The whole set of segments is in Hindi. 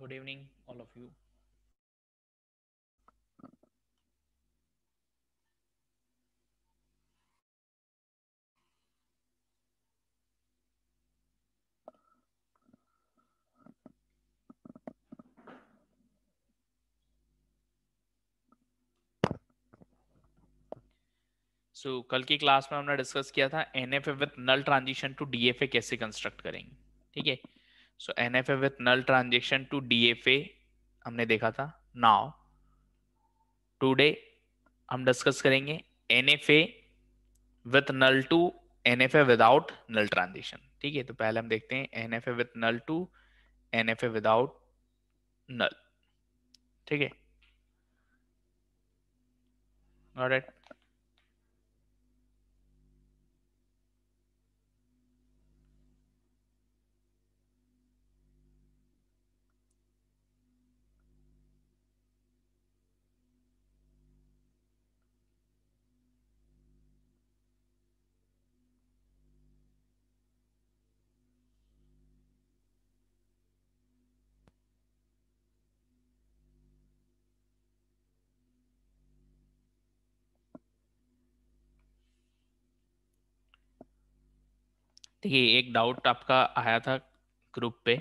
Good evening, all of you. So so, कल की क्लास में हमने डिस्कस किया था N F with null transition to DFA कैसे कंस्ट्रक्ट करेंगे ठीक है so N F A with null transaction to D F A हमने देखा था नाउ टूडे हम डिस्कस करेंगे N F A with null to N F A without null transaction ठीक है तो पहले हम देखते हैं N F A with null to N F A without null ठीक है All देखिए एक डाउट आपका आया था ग्रुप पे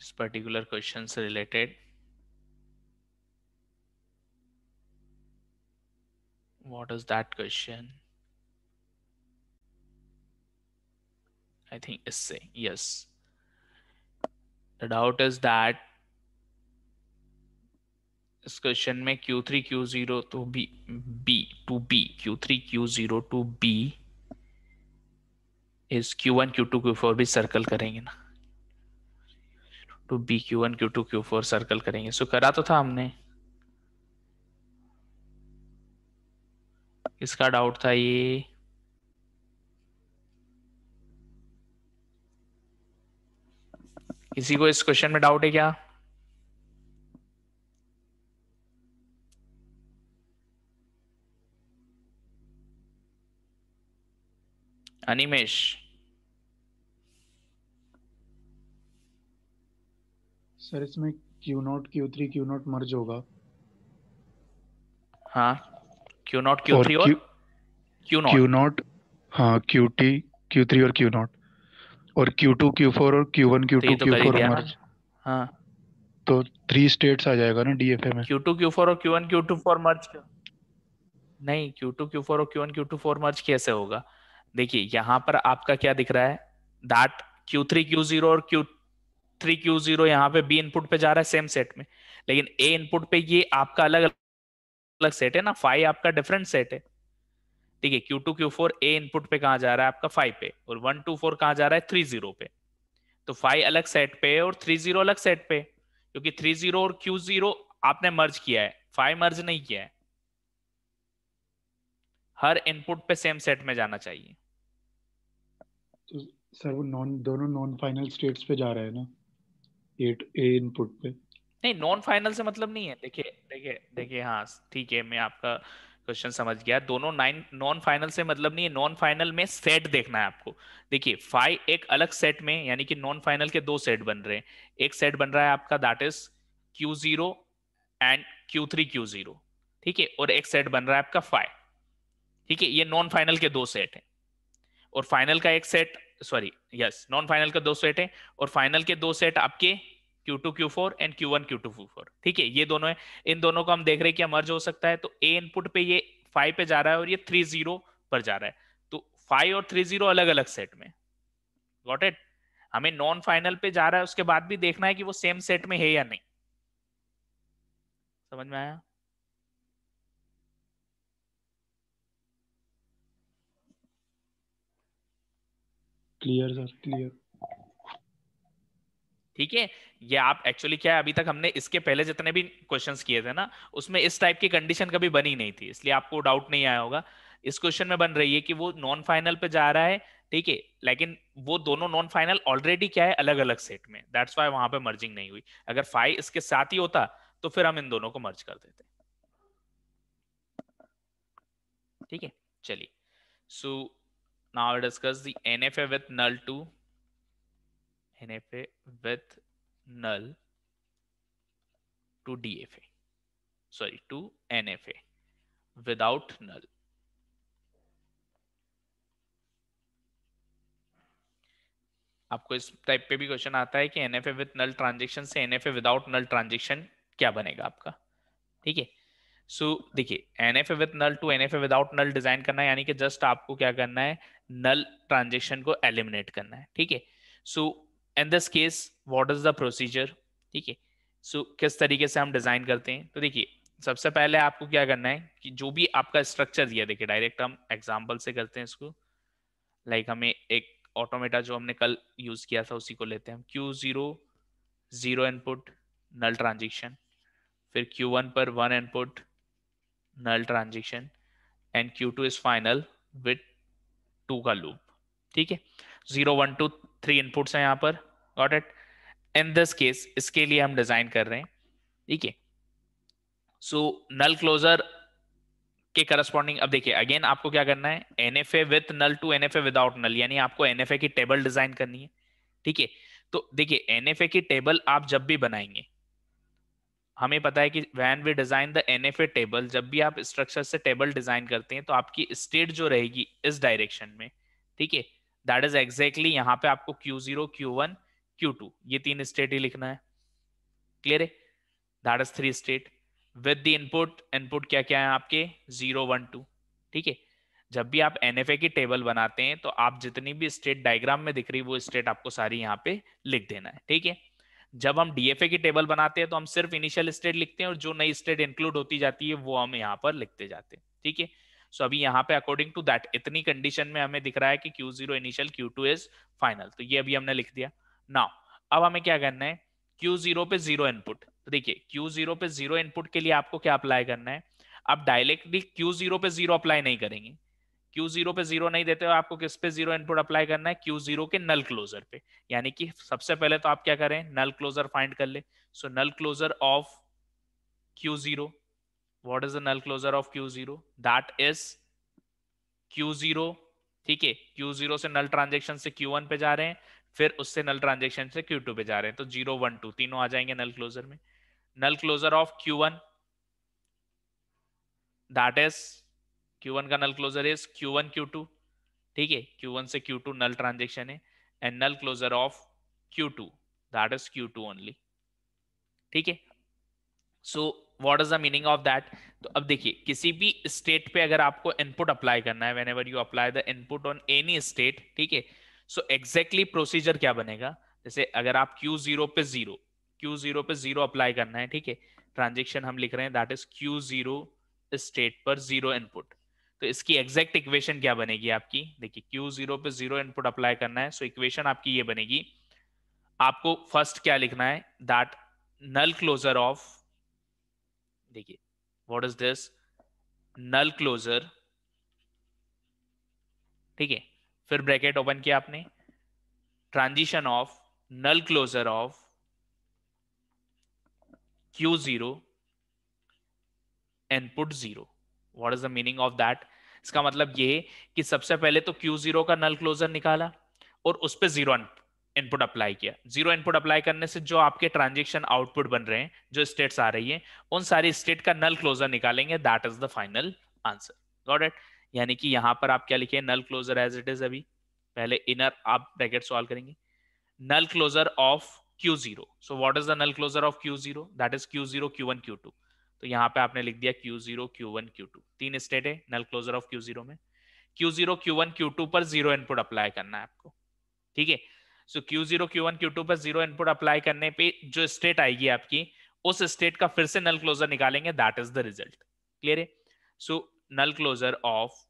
इस पर्टिकुलर क्वेश्चन से related is that question I think इस से yes the doubt is that इस क्वेश्चन में Q3 Q0 to B B to B Q3 Q0 to B is Q one Q two Q four भी सर्कल करेंगे ना to B Q one Q two Q four circle करेंगे सो करा तो था हमने इसका डाउट था ये किसी को इस क्वेश्चन में डाउट है क्या अनिमेश सर इसमें Q not Q three Q not merge होगा हाँ Q नॉट क्यू three और क्यू नॉट Q not हाँ क्यू टी क्यू थ्री और क्यू नॉट और क्यू टू क्यू फोर और क्यू वन क्यू two तो क्यू four merge हाँ तो थ्री states आ जाएगा ना डीएफए में क्यू टू क्यू फोर और Q one Q two four merge नहीं क्यू टू क्यू फोर और Q one Q two four merge कैसे होगा देखिए यहाँ पर आपका क्या दिख रहा है दैट Q3 Q0 और Q3 Q0 यहाँ पे B इनपुट पे जा रहा है सेम सेट में लेकिन A इनपुट पे ये आपका अलग अलग सेट है ना फाइव आपका डिफरेंट सेट है ठीक है Q2 Q4 A इनपुट पे कहा जा रहा है आपका फाइव पे और वन टू फोर कहा जा रहा है थ्री जीरो पे तो फाइव अलग सेट पे और थ्री जीरो अलग सेट पे क्योंकि थ्री जीरो और क्यू जीरो आपने मर्ज किया है फाइव मर्ज नहीं किया है हर इनपुट पे सेम सेट में जाना चाहिए सर वो नॉन दोनों नॉन फाइनल स्टेट्स पे जा रहे हैं ना एट ए इनपुट पे नहीं नॉन फाइनल से मतलब नहीं है देखिए देखिए देखिए हाँ ठीक है मैं आपका क्वेश्चन समझ गया दोनों नाइन नॉन फाइनल से मतलब नहीं है नॉन फाइनल में सेट देखना है आपको देखिए फाइव एक अलग सेट में यानी कि नॉन फाइनल के दो सेट बन रहे हैं एक सेट बन रहा है आपका that is Q zero and Q three Q zero ठीक है और एक सेट बन रहा है आपका फाइव ठीक है ये नॉन फाइनल के दो सेट है और फाइनल का एक set sorry yes non final का दो सेट है और फाइनल के दो सेट आपके Q2 Q4 and Q1 Q2 Q4 ठीक है ये दोनों है इन दोनों को हम देख रहे हैं कि मर्ज हो सकता है तो A इनपुट पे ये 5 पे जा रहा है और ये 30 पर जा रहा है तो 5 और 30 अलग अलग सेट में गॉट इट हमें नॉन फाइनल पे जा रहा है उसके बाद भी देखना है कि वो सेम सेट में है या नहीं समझ में आया क्लियर सर क्लियर ठीक है ये आप एक्चुअली क्या है अभी तक हमने इसके पहले जितने भी क्वेश्चंस किए थे ना उसमें इस टाइप की कंडीशन कभी बनी नहीं थी इसलिए आपको डाउट नहीं आया होगा इस क्वेश्चन में बन रही है कि वो नॉन फाइनल पे जा रहा है ठीक है लेकिन वो दोनों नॉन फाइनल ऑलरेडी क्या है अलग अलग सेट में दैट्स वाई वहां पे मर्जिंग नहीं हुई अगर फाइव इसके साथ ही होता तो फिर हम इन दोनों को मर्ज कर देते ठीक है चलिए सो Now I'll discuss the NFA with null to NFA with null to DFA. Sorry, to NFA without null. आपको इस टाइप पे भी क्वेश्चन आता है कि एनएफए विद नल ट्रांजेक्शन से एनएफए विदाउट नल ट्रांजेक्शन क्या बनेगा आपका ठीक है सो देखिए NFA with null to NFA without null design करना है यानी कि जस्ट आपको क्या करना है null transaction को eliminate करना है ठीक है so in this case what is the procedure ठीक है so किस तरीके से हम design करते हैं तो देखिए सबसे पहले आपको क्या करना है कि जो भी आपका स्ट्रक्चर दिया देखिए डायरेक्ट हम एग्जाम्पल से करते हैं इसको लाइक like हमें एक ऑटोमेटा जो हमने कल यूज किया था उसी को लेते हैं हम Q zero zero input null transaction फिर क्यू वन पर one input null transaction and two is final with two का लूप ठीक है zero one two three inputs हैं यहाँ पर got it in this case इसके लिए हम डिजाइन कर रहे हैं ठीक है सो नल क्लोजर के करस्पॉन्डिंग अब देखिए अगेन आपको क्या करना है N F A with null to N F A without null यानी आपको एन एफ ए की टेबल डिजाइन करनी है ठीक है तो देखिए एन एफ ए की टेबल आप जब भी बनाएंगे हमें पता है कि when we design the N F A table जब भी आप स्ट्रक्चर से टेबल डिजाइन करते हैं तो आपकी स्टेट जो रहेगी इस डायरेक्शन में ठीक है दैट इज एग्जैक्टली यहाँ पे आपको Q zero Q one Q two ये तीन स्टेट ही लिखना है क्लियर है that is three state with the input input क्या क्या है आपके जीरो वन टू ठीक है जब भी आप एन एफ ए की टेबल बनाते हैं तो आप जितनी भी स्टेट डायग्राम में दिख रही वो स्टेट आपको सारी यहाँ पे लिख देना है ठीक है जब हम डीएफए की टेबल बनाते हैं तो हम सिर्फ इनिशियल स्टेट लिखते हैं और जो नई स्टेट इंक्लूड होती जाती है वो हम यहाँ पर लिखते जाते हैं ठीक है सो अभी यहाँ पे अकॉर्डिंग टू दैट इतनी कंडीशन में हमें दिख रहा है कि Q zero initial Q two is final तो ये अभी हमने लिख दिया नाउ अब हमें क्या करना है क्यू जीरो पे जीरो तो इनपुट देखिए क्यू जीरो पे जीरो इनपुट के लिए आपको क्या अप्लाई करना है आप डायरेक्टली क्यू जीरो पे जीरो अप्लाई नहीं करेंगे क्यू जीरो पे जीरो नहीं देते हो आपको किस पे जीरो इनपुट अप्लाई करना है क्यू जीरो के नल क्लोजर पे यानी कि सबसे पहले तो आप क्या करें नल क्लोजर फाइंड कर ले so null closure of Q zero what is the null closure of Q zero that is Q zero ठीक है क्यू जीरो से नल ट्रांजेक्शन से क्यू वन पे जा रहे हैं फिर उससे नल ट्रांजेक्शन से क्यू टू पे जा रहे हैं तो जीरो वन टू तीनों आ जाएंगे नल क्लोजर में null closure of Q one that is Q1 का null closure is Q1 Q2 ठीक है Q1 से Q2 नल ट्रांजेक्शन है and null closure of Q2 that is Q two only ठीक है so what is the meaning of that तो अब देखिए किसी भी स्टेट पे अगर आपको इनपुट अप्लाई करना है whenever you apply the input on any state ठीक है सो एग्जैक्टली प्रोसीजर क्या बनेगा जैसे अगर आप क्यू जीरो पे जीरो क्यू जीरो पे जीरो अप्लाई करना है ठीक है ट्रांजेक्शन हम लिख रहे हैं that is Q zero state पर जीरो इनपुट तो इसकी एग्जैक्ट इक्वेशन क्या बनेगी आपकी देखिए क्यू जीरो पे जीरो इनपुट अप्लाई करना है सो so इक्वेशन आपकी ये बनेगी आपको फर्स्ट क्या लिखना है दैट नल क्लोजर ऑफ देखिए what is this null closure ठीक है फिर ब्रैकेट ओपन किया आपने transition of null closure of Q zero input zero what is the meaning of that इसका मतलब ये कि सबसे पहले तो क्यू जीरो का नल क्लोजर निकाला और उस पर जीरो इनपुट अप्लाई किया जीरो इनपुट अप्लाई करने से जो आपके ट्रांजेक्शन आउटपुट बन रहे हैं जो स्टेट्स आ रही है उन सारी स्टेट का नल क्लोजर निकालेंगे that is the final answer got it यानी कि यहाँ पर आप क्या लिखे null closure as it is अभी पहले इनर आप ब्रैकेट सॉल्व करेंगे null closure of the null closure of Q zero that is Q zero Q one Q two तो यहाँ पे आपने लिख दिया Q zero Q one Q two तीन स्टेट है null closure of Q zero में Q zero Q one Q two पर जीरो इनपुट अप्लाई करना है आपको ठीक है so Q zero Q one Q two पर जीरो इनपुट अप्लाई करने पे जो स्टेट आएगी आपकी उस स्टेट का फिर से नल क्लोजर निकालेंगे that is the result clear है सो नल क्लोजर ऑफ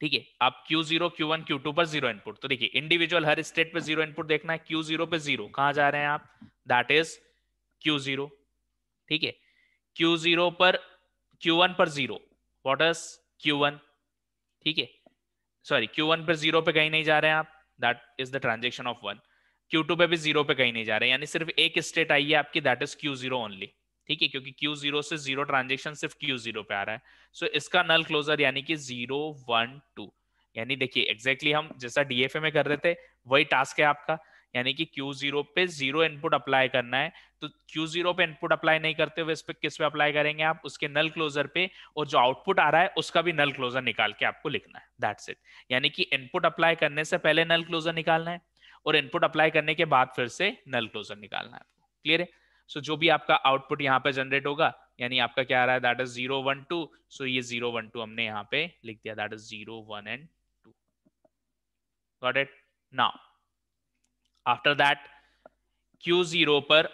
ठीक है आप Q0, Q1, Q2 पर जीरो इनपुट तो देखिए इंडिविजुअल हर स्टेट पे जीरो इनपुट देखना है Q0 पे जीरो कहां जा रहे हैं आप दैट इज Q0 ठीक है क्यू जीरो पर क्यू वन पर जीरो वॉट इज Q1 ठीक है सॉरी Q1 पर जीरो पे कहीं नहीं जा रहे हैं आप that is the transaction of one Q2 पे भी जीरो पे कहीं नहीं जा रहे यानी सिर्फ एक स्टेट आई है आपकी that is Q zero only ठीक है क्योंकि क्यू जीरो से जीरो ट्रांजेक्शन सिर्फ क्यू जीरो पे आ रहा है सो so, इसका नल क्लोजर यानी कि जीरो वन टू यानी देखिए एग्जैक्टली हम जैसा डीएफए में कर रहे थे वही टास्क है आपका यानी कि Q0 पे जीरो इनपुट अप्लाई करना है तो Q0 पे इनपुट अप्लाई नहीं करते हुए इस पे किस पे अप्लाई करेंगे आप उसके नल क्लोजर पे और जो आउटपुट आ रहा है उसका भी नल क्लोजर निकाल के आपको लिखना है दैट्स इट यानी कि इनपुट अप्लाई करने से पहले नल क्लोजर निकालना है और इनपुट अप्लाई करने के बाद फिर से नल क्लोजर निकालना है क्लियर है सो जो भी आपका आउटपुट यहाँ पे जनरेट होगा यानी आपका क्या आ रहा है that is zero one two so ये जीरो वन टू हमने यहाँ पे लिख दिया that is zero one and two got it now after that Q zero पर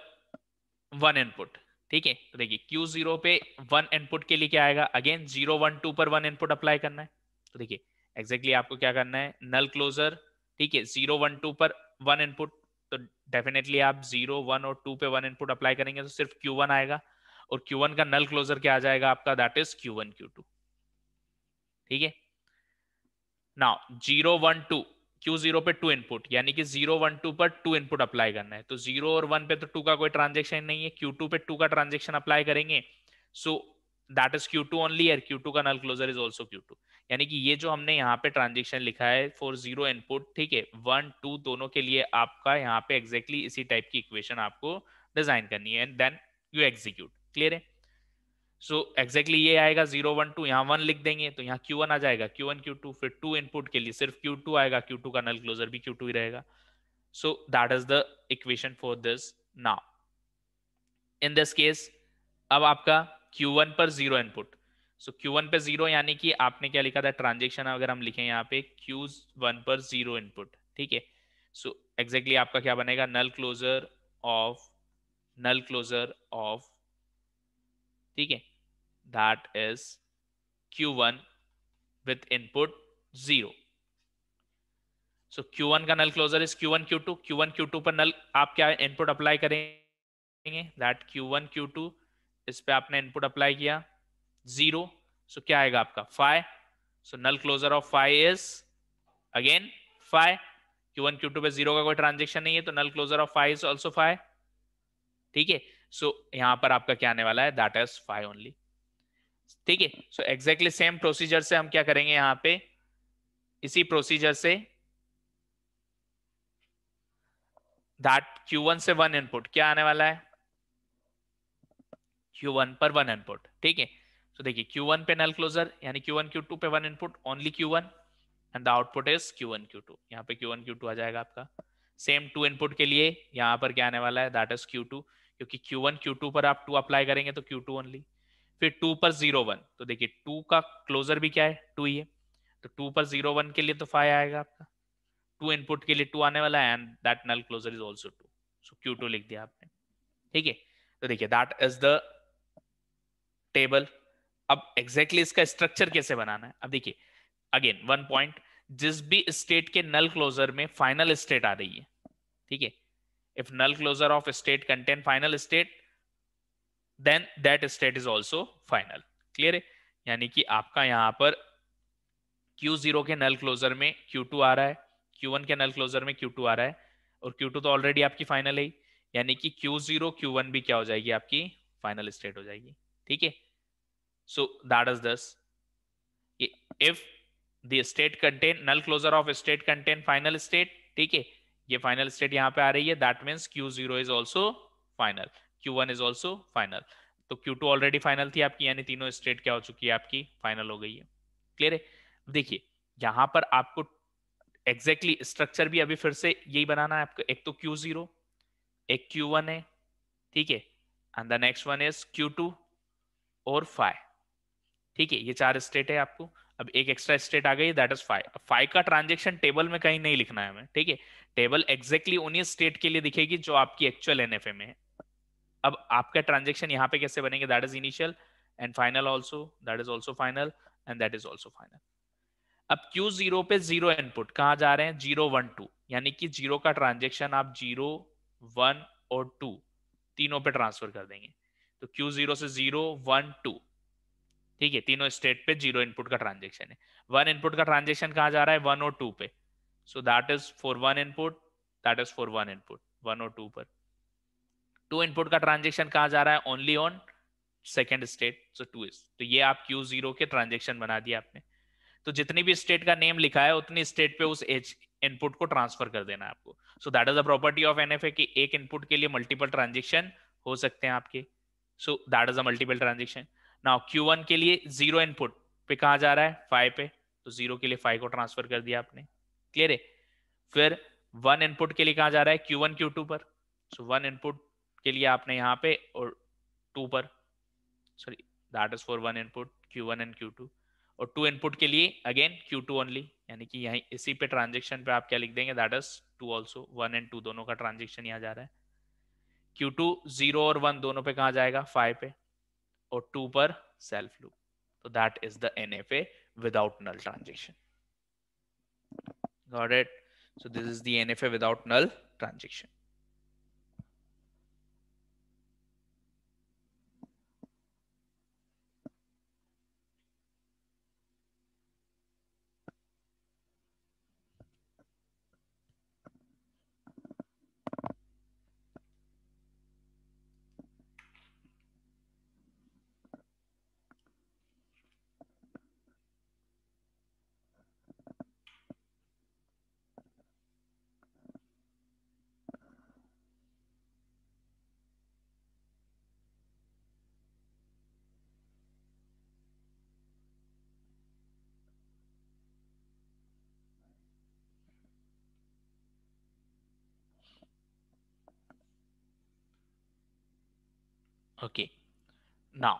वन इनपुट ठीक है तो देखिए क्यू जीरो पे वन इनपुट के लिए क्या आएगा अगेन जीरो वन टू पर वन इनपुट अप्लाई करना है तो देखिए एग्जैक्टली आपको क्या करना है नल क्लोजर ठीक है जीरो वन टू पर वन इनपुट तो डेफिनेटली आप जीरो वन और टू पे वन इनपुट अप्लाई करेंगे तो सिर्फ क्यू वन आएगा और क्यू वन का नल क्लोजर क्या आ जाएगा आपका that is Q one Q two ठीक है now zero one two Q zero पे टू इनपुट यानी कि जीरो वन टू पर टू इनपुट अप्लाई करना है तो जीरो और वन पे तो टू का कोई ट्रांजेक्शन नहीं है क्यू टू पे टू का ट्रांजेक्शन अप्लाई करेंगे so that is Q two only uh Q two का null closure is also Q two यानी कि ये जो हमने यहाँ पे ट्रांजेक्शन लिखा है फॉर जीरो इनपुट ठीक है वन टू दोनों के लिए आपका यहाँ पे एग्जैक्टली exactly इसी टाइप की इक्वेशन आपको डिजाइन करनी है and then you execute clear है सो so, एग्जैक्टली exactly ये आएगा जीरो वन टू यहाँ वन लिख देंगे तो यहाँ क्यू वन आ जाएगा क्यू वन क्यू टू फिर टू इनपुट के लिए सिर्फ क्यू टू आएगा क्यू टू का नल क्लोजर भी क्यू टू ही रहेगा so that is the equation for this now in this case अब आपका क्यू वन पर zero input so Q one पर जीरो यानी कि आपने क्या लिखा था ट्रांजेक्शन अगर हम लिखे यहाँ पे क्यू वन पर जीरो इनपुट ठीक है सो एग्जैक्टली आपका क्या बनेगा null closure of null closure of ठीक है that is Q1 with input 0. so Q1 ka null closure is Q1 Q2 Q1 Q2 par null aap kya input apply karenge that Q1 Q2 is pe aapne input apply kiya 0 so kya aayega aapka 5 so null closure of 5 is again 5 Q1 Q2 पे जीरो का कोई ट्रांजेक्शन नहीं है तो null closure of five also five ठीक है सो यहां पर आपका क्या आने वाला है दैट इज फाइव ओनली ठीक है सो एग्जैक्टली सेम प्रोसीजर से हम क्या करेंगे यहां पे इसी प्रोसीजर से दैट Q1 से वन इनपुट क्या आने वाला है Q1 पर वन इनपुट ठीक है सो देखिए Q1 पे नल क्लोजर यानी Q1 Q2 पे one input only Q1 and the output is Q1 Q2 यहाँ पे Q1 Q2 आ जाएगा आपका सेम टू इनपुट के लिए यहां पर क्या आने वाला है दैट इज Q2 क्योंकि Q1 Q2 पर आप टू अप्लाई करेंगे तो Q2 ओनली फिर टू पर जीरो वन तो देखिए टू का क्लोजर भी क्या है टू ही है तो टू पर जीरो वन के लिए तो फाइव आएगा आपका टू इनपुट के लिए टू आने वाला है and that null closure is also two so Q two लिख दिया आपने ठीक है तो देखिए दैट इज द टेबल अब एग्जैक्टली exactly इसका स्ट्रक्चर कैसे बनाना है अब देखिए अगेन वन पॉइंट जिस भी स्टेट के नल क्लोजर में फाइनल स्टेट आ रही है ठीक है if null closure of state contain final state then that state is also final clear है यानी कि आपका यहां पर Q0 के नल क्लोजर में Q2 आ रहा है Q1 के नल क्लोजर में Q2 आ रहा है और Q2 तो ऑलरेडी आपकी फाइनल है यानी कि Q0 Q1 भी क्या हो जाएगी आपकी फाइनल स्टेट हो जाएगी ठीक है so that is this if the state contain null closure of state contain final state ठीक है ये फाइनल स्टेट यहां पे आ रही है that means Q0 is also final Q1 is also final तो Q2 ऑलरेडी फाइनल थी आपकी यानी तीनों स्टेट क्या हो चुकी है आपकी फाइनल हो गई है क्लियर है देखिए यहां पर आपको एग्जैक्टली exactly स्ट्रक्चर भी अभी फिर से यही बनाना है आपको एक तो Q0 एक Q1 है ठीक है and the next one is Q2 और फाइव ठीक है ये चार स्टेट है आपको अब एक एक्स्ट्रा स्टेट आ गई दैट इज फाइव फाइव का ट्रांजेक्शन टेबल में कहीं नहीं लिखना है हमें ठीक है टेबल एग्जैक्टली उन्हीं स्टेट के लिए दिखेगी जो आपकी एक्चुअल एनएफए में है अब आपका ट्रांजेक्शन यहाँ पे कैसे बनेंगे that is initial and final also that is also final and that is also final अब क्यू जीरो पे जीरो इनपुट कहाँ जा रहे हैं जीरो वन टू यानी कि जीरो का ट्रांजेक्शन आप जीरो वन और टू तीनों पे ट्रांसफर कर देंगे तो क्यू जीरो से जीरो वन टू ठीक है तीनों स्टेट पे जीरो इनपुट का ट्रांजेक्शन है वन इनपुट का ट्रांजेक्शन कहा जा रहा है वन और टू पे so that is for one input that is for one input one और टू पर टू इनपुट का ट्रांजेक्शन कहा जा रहा है only on second state so two is तो ये आप क्यू जीरो के ट्रांजेक्शन बना दिया आपने तो जितनी भी स्टेट का नेम लिखा है उतनी स्टेट पे उस एच इनपुट को ट्रांसफर कर देना आपको so that is the property of NFA कि एक इनपुट के लिए मल्टीपल ट्रांजेक्शन हो सकते हैं आपके so that is a multiple transaction now Q one के लिए जीरो इनपुट पे कहा जा रहा है फाइव पे तो जीरो के लिए फाइव को ट्रांसफर कर दिया आपने क्लियर है फिर वन इनपुट के लिए कहा जा रहा है क्यू Q2 पर सो वन इनपुट के लिए आपने यहाँ पे और टू पर sorry that is for one input Q one and Q two और टू इनपुट के लिए अगेन क्यू टू ओनली यानी कि यहाँ इसी पे ट्रांजेक्शन पे आप क्या लिख देंगे that is two also one and two दोनों का ट्रांजेक्शन यहाँ जा रहा है क्यू टू जीरो और वन दोनों पे कहा जाएगा फाइव पे और टू पर सेल्फ लूप तो that is the N F A without null transaction got it so this is the nfa without null transaction Okay. Now,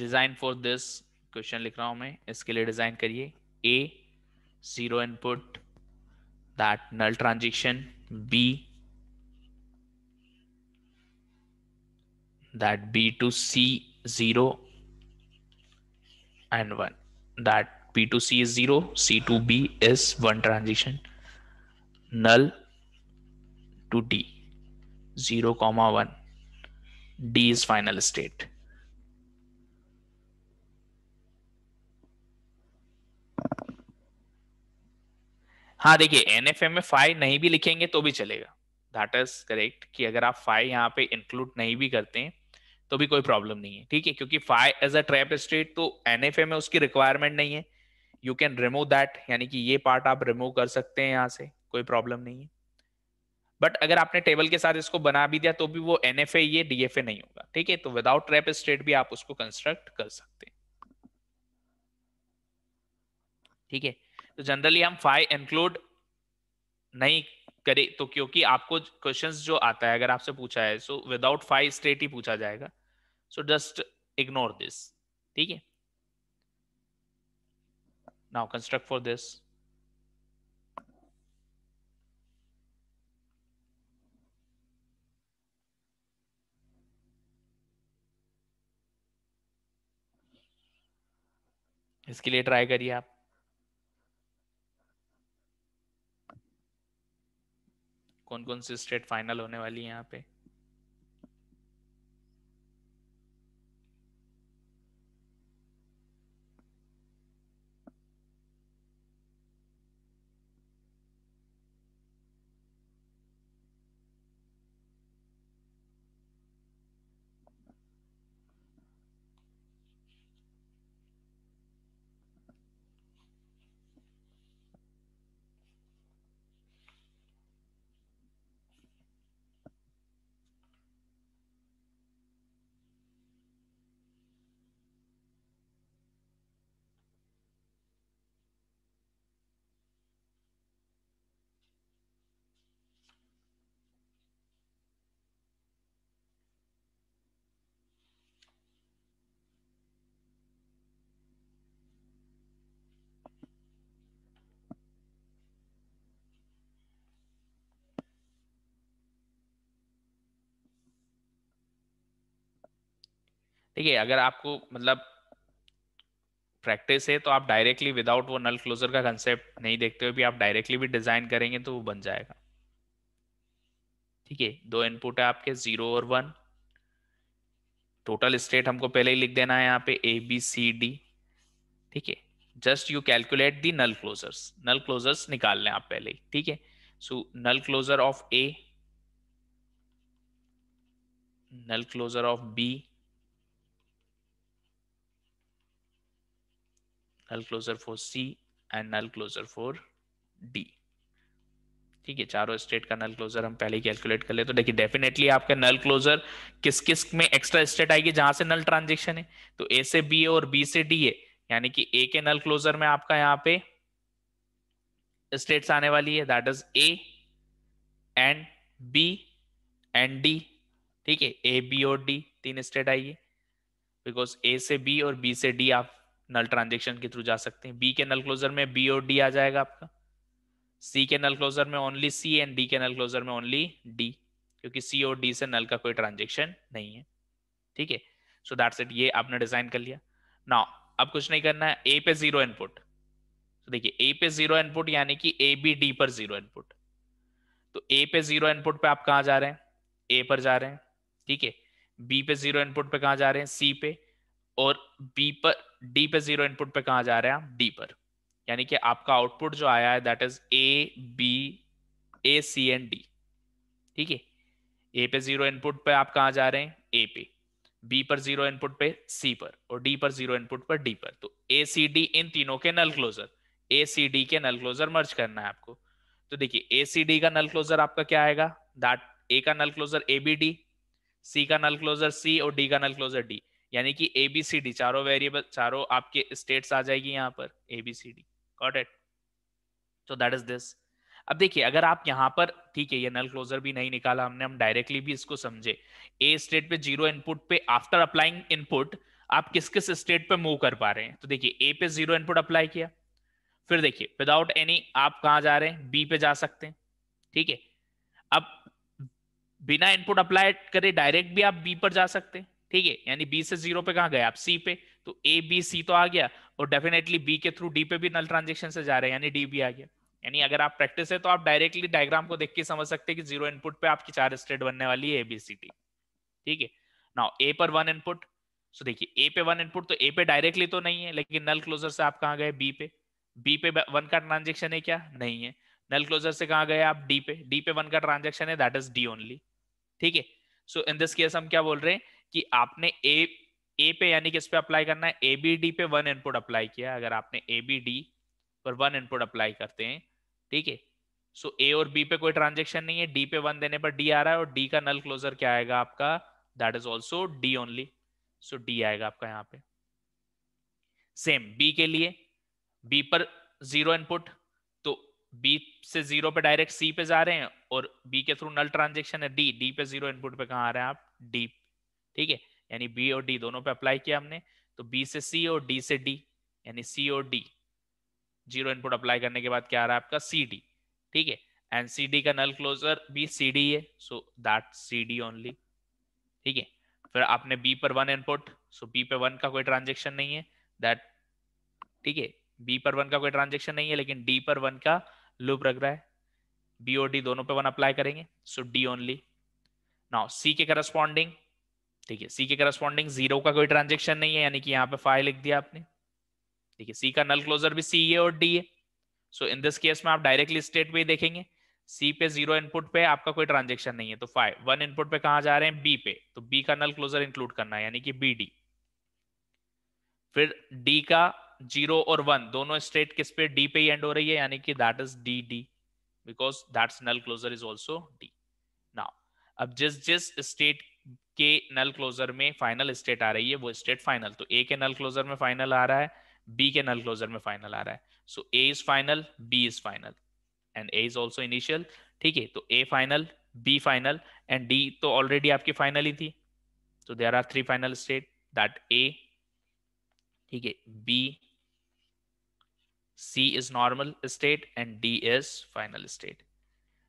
design for this question लिख रहा हूं मैं इसके लिए डिजाइन करिए A zero input that null transaction B that b to c 0 and 1 that b to c is 0 c to b is 1 transition null to d 0 comma 1 d is final state हाँ देखिए एन एफ में फाइव नहीं भी लिखेंगे तो भी चलेगा दैट इज करेक्ट कि अगर आप फाइव यहाँ पे इंक्लूड नहीं भी करते हैं तो भी कोई प्रॉब्लम नहीं है ठीक है क्योंकि five as a trap state तो एन एफ में उसकी रिक्वायरमेंट नहीं है यू कैन रिमूव दैट यानी कि ये पार्ट आप रिमूव कर सकते हैं यहाँ से कोई प्रॉब्लम नहीं है बट अगर आपने टेबल के साथ इसको बना भी दिया तो भी वो एन एफ ए डीएफए नहीं होगा ठीक है तो विदाउट रेप स्टेट भी आप उसको कंस्ट्रक्ट कर सकते हैं ठीक है तो जनरली हम फाइव इंक्लूड नहीं करे तो क्योंकि आपको क्वेश्चंस जो आता है अगर आपसे पूछा है सो विदाउट फाइव स्टेट ही पूछा जाएगा सो जस्ट इग्नोर दिस ठीक है नाउ कंस्ट्रक्ट फॉर दिस इसके लिए ट्राई करिए आप कौन कौन सी स्टेट फाइनल होने वाली है यहाँ पे ठीक है अगर आपको मतलब प्रैक्टिस है तो आप डायरेक्टली विदाउट वो नल क्लोजर का कंसेप्ट नहीं देखते हुए भी आप डायरेक्टली भी डिजाइन करेंगे तो वो बन जाएगा ठीक है दो इनपुट है आपके जीरो और वन टोटल स्टेट हमको पहले ही लिख देना है यहाँ पे ए बी सी डी ठीक है just you calculate the null closures null closures निकाल लें आप पहले ही ठीक है so null closure of A null closure of B null closure for C and null closure for D ठीक है चारों स्टेट का नल क्लोजर हम पहले कैलकुलेट कर ले तो देखिए डेफिनेटली आपका नल क्लोजर किस किस में एक्स्ट्रा स्टेट आएगी जहां से नल ट्रांजेक्शन है तो ए से बी और बी से डी है यानी कि ए के नल क्लोजर में आपका यहाँ पे स्टेट्स आने वाली है that is A and B and D ठीक है ए बी और डी तीन स्टेट आएगी बिकॉज ए से बी और बी से डी आप नल ट्रांजेक्शन के थ्रू जा सकते हैं बी के नल क्लोजर में बी और डी आ जाएगा आपका सी के नल क्लोजर में ओनली सी एंड डी के नल क्लोजर में ओनली डी क्योंकि सी और डी से नल का कोई ट्रांजेक्शन नहीं है ठीक है सो दैट्स इट ये आपने डिजाइन कर लिया ना अब कुछ नहीं करना है ए पे जीरो इनपुट तो देखिए ए पे जीरो इनपुट यानी कि ए बी डी पर जीरो इनपुट तो ए पे जीरो इनपुट पे आप कहा जा रहे हैं ए पर जा रहे हैं ठीक है बी पे जीरो इनपुट पे कहा जा रहे हैं सी पे और बी पर डी पे जीरो इनपुट पे कहा जा रहे हैं आप डी पर यानी कि आपका आउटपुट जो आया है that is A B A C and D ठीक है ए पे जीरो इनपुट पे आप कहा जा रहे हैं ए पे बी पर जीरो इनपुट पे सी पर और डी पर जीरो इनपुट पर डी पर तो ए सी डी इन तीनों के नल क्लोजर ए सी डी के नल क्लोजर मर्ज करना है आपको तो देखिए ए सी डी का नल क्लोजर आपका क्या आएगा दैट ए का null closure A B D C का नल क्लोजर सी और डी का नल क्लोजर डी यानी कि एबीसीडी चारों वेरिएबल चारों आपके स्टेट्स आ जाएगी यहाँ पर एबीसीडी गॉट इट तो दैट इज दिस अब देखिए अगर आप यहाँ पर ठीक है ये नल क्लोजर भी नहीं निकाला हमने हम डायरेक्टली भी इसको समझे ए स्टेट पे जीरो इनपुट पे आफ्टर अप्लाइंग इनपुट आप किस किस स्टेट पे मूव कर पा रहे हैं तो देखिए ए पे जीरो इनपुट अप्लाई किया फिर देखिए विदाउट एनी आप कहा जा रहे हैं बी पे जा सकते हैं ठीक है अब बिना इनपुट अप्लाई करे डायरेक्ट भी आप बी पर जा सकते हैं ठीक है यानी बी से जीरो पे कहा गए आप सी पे तो ए बी सी तो आ गया और डेफिनेटली बी के थ्रू डी पे भी नल ट्रांजेक्शन से जा रहे हैं यानी डी भी आ गया यानी अगर आप प्रैक्टिस है तो आप डायरेक्टली डायग्राम को देख के समझ सकते हैं कि जीरो इनपुट पे आपकी चार स्टेट बनने वाली है ए बी सी टी ठीक है ना ए पर वन इनपुट सो देखिए ए पे वन इनपुट तो ए पे डायरेक्टली तो नहीं है लेकिन नल क्लोजर से आप कहा गए बी पे बी पे वन का ट्रांजेक्शन है क्या नहीं है नल क्लोजर से कहा गए आप डी पे डी पे वन का ट्रांजेक्शन है दैट इज डी ओनली ठीक है सो इन दिस केस हम क्या बोल रहे हैं कि आपने ए ए पे यानी कि इस पे अप्लाई करना है एबीडी पे वन इनपुट अप्लाई किया अगर आपने ए बी डी पर वन इनपुट अप्लाई करते हैं ठीक है सो ए और बी पे कोई ट्रांजेक्शन नहीं है डी पे वन देने पर डी आ रहा है और डी का नल क्लोजर क्या आएगा आपका that is also D only so D आएगा आपका यहाँ पे सेम बी के लिए बी पर जीरो इनपुट तो बी से जीरो पे डायरेक्ट सी पे जा रहे हैं और बी के थ्रू नल ट्रांजेक्शन है डी डी पे जीरो इनपुट पे कहा आ रहे हैं आप डी ठीक है यानी बी और डी दोनों पे अप्लाई किया हमने तो बी से सी और डी से डी यानी सी और डी जीरो इनपुट अप्लाई करने के बाद क्या आ रहा है आपका सी डी ठीक है एंड सी डी का नल क्लोजर भी सी डी है so that C D only ठीक है फिर आपने बी पर वन इनपुट सो बी पे वन का कोई ट्रांजेक्शन नहीं है दैट ठीक है बी पर वन का कोई ट्रांजेक्शन नहीं है लेकिन डी पर वन का लूप रख रहा है बी और डी दोनों पे वन अप्लाई करेंगे so D only now C के करस्पॉन्डिंग ठीक है सी के करस्पॉन्डिंग जीरो का कोई ट्रांजेक्शन नहीं है यानी कि यहाँ पे फाइव लिख दिया आपने ठीक है सी का नल क्लोजर भी सी है और डी है सो इन दिस केस में आप डायरेक्टली स्टेट पे देखेंगे सी पे जीरो इनपुट पे आपका कोई ट्रांजेक्शन नहीं है तो फाइव वन इनपुट पे कहा जा रहे हैं बी पे तो बी का नल क्लोजर इंक्लूड करना है यानी कि बी डी फिर डी का जीरो और वन दोनों स्टेट किस पे डी पे ही एंड हो रही है यानी कि that is D D because that's null closure is also D now अब जिस जिस स्टेट के नल क्लोजर में फाइनल स्टेट आ रही है वो स्टेट फाइनल तो ए के नल क्लोजर में फाइनल आ रहा है बी के नल क्लोजर में फाइनल आ रहा है so A is final B is final and A is also initial ठीक है तो A final B final and D तो ऑलरेडी आपकी फाइनल ही थी तो there are three final state that A ठीक है B C is normal state and D is final state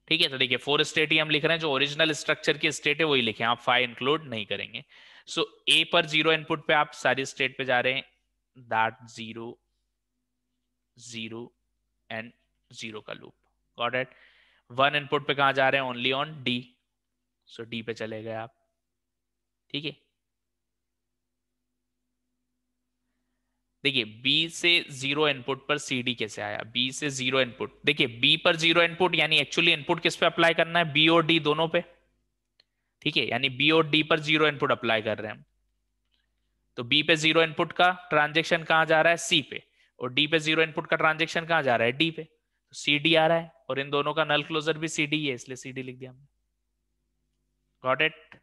ठीक है तो देखिए फोर स्टेट ही हम लिख रहे हैं जो ओरिजिनल स्ट्रक्चर की स्टेट है वही लिखे आप फाइव इंक्लूड नहीं करेंगे सो so, ए पर जीरो इनपुट पे आप सारी स्टेट पे जा रहे हैं that zero zero and zero का loop got it one input पे कहा जा रहे हैं only on D so D पे चले गए आप ठीक है देखिए B से जीरो इनपुट पर सी डी कैसे आया B से जीरो इनपुट देखिए B पर जीरो इनपुट यानी एक्चुअली इनपुट किस पे अप्लाई करना है B और D दोनों पे ठीक है यानी B और D पर जीरो इनपुट अप्लाई कर रहे हैं तो B पे जीरो इनपुट का ट्रांजेक्शन कहां जा रहा है C पे और D पे जीरो इनपुट का ट्रांजेक्शन कहां जा रहा है डी पे तो सी डी आ रहा है और इन दोनों का नल क्लोजर भी सी डी है इसलिए सी डी लिख दिया हमने गॉट इट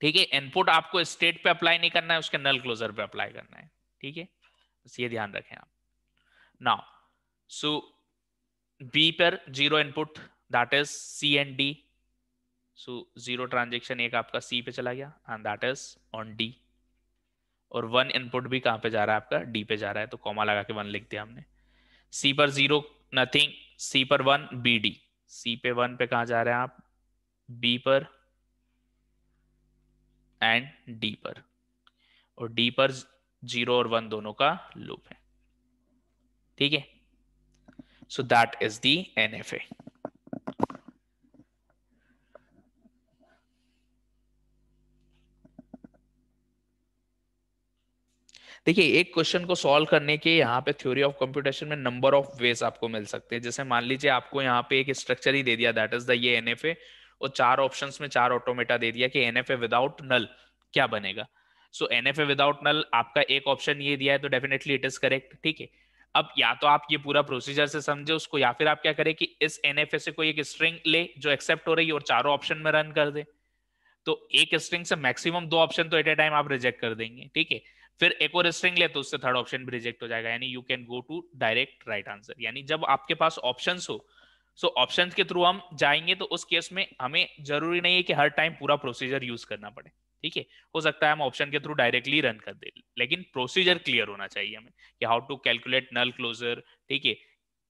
ठीक है इनपुट आपको स्टेट पे अप्लाई नहीं करना है उसके नल क्लोजर पे अप्लाई करना है ठीक है बस ये ध्यान रखें आप नाउ सो बी पर zero input that is C and D so zero transaction एक आपका सी पे चला गया and that is on D और वन इनपुट भी कहां पे जा रहा है आपका डी पे जा रहा है तो कॉमा लगा के वन लिख दिया हमने सी पर जीरो नथिंग सी पर वन बी डी सी पे वन पे कहा जा रहे हैं आप बी पर एंड डी पर और डी पर जीरो और वन दोनों का लूप है ठीक है so that is the N F A देखिए एक क्वेश्चन को सॉल्व करने के यहाँ पे थ्योरी ऑफ कंप्यूटेशन में नंबर ऑफ वेज आपको मिल सकते हैं जैसे मान लीजिए आपको यहाँ पे एक स्ट्रक्चर ही दे दिया दैट इज द ये एनएफए और चार ऑप्शंस में चार ऑटोमेटा दे दिया कि एनएफए विदाउट नल क्या बनेगा सो एनएफए विदाउट नल आपका एक ऑप्शन ये दिया है तो डेफिनेटली इट इज करेक्ट ठीक है अब या तो आप ये पूरा प्रोसीजर से समझे उसको या फिर आप क्या करें कि इस एनएफए से कोई एक स्ट्रिंग ले जो एक्सेप्ट हो रही है और चारों ऑप्शन में रन कर दे तो एक स्ट्रिंग से मैक्सिमम दो ऑप्शन तो एट ए टाइम आप रिजेक्ट कर देंगे ठीक है फिर एक और स्ट्रिंग ले तो उससे थर्ड ऑप्शन भी रिजेक्ट हो जाएगा यानी you can go to direct right answer यानी जब आपके पास ऑप्शन हो सो so, ऑप्शन के थ्रू हम जाएंगे तो उस केस में हमें जरूरी नहीं है कि हर टाइम पूरा प्रोसीजर यूज करना पड़े ठीक है हो सकता है हम ऑप्शन के थ्रू डायरेक्टली रन कर दे लेकिन प्रोसीजर क्लियर होना चाहिए हमें कि how to calculate null closure ठीक है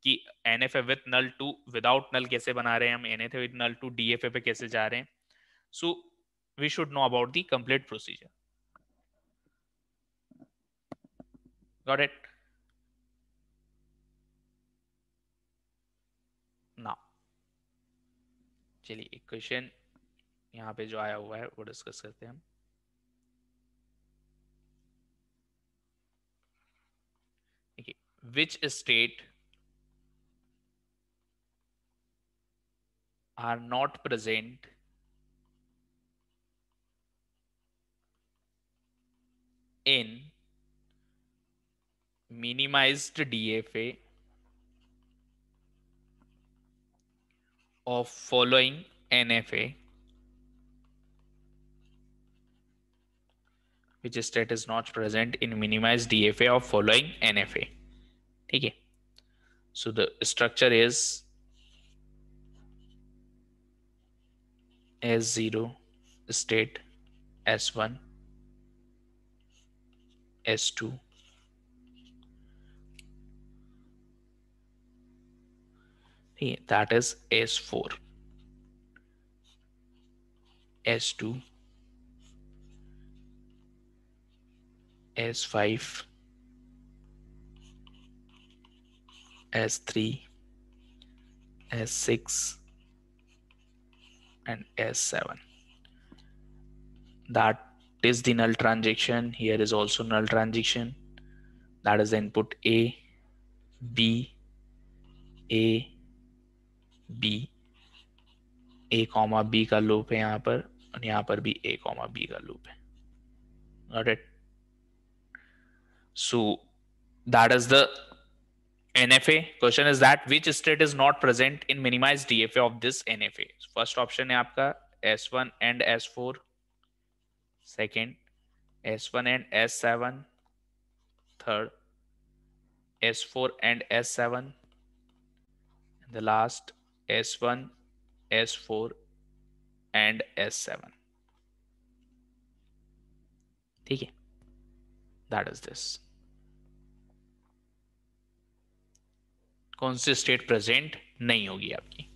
कि N F A with null to without null कैसे बना रहे हैं हम N F A with null to D F A पे कैसे जा रहे हैं so we should know about the complete procedure got it चलिए एक क्वेश्चन यहाँ पे जो आया हुआ है वो डिस्कस करते हैं हम देखिए which state are not present in minimized DFA of following NFA, which state is not present in minimized DFA of following NFA. Okay. So the structure is S0 state S1 S2 that is S4, S2, S5, S3, S6, and S7. That is the null transaction. Here is also null transaction. That is the input A, B, A, B A comma B का लूप है यहाँ पर और यहाँ पर भी ए कॉमा बी का लूप है got it so that is the nfa question is that which state is not present in minimized dfa of this nfa first option hai aapka s1 and s4 second s1 and s7 third s4 and s7 and the last S one S four and S seven ठीक है दैट इज दिस कौन सी स्टेट प्रेजेंट नहीं होगी आपकी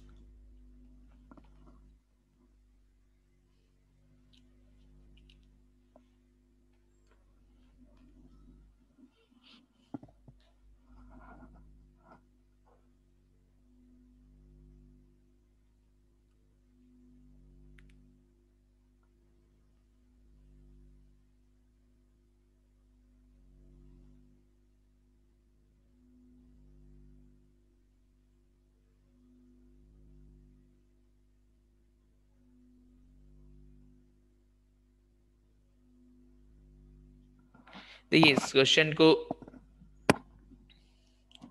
देखिए तो इस क्वेश्चन को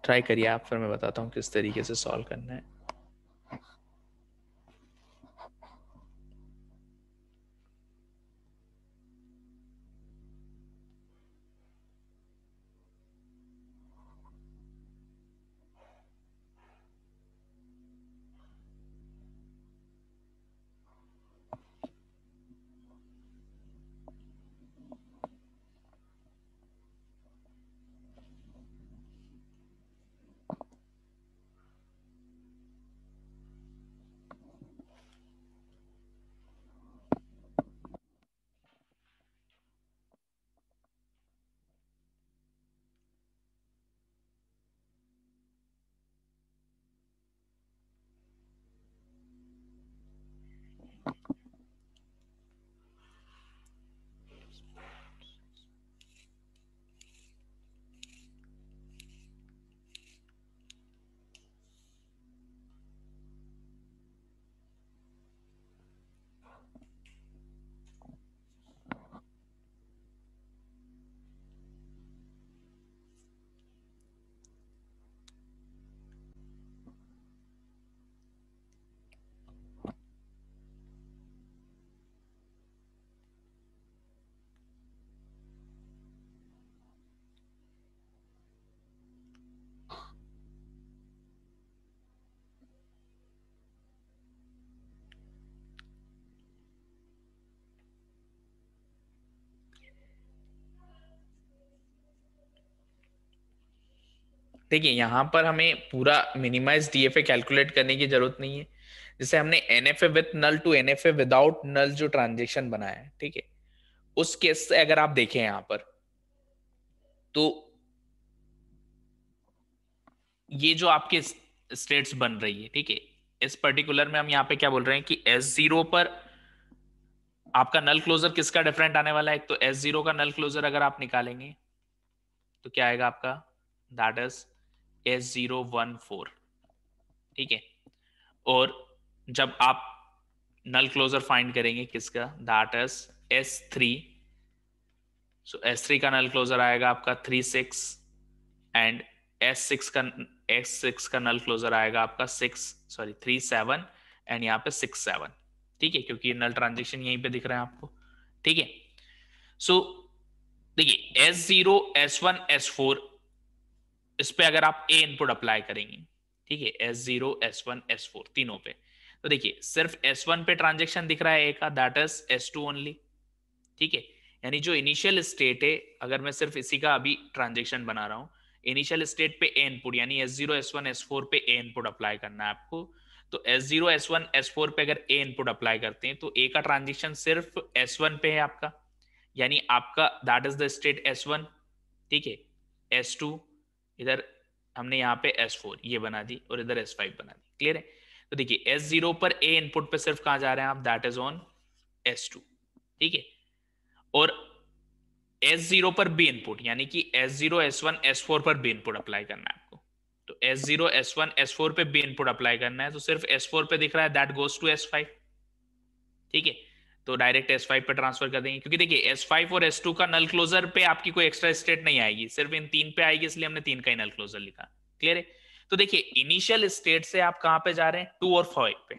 ट्राई करिए आप फिर मैं बताता हूँ किस तरीके से सॉल्व करना है देखिए यहाँ पर हमें पूरा मिनिमाइज डीएफए कैलकुलेट करने की जरूरत नहीं है जैसे हमने N F A with null to N F A without null जो ट्रांजेक्शन बनाया है ठीक है उस केस से अगर आप देखें यहां पर तो ये जो आपके स्टेट्स बन रही है ठीक है इस पर्टिकुलर में हम यहां पे क्या बोल रहे हैं कि एस जीरो पर आपका नल क्लोजर किसका डिफरेंट आने वाला है एक तो एस जीरो का नल क्लोजर अगर आप निकालेंगे तो क्या आएगा आपका that is S zero one four ठीक है और जब आप नल क्लोजर फाइंड करेंगे किसका that is S three so S three का नल क्लोजर आएगा आपका three six and S six का एस सिक्स का नल क्लोजर आएगा आपका six sorry three seven and यहाँ पे सिक्स सेवन ठीक है क्योंकि ये नल ट्रांजेक्शन यहीं पे दिख रहे हैं आपको ठीक है सो देखिए S zero S one S four इस पे अगर आप ए इनपुट अप्लाई करेंगे ठीक है S zero S one S four तीनों पे तो देखिए सिर्फ एस वन पे ट्रांजेक्शन दिख रहा है ए का that is S two only ठीक है यानी जो इनिशियल स्टेट है अगर मैं सिर्फ इसी का अभी ट्रांजेक्शन बना रहा हूँ इनिशियल स्टेट पे ए इनपुट यानी S zero S one S four पे ए इनपुट अप्लाई करना है आपको तो S zero S one S four पे अगर ए इनपुट अप्लाई करते हैं तो ए का ट्रांजेक्शन सिर्फ एस वन पे है आपका यानी आपका that is the state S one ठीक है एस टू इधर हमने यहाँ पे S4 ये बना दी और इधर S5 बना दी क्लियर है तो देखिए S0 पर A इनपुट पे सिर्फ कहा जा रहे हैं आप दैट इज ऑन S2 ठीक है और S0 पर B इनपुट यानी कि S0, S1, S4 पर B इनपुट अप्लाई करना है आपको तो S0, S1, S4 पे B इनपुट अप्लाई करना है तो सिर्फ S4 पे दिख रहा है दैट गोज टू फाइव ठीक है तो डायरेक्ट एस फाइव पे ट्रांसफर कर देंगे क्योंकि देखिए एस फाइव और एस टू का नल क्लोजर पे आपकी कोई एक्स्ट्रा स्टेट नहीं आएगी सिर्फ इन तीन पे आएगी इसलिए हमने तीन का ही नल क्लोजर लिखा क्लियर है तो देखिए इनिशियल स्टेट से आप कहां पे जा रहे हैं टू और फाइव पे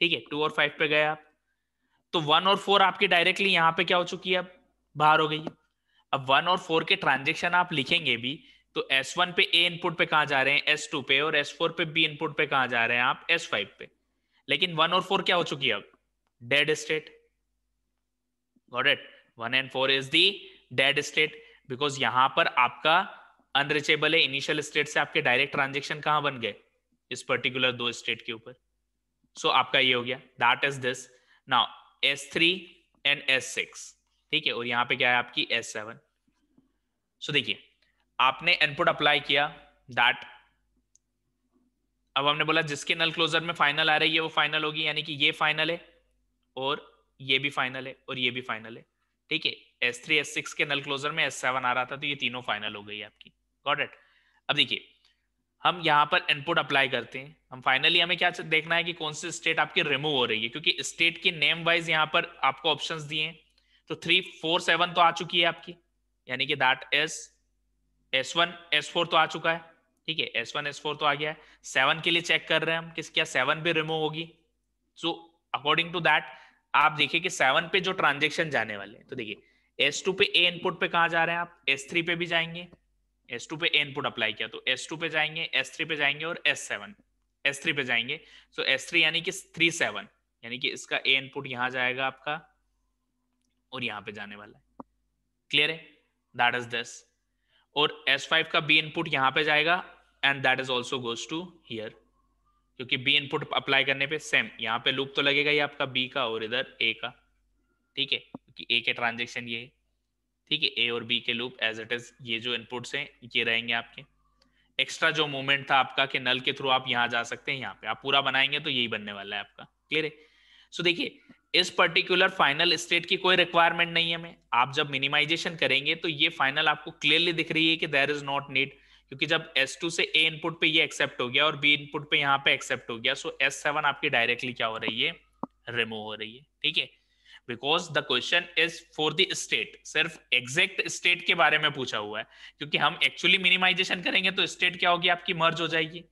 ठीक है टू और फाइव पे गए आप तो वन और फोर आपकी डायरेक्टली यहाँ पे क्या हो चुकी है अब बाहर हो गई अब वन और फोर के ट्रांजेक्शन आप लिखेंगे भी तो एस वन पे ए इनपुट पे कहा जा रहे हैं एस टू पे और एस फोर पे बी इनपुट पे कहा जा रहे हैं आप एस फाइव पे लेकिन वन और फोर क्या हो चुकी है अब dead state got it one and four is the dead state because यहां पर आपका अनरिचेबल है इनिशियल स्टेट से आपके डायरेक्ट ट्रांजेक्शन कहां बन गए इस पर्टिकुलर दो स्टेट के ऊपर सो so, आपका ये हो गया that is this now S three and S six ठीक है और यहां पे क्या है आपकी एस सेवन सो देखिए आपने इनपुट अप्लाई किया दैट अब हमने बोला जिसके नल क्लोजर में फाइनल आ रही है वो फाइनल होगी यानी कि ये फाइनल है और ये भी फाइनल है और ये भी फाइनल है ठीक है एस थ्री एस सिक्स के नल क्लोजर में एस सेवन आ रहा था तो ये तीनों फाइनल हो गई आपकी गॉट इट अब देखिए हम यहाँ पर इनपुट अप्लाई करते हैं हम फाइनली हमें क्या देखना है कि कौन सी स्टेट आपकी रिमूव हो रही है क्योंकि स्टेट के नेम वाइज यहाँ पर आपको ऑप्शंस दिए हैं तो थ्री फोर सेवन तो आ चुकी है आपकी यानी कि that's S one S four तो आ चुका है ठीक है एस वन एस फोर तो आ गया है सेवन के लिए चेक कर रहे हैं हम किस क्या सेवन भी रिमूव होगी सो अकॉर्डिंग टू दैट आप देखिए कि सेवन पे जो ट्रांजेक्शन जाने वाले हैं तो देखिए एस टू पे ए इनपुट पे कहा जा रहे हैं आप एस थ्री पे भी जाएंगे एस टू पे ए इनपुट अप्लाई किया तो एस टू पे जाएंगे एस थ्री पे जाएंगे और एस सेवन एस थ्री पे जाएंगे तो एस थ्री यानी कि थ्री सेवन यानी कि इसका ए इनपुट यहां जाएगा आपका और यहां पे जाने वाला है क्लियर है दैट इज दस और एस फाइव का बी इनपुट यहां पे जाएगा and that is also goes to here क्योंकि बी इनपुट अप्लाई करने पे सेम यहाँ पे लूप तो लगेगा ही आपका बी का और इधर ए का ठीक है क्योंकि ए के ट्रांजेक्शन ये ठीक है ए और बी के लूप एज इट इज ये जो इनपुट्स हैं ये रहेंगे आपके एक्स्ट्रा जो मूवमेंट था आपका कि नल के थ्रू आप यहाँ जा सकते हैं यहाँ पे आप पूरा बनाएंगे तो यही बनने वाला है आपका क्लियर है सो देखिए इस पर्टिकुलर फाइनल स्टेट की कोई रिक्वायरमेंट नहीं है हमें आप जब मिनिमाइजेशन करेंगे तो ये फाइनल आपको क्लियरली दिख रही है कि देर इज नॉट नीड क्योंकि जब S2 से A इनपुट पे ये एक्सेप्ट हो गया और B इनपुट पे यहाँ पे एक्सेप्ट हो गया सो so S7 आपकी डायरेक्टली क्या हो रही है रिमूव हो रही है ठीक है because the question is for the state सिर्फ एग्जैक्ट स्टेट के बारे में पूछा हुआ है क्योंकि हम एक्चुअली मिनिमाइजेशन करेंगे तो स्टेट क्या होगी आपकी मर्ज हो जाएगी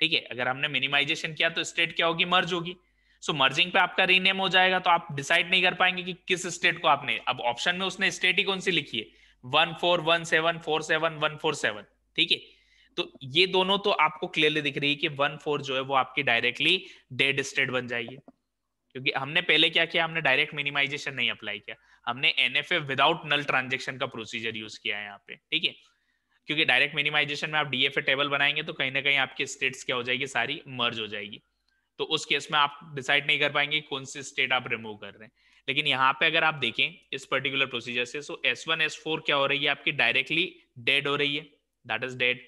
ठीक है अगर हमने मिनिमाइजेशन किया तो स्टेट क्या होगी मर्ज होगी सो so, मर्जिंग पे आपका रीनेम हो जाएगा तो आप डिसाइड नहीं कर पाएंगे कि किस स्टेट को आपने अब ऑप्शन में उसने स्टेट ही कौन सी लिखी है one four one seven four seven one four seven ठीक है तो ये दोनों तो आपको क्लियरली दिख रही है कि वन फोर जो है वो आपकी डायरेक्टली डेड स्टेट बन जाएगी क्योंकि हमने पहले क्या किया हमने डायरेक्ट मिनिमाइजेशन नहीं अप्लाई किया हमने एनएफए विदाउट नल ट्रांजेक्शन का प्रोसीजर यूज किया है यहाँ पे ठीक है क्योंकि डायरेक्ट मिनिमाइजेशन में आप डीएफए टेबल बनाएंगे तो कहीं ना कहीं आपके स्टेट्स क्या हो जाएगी सारी मर्ज हो जाएगी तो उस केस में आप डिसाइड नहीं कर पाएंगे कौन सी स्टेट आप रिमूव कर रहे हैं लेकिन यहाँ पे अगर आप देखें इस पर्टिकुलर प्रोसीजर से so S one S four क्या हो रही है आपकी डायरेक्टली डेड हो रही है दैट इज डेड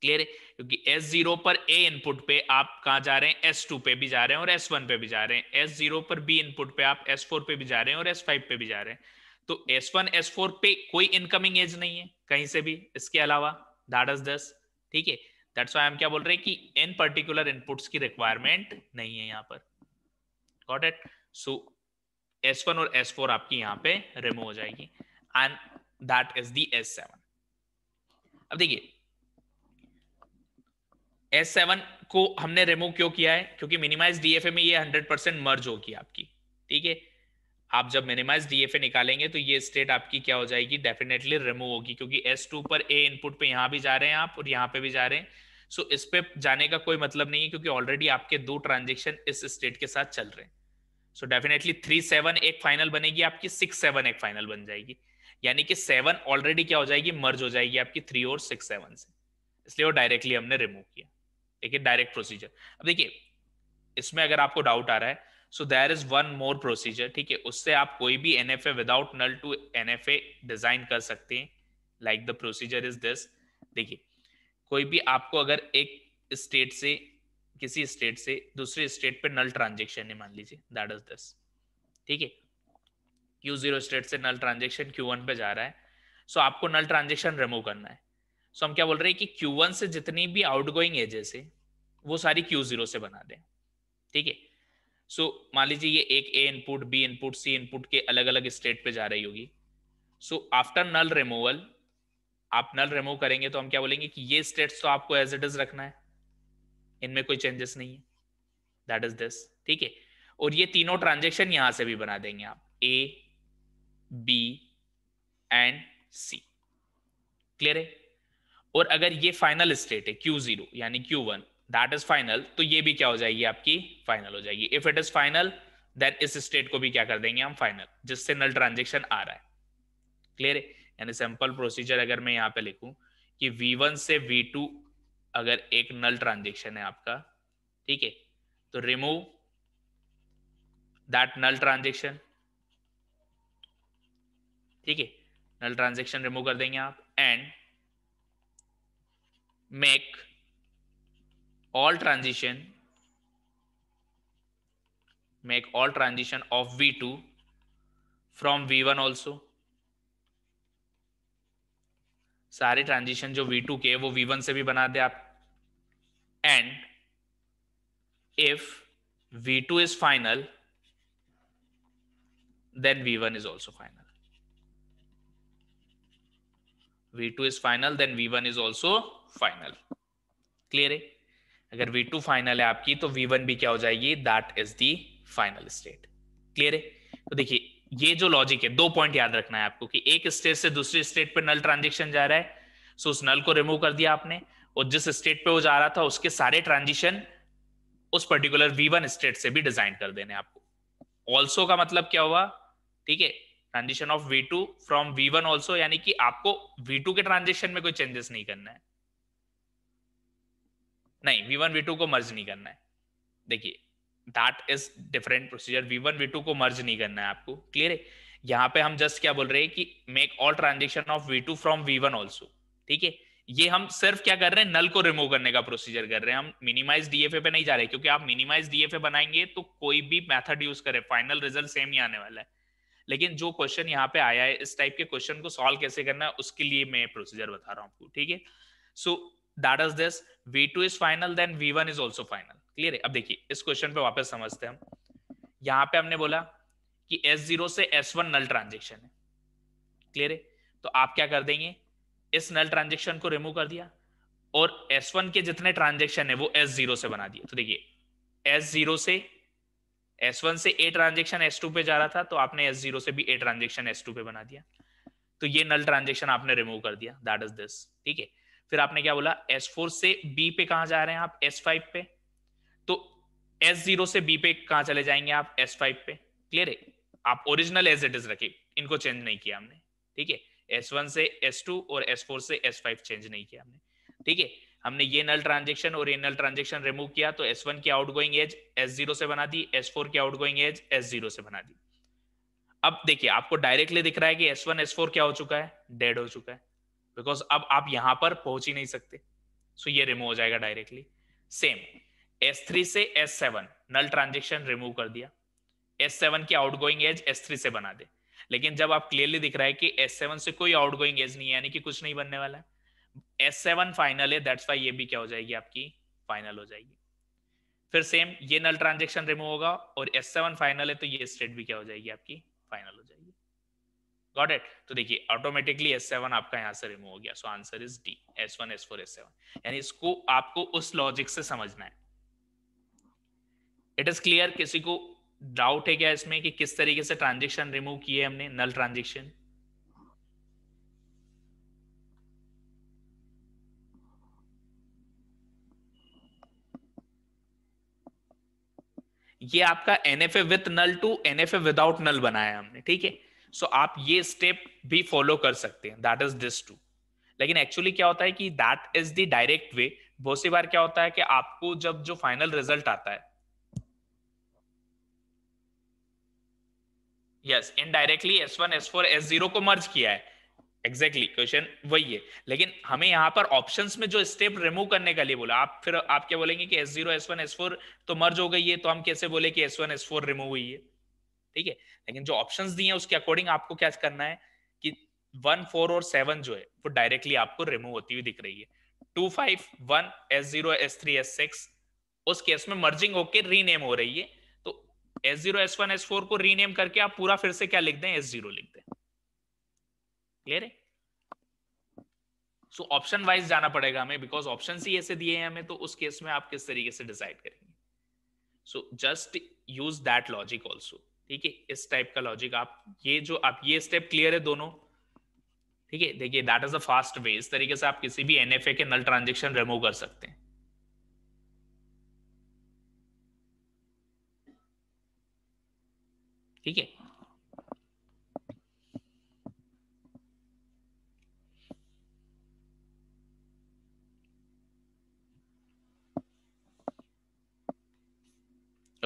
क्लियर है क्योंकि एस जीरो पर ए इनपुट पे आप कहा जा रहे हैं एस टू पे भी जा रहे हैं और एस वन पे भी जा रहे हैं एस जीरो पर बी इनपुट पे आप एस फोर पे भी जा रहे हैं और एस फाइव पे भी जा रहे हैं तो एस वन एस फोर पे कोई इनकमिंग एज नहीं है कहीं से भी इसके अलावा दैट इज दस ठीक है दैट्स वाई हम क्या बोल रहे हैं कि इन पर्टिकुलर इनपुट्स की रिक्वायरमेंट नहीं है यहाँ पर got it so S one और एस फोर आपकी यहाँ पे रिमूव हो जाएगी and that is the S seven अब देखिए एस सेवन को हमने रिमूव क्यों किया है क्योंकि मिनिमाइज डीएफए में ये हंड्रेड परसेंट मर्ज होगी आपकी ठीक है आप जब मिनिमाइज डीएफए निकालेंगे तो ये स्टेट आपकी क्या हो जाएगी डेफिनेटली रिमूव होगी क्योंकि एस टू पर ए इनपुट पे यहां भी जा रहे हैं आप और यहां पे भी जा रहे हैं सो so, इस पे जाने का कोई मतलब नहीं है क्योंकि ऑलरेडी आपके दो ट्रांजेक्शन इस स्टेट के साथ चल रहे हैं सो डेफिनेटली थ्री सेवन एक फाइनल बनेगी आपकी सिक्स सेवन एक फाइनल बन जाएगी यानी कि सेवन ऑलरेडी क्या हो जाएगी मर्ज हो जाएगी आपकी थ्री और सिक्स सेवन से इसलिए वो डायरेक्टली हमने रिमूव किया ठीक है डायरेक्ट प्रोसीजर अब देखिए इसमें अगर आपको डाउट आ रहा है so there is one more procedure ठीक है उससे आप कोई भी N F A without null to N F A design कर सकते हैं like the procedure is this देखिए कोई भी आपको अगर एक स्टेट से किसी स्टेट से दूसरे स्टेट पे नल ट्रांजेक्शन है मान लीजिए दैट इज दिस ठीक है क्यू जीरो स्टेट से नल ट्रांजेक्शन क्यू वन पे जा रहा है सो so आपको नल ट्रांजेक्शन रिमूव करना है सो so हम क्या बोल रहे हैं कि क्यू वन से जितनी भी आउट गोइंग एजेस है वो सारी क्यू जीरो से बना दें ठीक है सो मान लीजिए ये एक A input B input C input के अलग अलग स्टेट पे जा रही होगी सो आफ्टर नल रिमूवल आप नल रिमूव करेंगे तो हम क्या बोलेंगे कि ये स्टेट्स तो आपको एज इट इज रखना है इनमें कोई चेंजेस नहीं है दैट इज दिस ठीक है और ये तीनों ट्रांजेक्शन यहां से भी बना देंगे आप A B and C clear है और अगर ये फाइनल स्टेट है क्यू जीरो यानी Q one that is final तो ये भी क्या हो जाएगी आपकी फाइनल हो जाएगी if it is final then इस स्टेट को भी क्या कर देंगे हम फाइनल जिससे नल ट्रांजेक्शन आ रहा है क्लियर है यानी सिंपल प्रोसीजर अगर मैं यहां पे लिखूं कि वन से वी टू अगर एक नल ट्रांजेक्शन है आपका ठीक है तो रिमूव दैट नल ट्रांजेक्शन ठीक है नल ट्रांजेक्शन रिमूव कर देंगे आप and make make all make of V two v2 V one also सारे ट्रांजिशन जो v2 के वो v1 से भी बना दे आप and if v2 is final then v1 is also final v2 is final then v1 is also final clear hai agar v2 final hai aapki to v1 bhi kya ho jayegi that is the final state clear hai to dekhiye ये जो लॉजिक है दो पॉइंट याद रखना है आपको कि एक स्टेट से दूसरी स्टेट पर नल ट्रांजेक्शन जा रहा है सो उस नल को रिमूव कर दिया आपने और जिस स्टेट पे वो जा रहा था उसके सारे ट्रांजिशन उस पर्टिकुलर वी वन स्टेट से भी डिजाइन कर देने आपको ऑल्सो का मतलब क्या हुआ ठीक है transition of V two from V one also यानी कि आपको वी टू के ट्रांजिशन में कोई चेंजेस नहीं करना है नहीं वी वन वी टू को मर्ज नहीं करना है देखिए that is different procedure V one V two को मर्ज नहीं करना है आपको क्लियर है यहाँ पे हम जस्ट क्या बोल रहे हैं कि make all transaction of V two from V one also ठीक है ये हम सिर्फ क्या कर रहे हैं नल को रिमूव करने का प्रोसीजर कर रहे हैं हम मिनिमाइज डीएफए पे नहीं जा रहे क्योंकि आप मिनिमाइज डीएफए बनाएंगे तो कोई भी मेथड यूज करें फाइनल रिजल्ट सेम ही आने वाला है लेकिन जो क्वेश्चन यहाँ पे आया है इस टाइप के क्वेश्चन को सॉल्व कैसे करना है उसके लिए मैं प्रोसीजर बता रहा हूँ आपको ठीक है so that is this V two is final then V one is also final clear है अब देखिए इस क्वेश्चन पे वापस समझते हैं हम यहाँ पे हमने बोला कि एस जीरो से एस वन नल ट्रांजेक्शन है क्लियर है तो आप क्या कर देंगे इस नल ट्रांजेक्शन को रिमूव कर दिया और एस वन के जितने ट्रांजेक्शन है वो एस जीरो से बना दिया तो देखिए एस जीरो से एस वन से ए ट्रांजेक्शन एस टू पे जा रहा था तो आपने एस जीरो से भी ए ट्रांजेक्शन एस टू पे बना दिया तो ये नल ट्रांजेक्शन आपने रिमूव कर दिया दैट इज दिस ठीक है फिर आपने क्या बोला एस फोर से बी पे कहा जा रहे हैं आप एस फाइव पे तो एस जीरो से बी पे कहा चले जाएंगे आप एस फाइव पे क्लियर है आप ओरिजिनल एज इट इज रखे इनको चेंज नहीं किया हमने ठीक है एस वन से एस टू और एस फोर से एस फाइव चेंज नहीं किया हमने ठीक है हमने ये नल ट्रांजेक्शन और ये नल ट्रांजेक्शन रिमूव किया तो एस वन की outgoing edge S zero से बना दी एस फोर की outgoing edge S zero से बना दी अब देखिए आपको डायरेक्टली दिख रहा है कि एस वन एस फोर क्या हो चुका है डेड हो चुका है बिकॉज अब आप यहां पर पहुंच ही नहीं सकते सो ये रिमूव हो जाएगा डायरेक्टली सेम एस थ्री से S seven null transaction remove कर दिया एस सेवन की outgoing edge S three से बना दे लेकिन जब आप क्लियरली दिख रहा है कि S7 से कोई आउट गोइंग एज नहीं है यानी कि कुछ नहीं बनने वाला है एस सेवन फाइनल है दैट्स वाई ये भी क्या हो जाएगी आपकी फाइनल हो जाएगी फिर सेम ये नल ट्रांजेक्शन रिमूव होगा और एस सेवन फाइनल है तो ये स्टेट भी क्या हो जाएगी आपकी फाइनल हो जाएगी गॉट इट तो देखिए ऑटोमेटिकली एस सेवन आपका यहां से रिमूव हो गया so answer is D S one S four S seven यानी इसको आपको उस लॉजिक से समझना है इट इज क्लियर किसी को डाउट है क्या इसमें कि किस तरीके से ट्रांजेक्शन रिमूव किए हमने नल ट्रांजेक्शन ये आपका NFA with null to NFA without null बनाया हमने ठीक है सो आप ये स्टेप भी फॉलो कर सकते हैं दैट इज दिस टू लेकिन एक्चुअली क्या होता है कि that is the direct way बहुत सी बार क्या होता है कि आपको जब जो फाइनल रिजल्ट आता है yes indirectly S one S four S zero को मर्ज किया है एग्जैक्टली exactly, क्वेश्चन वही है लेकिन हमें यहाँ पर ऑप्शन में जो स्टेप रिमूव करने के लिए बोला आप फिर आप क्या बोलेंगे कि S zero S one S four तो मर्ज हो गई है तो हम कैसे बोले कि S one S four remove हुई है ठीक है लेकिन जो ऑप्शन दिए हैं उसके अकॉर्डिंग आपको क्या करना है कि वन फोर और सेवन जो है वो डायरेक्टली आपको रिमूव होती हुई दिख रही है two five one S zero S three S six उस केस में मर्जिंग होकर रीनेम हो रही है S zero S one S four को रीनेम करके आप पूरा फिर से क्या लिख दें एस जीरो लिख दें क्लियर है सो ऑप्शन वाइज जाना पड़ेगा हमें बिकॉज ऑप्शन ही ऐसे दिए हैं हमें तो उस केस में आप किस तरीके से डिसाइड करेंगे so just use that logic also ठीक है इस टाइप का लॉजिक आप ये जो आप ये स्टेप क्लियर है दोनों ठीक है देखिए that is a fast way इस तरीके से आप किसी भी एनएफए के नल ट्रांजेक्शन रिमूव कर सकते हैं ठीक है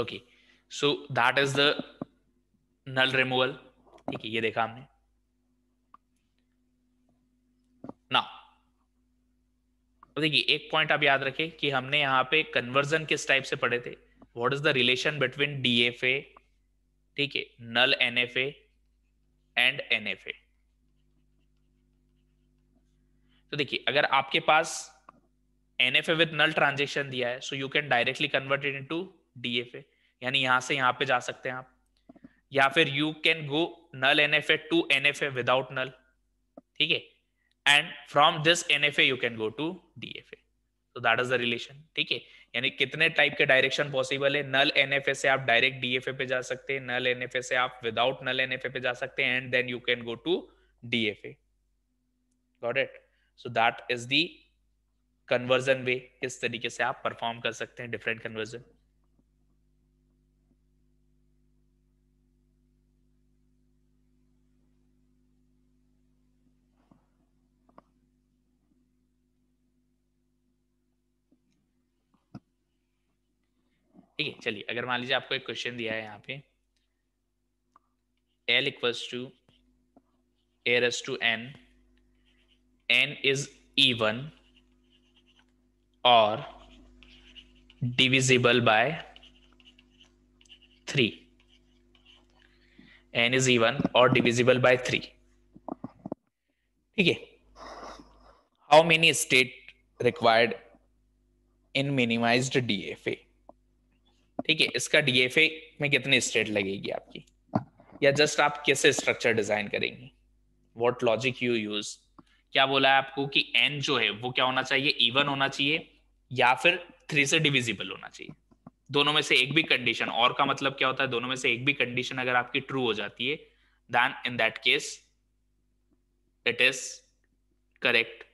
okay so that is the null removal ठीक है ये देखा हमने ना तो देखिए एक पॉइंट आप याद रखें कि हमने यहां पे कन्वर्जन किस टाइप से पढ़े थे what is the relation between DFA ठीक है नल एनएफए एंड एनएफए तो देखिए अगर आपके पास एनएफए विद नल ट्रांजेक्शन दिया है so you can directly convert it into DFA यानी यहां से यहां पे जा सकते हैं आप या फिर you can go null NFA to NFA without null ठीक है and from this NFA you can go to DFA so that is the relation ठीक है यानी कितने टाइप के डायरेक्शन पॉसिबल है नल एनएफए से आप डायरेक्ट डीएफए पे जा सकते हैं नल एनएफए से आप विदाउट नल एनएफए पे जा सकते हैं and then you can go to DFA got it so that is the conversion way किस तरीके से आप परफॉर्म कर सकते हैं डिफरेंट कन्वर्जन ठीक है चलिए अगर मान लीजिए आपको एक क्वेश्चन दिया है यहाँ पे L equals to a raise to N N is even और divisible by three N is even और डिविजिबल बाय थ्री ठीक है how many state required in minimized DFA ठीक है इसका डीएफए में कितनी स्टेट लगेगी आपकी या जस्ट आप कैसे स्ट्रक्चर डिजाइन करेंगे वॉट लॉजिक यू यूज क्या बोला है आपको कि एन जो है वो क्या होना चाहिए इवन होना चाहिए या फिर थ्री से डिविजिबल होना चाहिए दोनों में से एक भी कंडीशन और का मतलब क्या होता है दोनों में से एक भी कंडीशन अगर आपकी ट्रू हो जाती है then in that case it is correct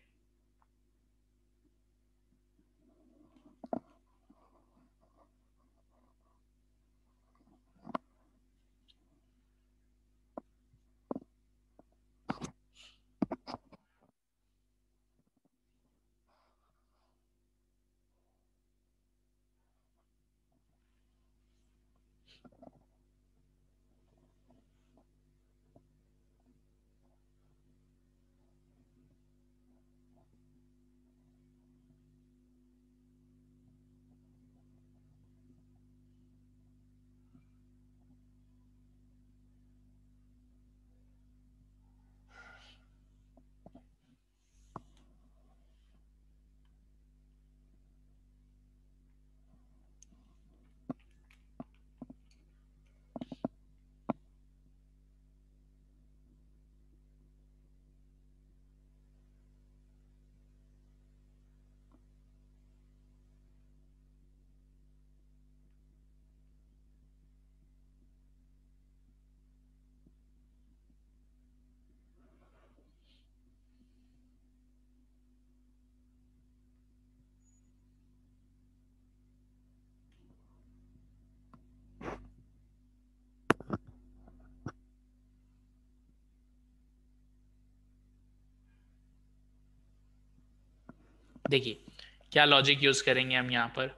देखिए क्या लॉजिक यूज करेंगे हम यहाँ पर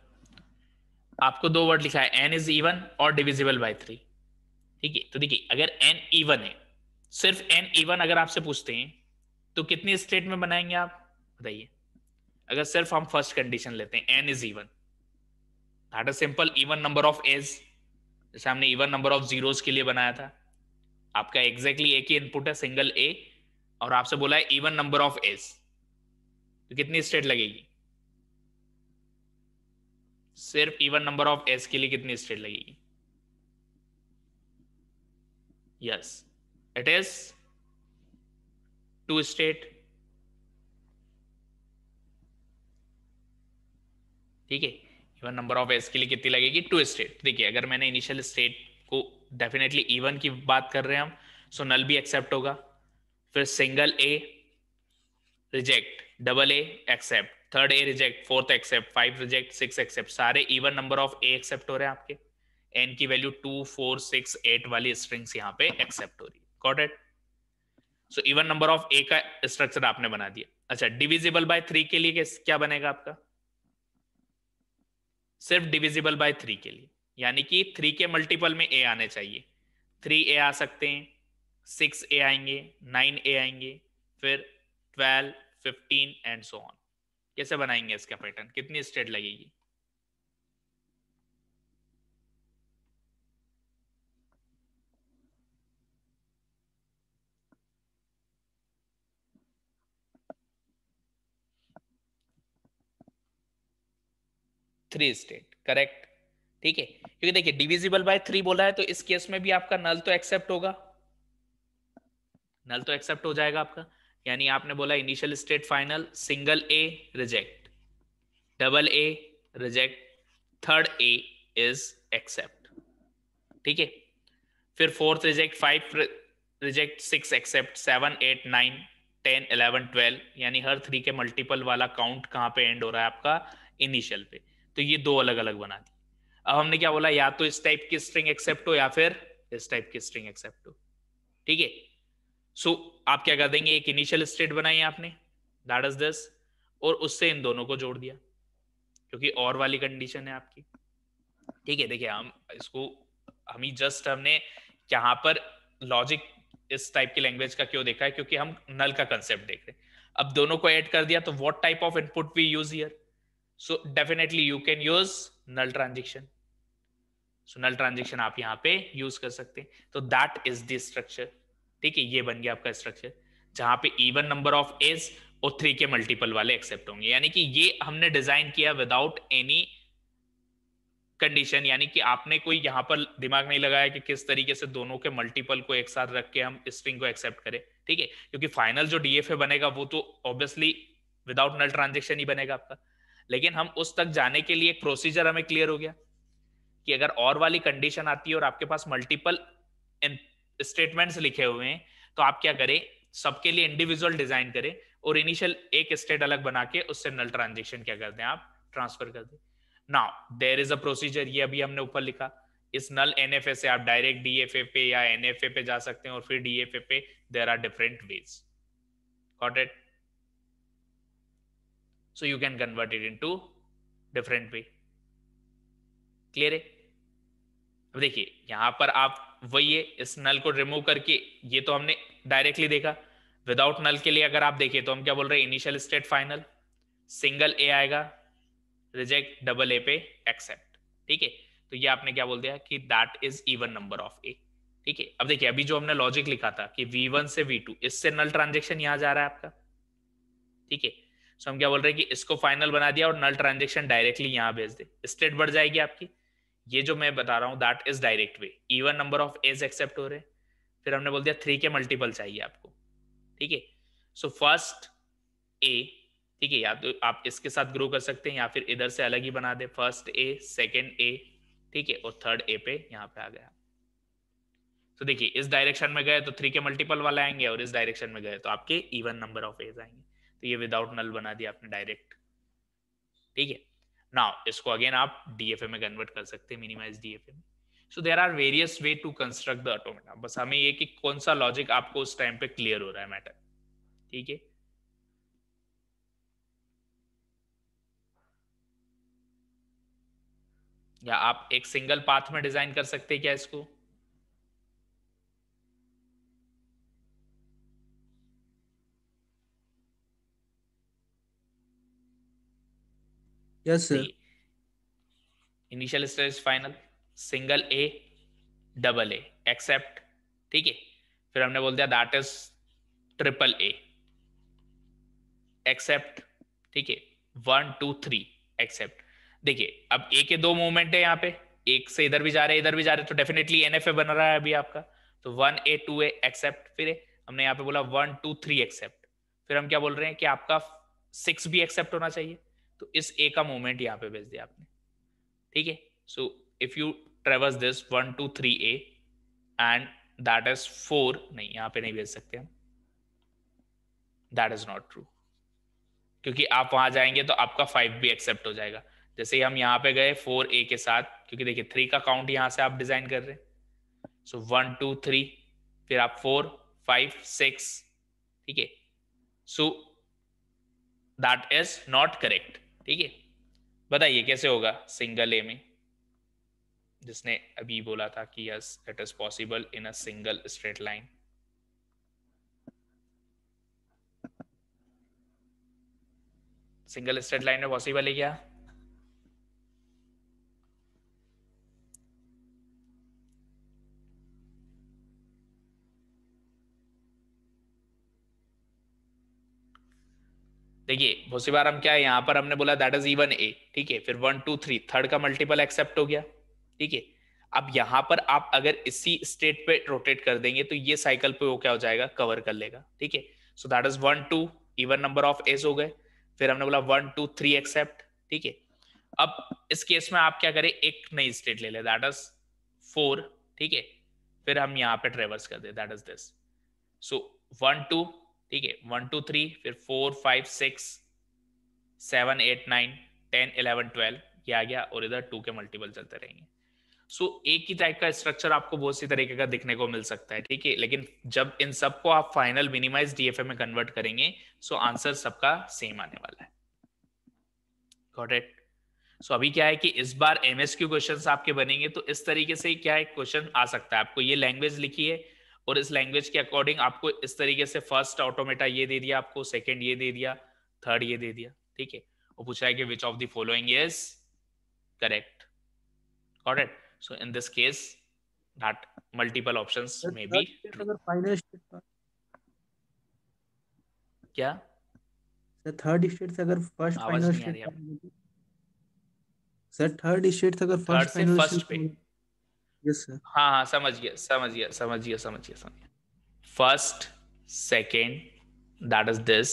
आपको दो वर्ड लिखा है एन इज इवन और डिविजिबल बाय थ्री ठीक है तो देखिए अगर एन इवन है सिर्फ एन इवन अगर आपसे पूछते हैं तो कितनी स्टेट में बनाएंगे आप बताइए अगर सिर्फ हम फर्स्ट कंडीशन लेते हैं N is even that is simple even number of a's जैसे हमने इवन नंबर ऑफ जीरोस के लिए बनाया था आपका एग्जैक्टली exactly एक ही इनपुट है सिंगल ए और आपसे बोला है इवन नंबर ऑफ एज तो कितनी स्टेट लगेगी सिर्फ इवन नंबर ऑफ एस के लिए कितनी स्टेट लगेगी yes it is two state ठीक है इवन नंबर ऑफ एस के लिए कितनी लगेगी टू स्टेट देखिए अगर मैंने इनिशियल स्टेट को डेफिनेटली इवन की बात कर रहे हैं हम सो नल भी एक्सेप्ट होगा फिर single a reject double a accept third a reject fourth accept five reject six accept सारे even number of a accept हो रहे हैं आपके एन की value two four six eight वाली स्ट्रिंग्स यहाँ पे एक्सेप्ट हो रही है got it so even number of a का स्ट्रक्चर आपने बना दिया अच्छा डिविजिबल बाय थ्री के लिए क्या बनेगा आपका सिर्फ डिविजिबल बाय थ्री के लिए यानी कि थ्री के मल्टीपल में ए आने चाहिए थ्री ए आ सकते हैं सिक्स ए आएंगे नाइन ए आएंगे फिर twelve fifteen and so on कैसे बनाएंगे इसका पैटर्न कितनी स्टेट लगेगी थ्री स्टेट करेक्ट ठीक है क्योंकि देखिए डिविजिबल बाय थ्री बोला है तो इस केस में भी आपका नल तो एक्सेप्ट होगा नल तो एक्सेप्ट हो जाएगा आपका यानी आपने बोला initial state final single a reject double a reject third a is accept ठीक है फिर fourth reject five reject six accept seven eight nine ten eleven twelve यानी हर थ्री के मल्टीपल वाला काउंट कहां पे एंड हो रहा है आपका इनिशियल पे तो ये दो अलग अलग बना दी अब हमने क्या बोला या तो इस टाइप की स्ट्रिंग एक्सेप्ट हो या फिर इस टाइप की स्ट्रिंग एक्सेप्ट हो ठीक है सो so, आप क्या कर देंगे एक इनिशियल स्टेट बनाई आपने दैट इज दिस और उससे इन दोनों को जोड़ दिया क्योंकि और वाली कंडीशन है आपकी ठीक है देखिए हम इसको हम ही जस्ट हमने यहां पर लॉजिक इस टाइप की लैंग्वेज का क्यों देखा है क्योंकि हम नल का कंसेप्ट देख रहे हैं अब दोनों को ऐड कर दिया तो what type of input we use here so definitely you can use null transaction so null transaction आप यहां पे यूज कर सकते हैं तो दैट इज द स्ट्रक्चर ठीक है ये बन गया आपका स्ट्रक्चर जहां पे इवन नंबर ऑफ एज और थ्री के मल्टीपल वाले एक्सेप्ट होंगे यानी कि ये हमने डिजाइन किया विदाउट एनी कंडीशन यानी कि आपने कोई यहाँ पर दिमाग नहीं लगाया कि किस तरीके से दोनों के मल्टीपल को एक साथ रख के हम स्ट्रिंग को एक्सेप्ट करें ठीक है क्योंकि फाइनल जो डीएफए बनेगा वो तो ऑब्वियसली विदाउट नल ट्रांजेक्शन ही बनेगा आपका लेकिन हम उस तक जाने के लिए एक प्रोसीजर हमें क्लियर हो गया कि अगर और वाली कंडीशन आती है और आपके पास मल्टीपल स्टेटमेंट्स लिखे हुए हैं तो आप क्या करें सबके लिए इंडिविजुअल डिजाइन करें और इनिशियल एक स्टेट अलग बना के उससे नल ट्रांजेक्शन क्या करते हैं आप ट्रांसफर कर दें now there is a procedure ये अभी हमने ऊपर लिखा इस नल एनएफए से आप डायरेक्ट डीएफए पे या एनएफए पे जा सकते हैं और फिर डीएफए पे there are different ways got it so you can convert it into different way clear है अब देखिए यहां पर आप वही है इस नल को रिमूव करके ये तो हमने डायरेक्टली देखा विदाउट नल के लिए अगर आप देखें तो हम क्या बोल रहे हैं initial state final single a आएगा रिजेक्ट डबल ए पे एक्सेप्ट ठीक है तो ये आपने क्या बोल दिया कि that is even number of a ठीक है अब देखिए अभी जो हमने लॉजिक लिखा था कि v1 से v2 इससे नल ट्रांजेक्शन यहां जा रहा है आपका ठीक है सो हम क्या बोल रहे हैं कि इसको फाइनल बना दिया और नल ट्रांजेक्शन डायरेक्टली यहां भेज दे स्टेट बढ़ जाएगी आपकी ये जो मैं बता रहा हूँ that is direct way even number of a's accept हो रहे फिर हमने बोल दिया थ्री के मल्टीपल चाहिए आपको ठीक है सो फर्स्ट ए ठीक है या तो आप इसके साथ ग्रो कर सकते हैं या फिर इधर से अलग ही बना दे फर्स्ट ए सेकेंड ए ठीक है और थर्ड ए पे यहाँ पे आ गया तो देखिए इस डायरेक्शन में गए तो थ्री के मल्टीपल वाले आएंगे और इस डायरेक्शन में गए तो आपके इवन नंबर ऑफ एज आएंगे तो ये विदाउट नल बना दिया आपने डायरेक्ट ठीक है नाउ इसको अगेन आप डीएफए में कन्वर्ट कर सकते हैं मिनिमाइज डीएफए में so there are various way to construct the automata बस हमें ये कि कौन सा लॉजिक आपको उस टाइम पे क्लियर हो रहा है मैटर ठीक है या आप एक सिंगल पाथ में डिजाइन कर सकते हैं क्या इसको Yes, sir. The initial stage final single a double a accept ठीक है फिर हमने बोल दिया that is triple a accept ठीक है वन टू थ्री एक्सेप्ट देखिए अब ए के दो मूवमेंट है यहाँ पे एक से इधर भी जा रहे इधर भी जा रहे तो डेफिनेटली एन एफ ए बन रहा है अभी आपका तो one a two a accept फिर हमने यहाँ पे बोला वन टू थ्री एक्सेप्ट फिर हम क्या बोल रहे हैं कि आपका सिक्स भी एक्सेप्ट होना चाहिए तो इस ए का मोमेंट यहाँ पे भेज दिया आपने ठीक है so if you travel this one two three a and that is four नहीं यहाँ पे नहीं भेज सकते हम दैट इज नॉट ट्रू क्योंकि आप वहां जाएंगे तो आपका फाइव भी एक्सेप्ट हो जाएगा जैसे ही हम यहाँ पे गए फोर ए के साथ क्योंकि देखिए थ्री का काउंट यहाँ से आप डिजाइन कर रहे हैं सो वन टू थ्री फिर आप फोर फाइव सिक्स ठीक है so that is not correct ठीक है बताइए कैसे होगा सिंगल ए में जिसने अभी बोला था कि yes it is possible in a single straight line single straight line में पॉसिबल है क्या देखिए बहुत सी बार हम क्या है यहां पर हमने बोला दैट इज इवन ए ठीक है फिर वन टू थ्री थर्ड का मल्टीपल एक्सेप्ट हो गया ठीक है अब यहां पर आप अगर इसी स्टेट पे रोटेट कर देंगे तो ये साइकिल पे वो क्या हो जाएगा कवर कर लेगा ठीक है so that is one two even number of a's हो गए फिर हमने बोला वन टू थ्री एक्सेप्ट ठीक है अब इस केस में आप क्या करें एक नई स्टेट ले लें दैट इज फोर ठीक है फिर हम यहाँ पे ट्रेवर्स कर दे that is this so one two ठीक है वन टू थ्री फिर four five six seven eight nine ten eleven twelve ये आ गया और इधर टू के मल्टीपल चलते रहेंगे सो so, एक ही टाइप का स्ट्रक्चर आपको बहुत सी तरीके का दिखने को मिल सकता है ठीक है लेकिन जब इन सब को आप फाइनल मिनिमाइज डीएफए में कन्वर्ट करेंगे सो आंसर सबका सेम आने वाला है गॉट इट सो अभी क्या है कि इस बार एमएसक्यू क्वेश्चंस आपके बनेंगे तो इस तरीके से क्या है क्वेश्चन आ सकता है आपको ये लैंग्वेज लिखी है और इस लैंग्वेज के अकॉर्डिंग आपको इस तरीके से फर्स्ट ऑटोमेटा ये दे दिया आपको सेकेंड ये दे दिया थर्ड ये दे दिया ठीक है और पूछा है कि which of the following is correct got it so in this case that multiple option that, may क्या सर थर्ड स्टेट से अगर first final state sir third state से अगर फर्स्ट फाइनल फर्स्ट पे हाँ हाँ समझ गया समझ गया समझ गया समझ गया समझ गया first second that is this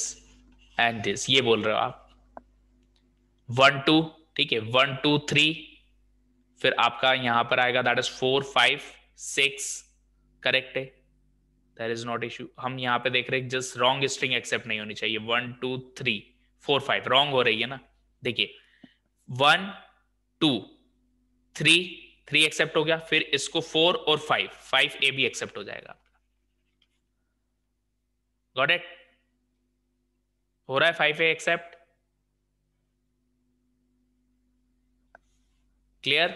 and this ये बोल रहे हो आप वन टू ठीक है वन टू थ्री फिर आपका यहां पर आएगा that is four five six correct है दैट इज नॉट इश्यू हम यहाँ पे देख रहे हैं जस्ट रॉन्ग स्ट्रिंग एक्सेप्ट नहीं होनी चाहिए one two three four five wrong हो रही है ना देखिए one two three three accept हो गया फिर इसको फोर और फाइव फाइव ए भी एक्सेप्ट हो जाएगा गॉट इट हो रहा है five a accept clear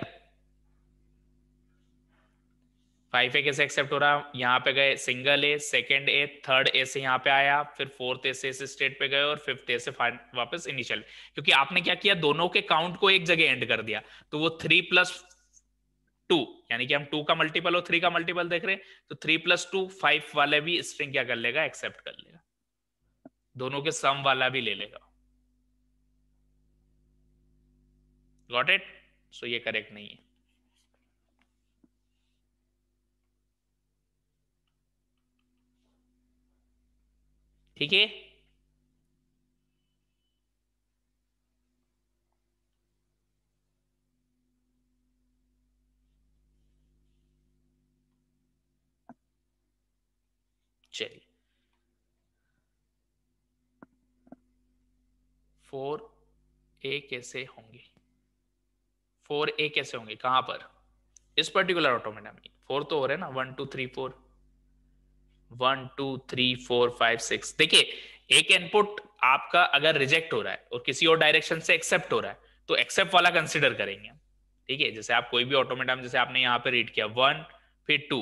five a कैसे एक्सेप्ट हो रहा यहां पे गए single a second a third a से यहां पे आया फिर फोर्थ ए से इस स्टेट पे गए और फिफ्थ ए से वापस इनिशियल क्योंकि आपने क्या किया दोनों के काउंट को एक जगह एंड कर दिया तो वो थ्री प्लस टू यानी कि हम टू का मल्टीपल और थ्री का मल्टीपल देख रहे हैं तो थ्री प्लस टू फाइव वाले भी स्ट्रिंग क्या कर लेगा एक्सेप्ट कर लेगा दोनों के सम वाला भी ले लेगा गॉट इट सो ये करेक्ट नहीं है ठीक है चलिए फोर ए कैसे होंगे फोर ए कैसे होंगे कहां पर इस पर्टिकुलर ऑटोमेटा में फोर तो हो रहे ना one two three four one two three four five six देखिए एक इनपुट आपका अगर रिजेक्ट हो रहा है और किसी और डायरेक्शन से एक्सेप्ट हो रहा है तो एक्सेप्ट वाला कंसिडर करेंगे ठीक है जैसे आप कोई भी ऑटोमेटा जैसे आपने यहां पे रीड किया वन फिर टू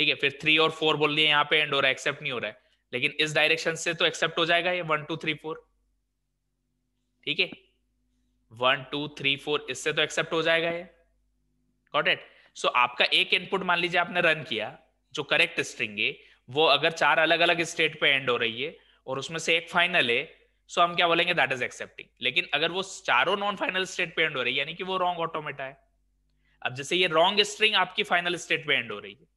ठीक है फिर थ्री और फोर बोल दिए यहाँ पे एंड हो रहा है एक्सेप्ट नहीं हो रहा है लेकिन इस डायरेक्शन से तो एक्सेप्ट हो जाएगा ये वन टू थ्री फोर ठीक है वन टू थ्री फोर इससे तो एक्सेप्ट हो जाएगा ये गॉट इट सो आपका एक इनपुट मान लीजिए आपने रन किया जो करेक्ट स्ट्रिंग है वो अगर चार अलग अलग स्टेट पे एंड हो रही है और उसमें से एक फाइनल है सो हम क्या बोलेंगे दैट इज एक्सेप्टिंग लेकिन अगर वो चारों नॉन फाइनल स्टेट पे एंड हो रही है यानी कि वो रॉन्ग ऑटोमेटा है अब जैसे ये रॉन्ग स्ट्रिंग आपकी फाइनल स्टेट पे एंड हो रही है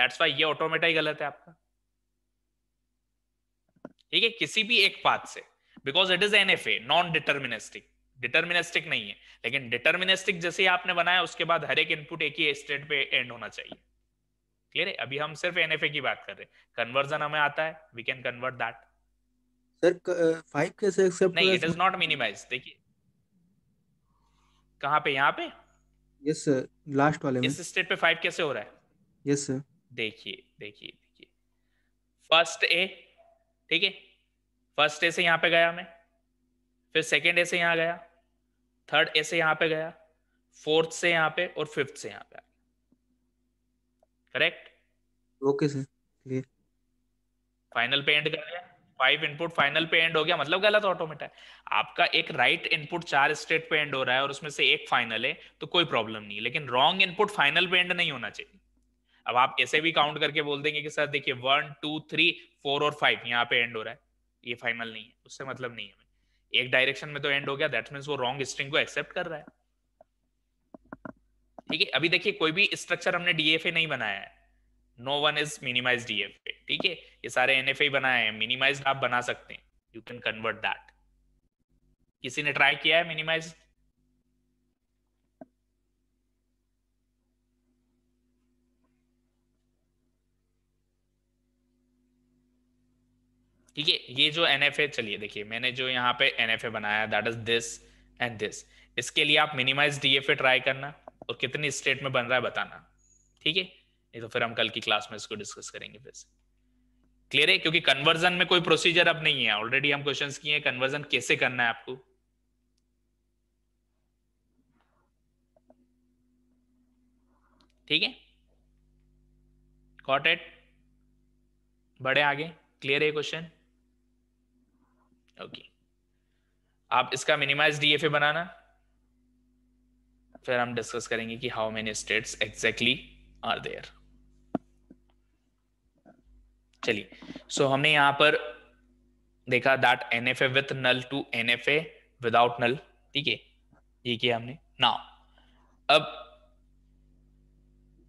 दैट्स वाई ये ऑटोमेटा ही गलत है आपका ठीक है किसी भी एक पाथ से because it is N F A non deterministic deterministic नहीं है लेकिन डिटर्मिनेस्टिक जैसे ही आपने बनाया उसके बाद हर एक इनपुट एक ही स्टेट पे एंड होना चाहिए क्लियर है अभी हम सिर्फ एनएफए की बात कर रहे हैं कन्वर्जन हमें आता है we can convert that sir five कैसे एक्सेप्ट नहीं इट इज नॉट मिनिमाइज देखिए कहाँ पे यहाँ पे यस सर लास्ट वाले में इस स्टेट पे फाइव कैसे हो रहा है यस yes, सर देखिए देखिए देखिए फर्स्ट ए ठीक है फर्स्ट ए से यहां पे गया मैं फिर सेकेंड ए से यहां गया थर्ड ए से यहां पे गया फोर्थ से यहाँ पे और फिफ्थ से यहां पे correct okay sir clear final पे एंड कर गया फाइव इनपुट फाइनल पे एंड हो गया मतलब गलत ऑटोमेट है आपका एक राइट right इनपुट चार स्टेट पे एंड हो रहा है और उसमें से एक फाइनल है तो कोई प्रॉब्लम नहीं लेकिन रॉन्ग इनपुट फाइनल पे एंड नहीं होना चाहिए अब आप ऐसे भी काउंट करके बोल देंगे कि सर देखिए वन टू थ्री फोर और फाइव यहाँ पे एंड हो रहा है ये फाइनल नहीं है उससे मतलब नहीं है एक डायरेक्शन में तो एंड हो गया दैट मीन वो रॉन्ग स्ट्रिंग को एक्सेप्ट कर रहा है ठीक है अभी देखिए कोई भी स्ट्रक्चर हमने डीएफए नहीं बनाया है no one is minimize DFA ठीक है ये सारे एनएफए बनाए हैं मिनिमाइज आप बना सकते हैं यू कैन कन्वर्ट दैट किसी ने ट्राई किया है मिनिमाइज ठीक है ये जो एन चलिए देखिए मैंने जो यहाँ पे एन बनाया that is this and this इसके लिए आप मिनिमाइज डीएफए ट्राई करना और कितनी स्टेट में बन रहा है बताना ठीक है नहीं तो फिर हम कल की क्लास में इसको डिस्कस करेंगे फिर क्लियर है क्योंकि कन्वर्जन में कोई प्रोसीजर अब नहीं है ऑलरेडी हम क्वेश्चंस किए हैं कन्वर्जन कैसे करना है आपको ठीक है कॉट एट बड़े आगे क्लियर है क्वेश्चन ओके आप इसका मिनिमाइज डीएफए बनाना फिर हम डिस्कस करेंगे कि how many states exactly are there चलिए सो so, हमने यहां पर देखा that NFA with null to NFA without null ठीक है ये किया हमने नाउ अब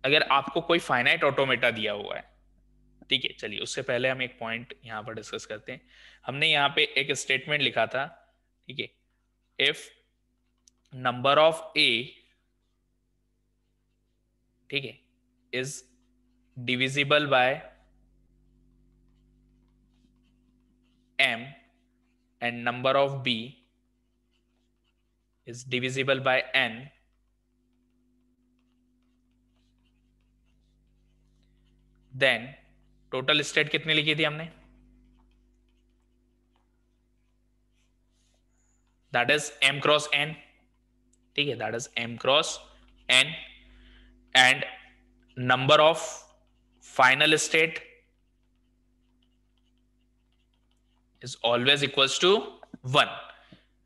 अगर आपको कोई फाइनाइट ऑटोमेटा दिया हुआ है ठीक है चलिए उससे पहले हम एक पॉइंट यहाँ पर डिस्कस करते हैं हमने यहाँ पे एक स्टेटमेंट लिखा था ठीक है इफ नंबर ऑफ ए ठीक है is divisible by m and number of b is divisible by n then total state कितनी लिखी थी हमने that is m cross n ठीक है that is m cross n and number of final state is always equals to one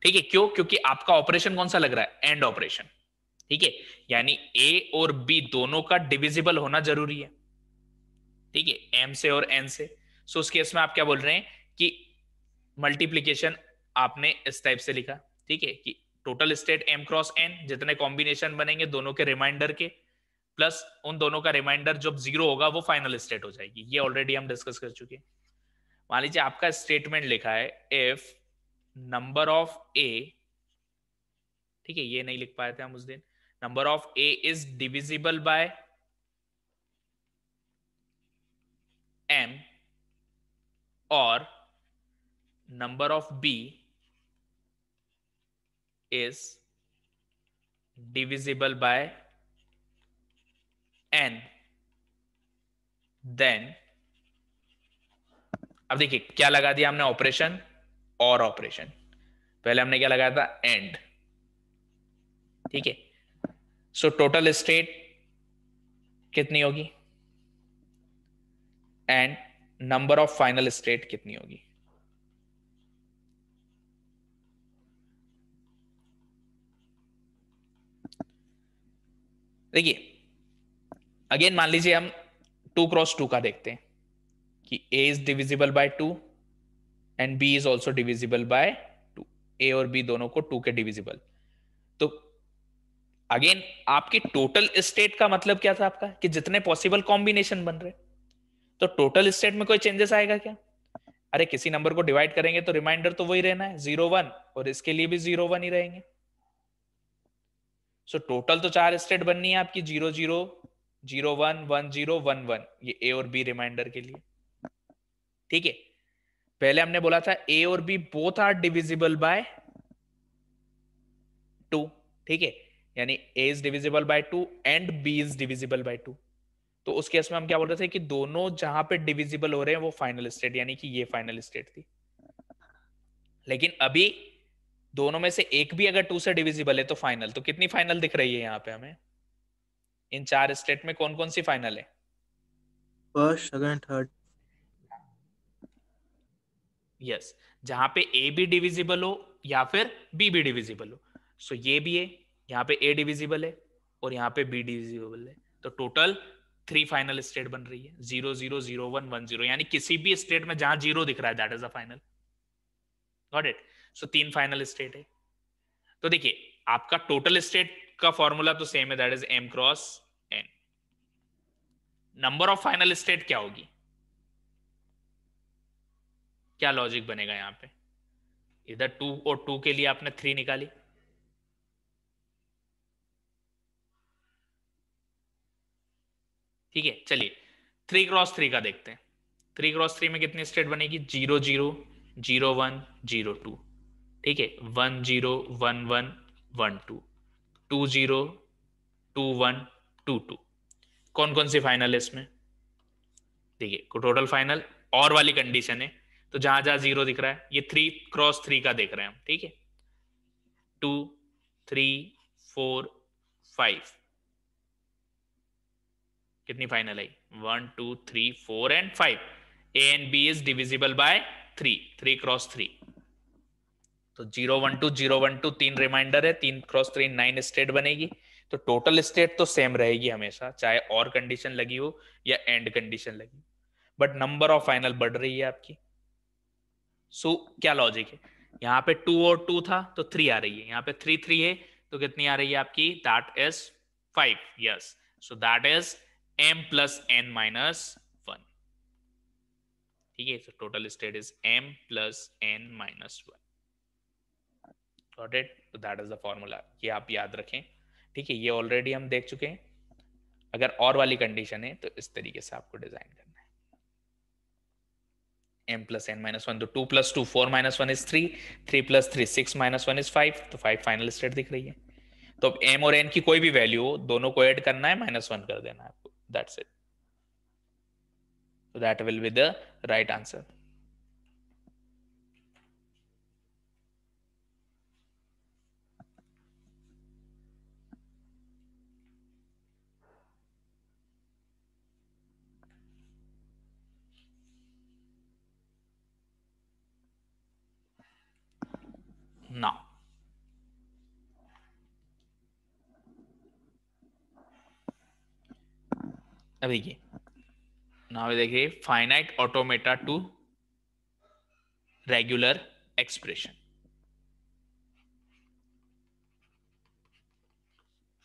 ठीक है क्यों क्योंकि आपका ऑपरेशन कौन सा लग रहा है एंड ऑपरेशन ठीक है यानी ए और बी दोनों का डिविजिबल होना जरूरी है ठीक है एम से और एन से सो उस केस में आप क्या बोल रहे हैं कि मल्टीप्लीकेशन आपने इस टाइप से लिखा ठीक है कि total state m cross n जितने कॉम्बिनेशन बनेंगे दोनों के रिमाइंडर के प्लस उन दोनों का रिमाइंडर जब जीरो होगा वो फाइनल स्टेट हो जाएगी ये ऑलरेडी हम डिस्कस कर चुके हैं मान लीजिए आपका स्टेटमेंट लिखा है इफ नंबर ऑफ ए ठीक है ये नहीं लिख पाए थे हम उस दिन number of a is divisible by m or number of b is divisible by n then अब देखिए क्या लगा दिया हमने ऑपरेशन और ऑपरेशन पहले हमने क्या लगाया था एंड ठीक है सो टोटल स्टेट कितनी होगी and number of final state कितनी होगी देखिए अगेन मान लीजिए हम टू क्रॉस टू का देखते हैं कि a is divisible by two and b is also divisible by two a और बी दोनों को टू के डिविजिबल तो अगेन आपकी टोटल स्टेट का मतलब क्या था आपका कि जितने पॉसिबल कॉम्बिनेशन बन रहे तो टोटल स्टेट में कोई चेंजेस आएगा क्या अरे किसी नंबर को डिवाइड करेंगे तो रिमाइंडर तो वही रहना है जीरो वन और इसके लिए भी जीरो वन ही रहेंगे सो so, टोटल तो चार स्टेट बननी है आपकी zero zero zero one one zero one one ये ए और बी रिमाइंडर के लिए ठीक है पहले हमने बोला था ए और b both are divisible by two ठीक है यानी a is divisible by two and b is divisible by two तो उस केस में हम क्या बोल रहे थे कि दोनों जहां पे डिविजिबल हो रहे हैं वो फाइनल स्टेट यानी कि ये फाइनल स्टेट थी लेकिन अभी दोनों में से एक भी अगर टू से डिविजिबल है तो फाइनल तो कितनी फाइनल दिख रही है यहाँ पे हमें इन चार स्टेट में कौन कौन सी फाइनल है फर्स्ट सेकंड थर्ड यस जहां पे ए भी डिविजिबल हो या फिर बी भी डिविजिबल हो सो so ये भी है यहाँ पे ए डिविजिबल है और यहाँ पे बी डिविजिबल है तो टोटल थ्री फाइनल स्टेट बन रही है zero zero zero one one zero यानी किसी भी स्टेट में जहां जीरो दिख रहा है that is a final got it so तीन फाइनल स्टेट है तो देखिए आपका टोटल स्टेट का फॉर्मूला तो सेम है that is m cross n number of final state क्या होगी क्या लॉजिक बनेगा यहां पे इधर टू और टू के लिए आपने थ्री निकाली ठीक है चलिए थ्री क्रॉस थ्री का देखते हैं थ्री क्रॉस थ्री में कितनी स्टेट बनेगी zero zero zero one zero two ठीक है one zero one one one two two zero two one two two कौन कौन सी फाइनल है इसमें ठीक है टोटल फाइनल और वाली कंडीशन है तो जहां जहां जीरो दिख रहा है ये थ्री क्रॉस थ्री का देख रहे हैं हम ठीक है टू थ्री फोर फाइव कितनी फाइनल आई one two three four and five a and b is divisible by three three cross three तो zero one two zero one two तीन रिमाइंडर है तीन क्रॉस थ्री नाइन स्टेट बनेगी तो टोटल स्टेट तो सेम रहेगी हमेशा चाहे और कंडीशन लगी हो या एंड कंडीशन लगी बट नंबर ऑफ फाइनल बढ़ रही है आपकी सो so, क्या लॉजिक है यहाँ पे टू और टू था तो थ्री आ रही है यहाँ पे थ्री थ्री है तो कितनी आ रही है आपकी that is five yes so that is m plus n minus one ठीक है total state is m plus n minus one तो दैट इज द फॉर्मूला ये आप याद रखें ठीक है ये ऑलरेडी हम देख चुके हैं अगर और वाली कंडीशन है तो इस तरीके से आपको डिजाइन करना है m plus n minus one तो two plus two four minus one is three three plus three six minus one is five तो फाइव फाइनल स्टेट दिख रही है तो m और n की कोई भी वैल्यू हो दोनों को ऐड करना है माइनस वन कर देना है That's it. So that will be the right answer. अभी की नाउ देखिए finite automata to regular expression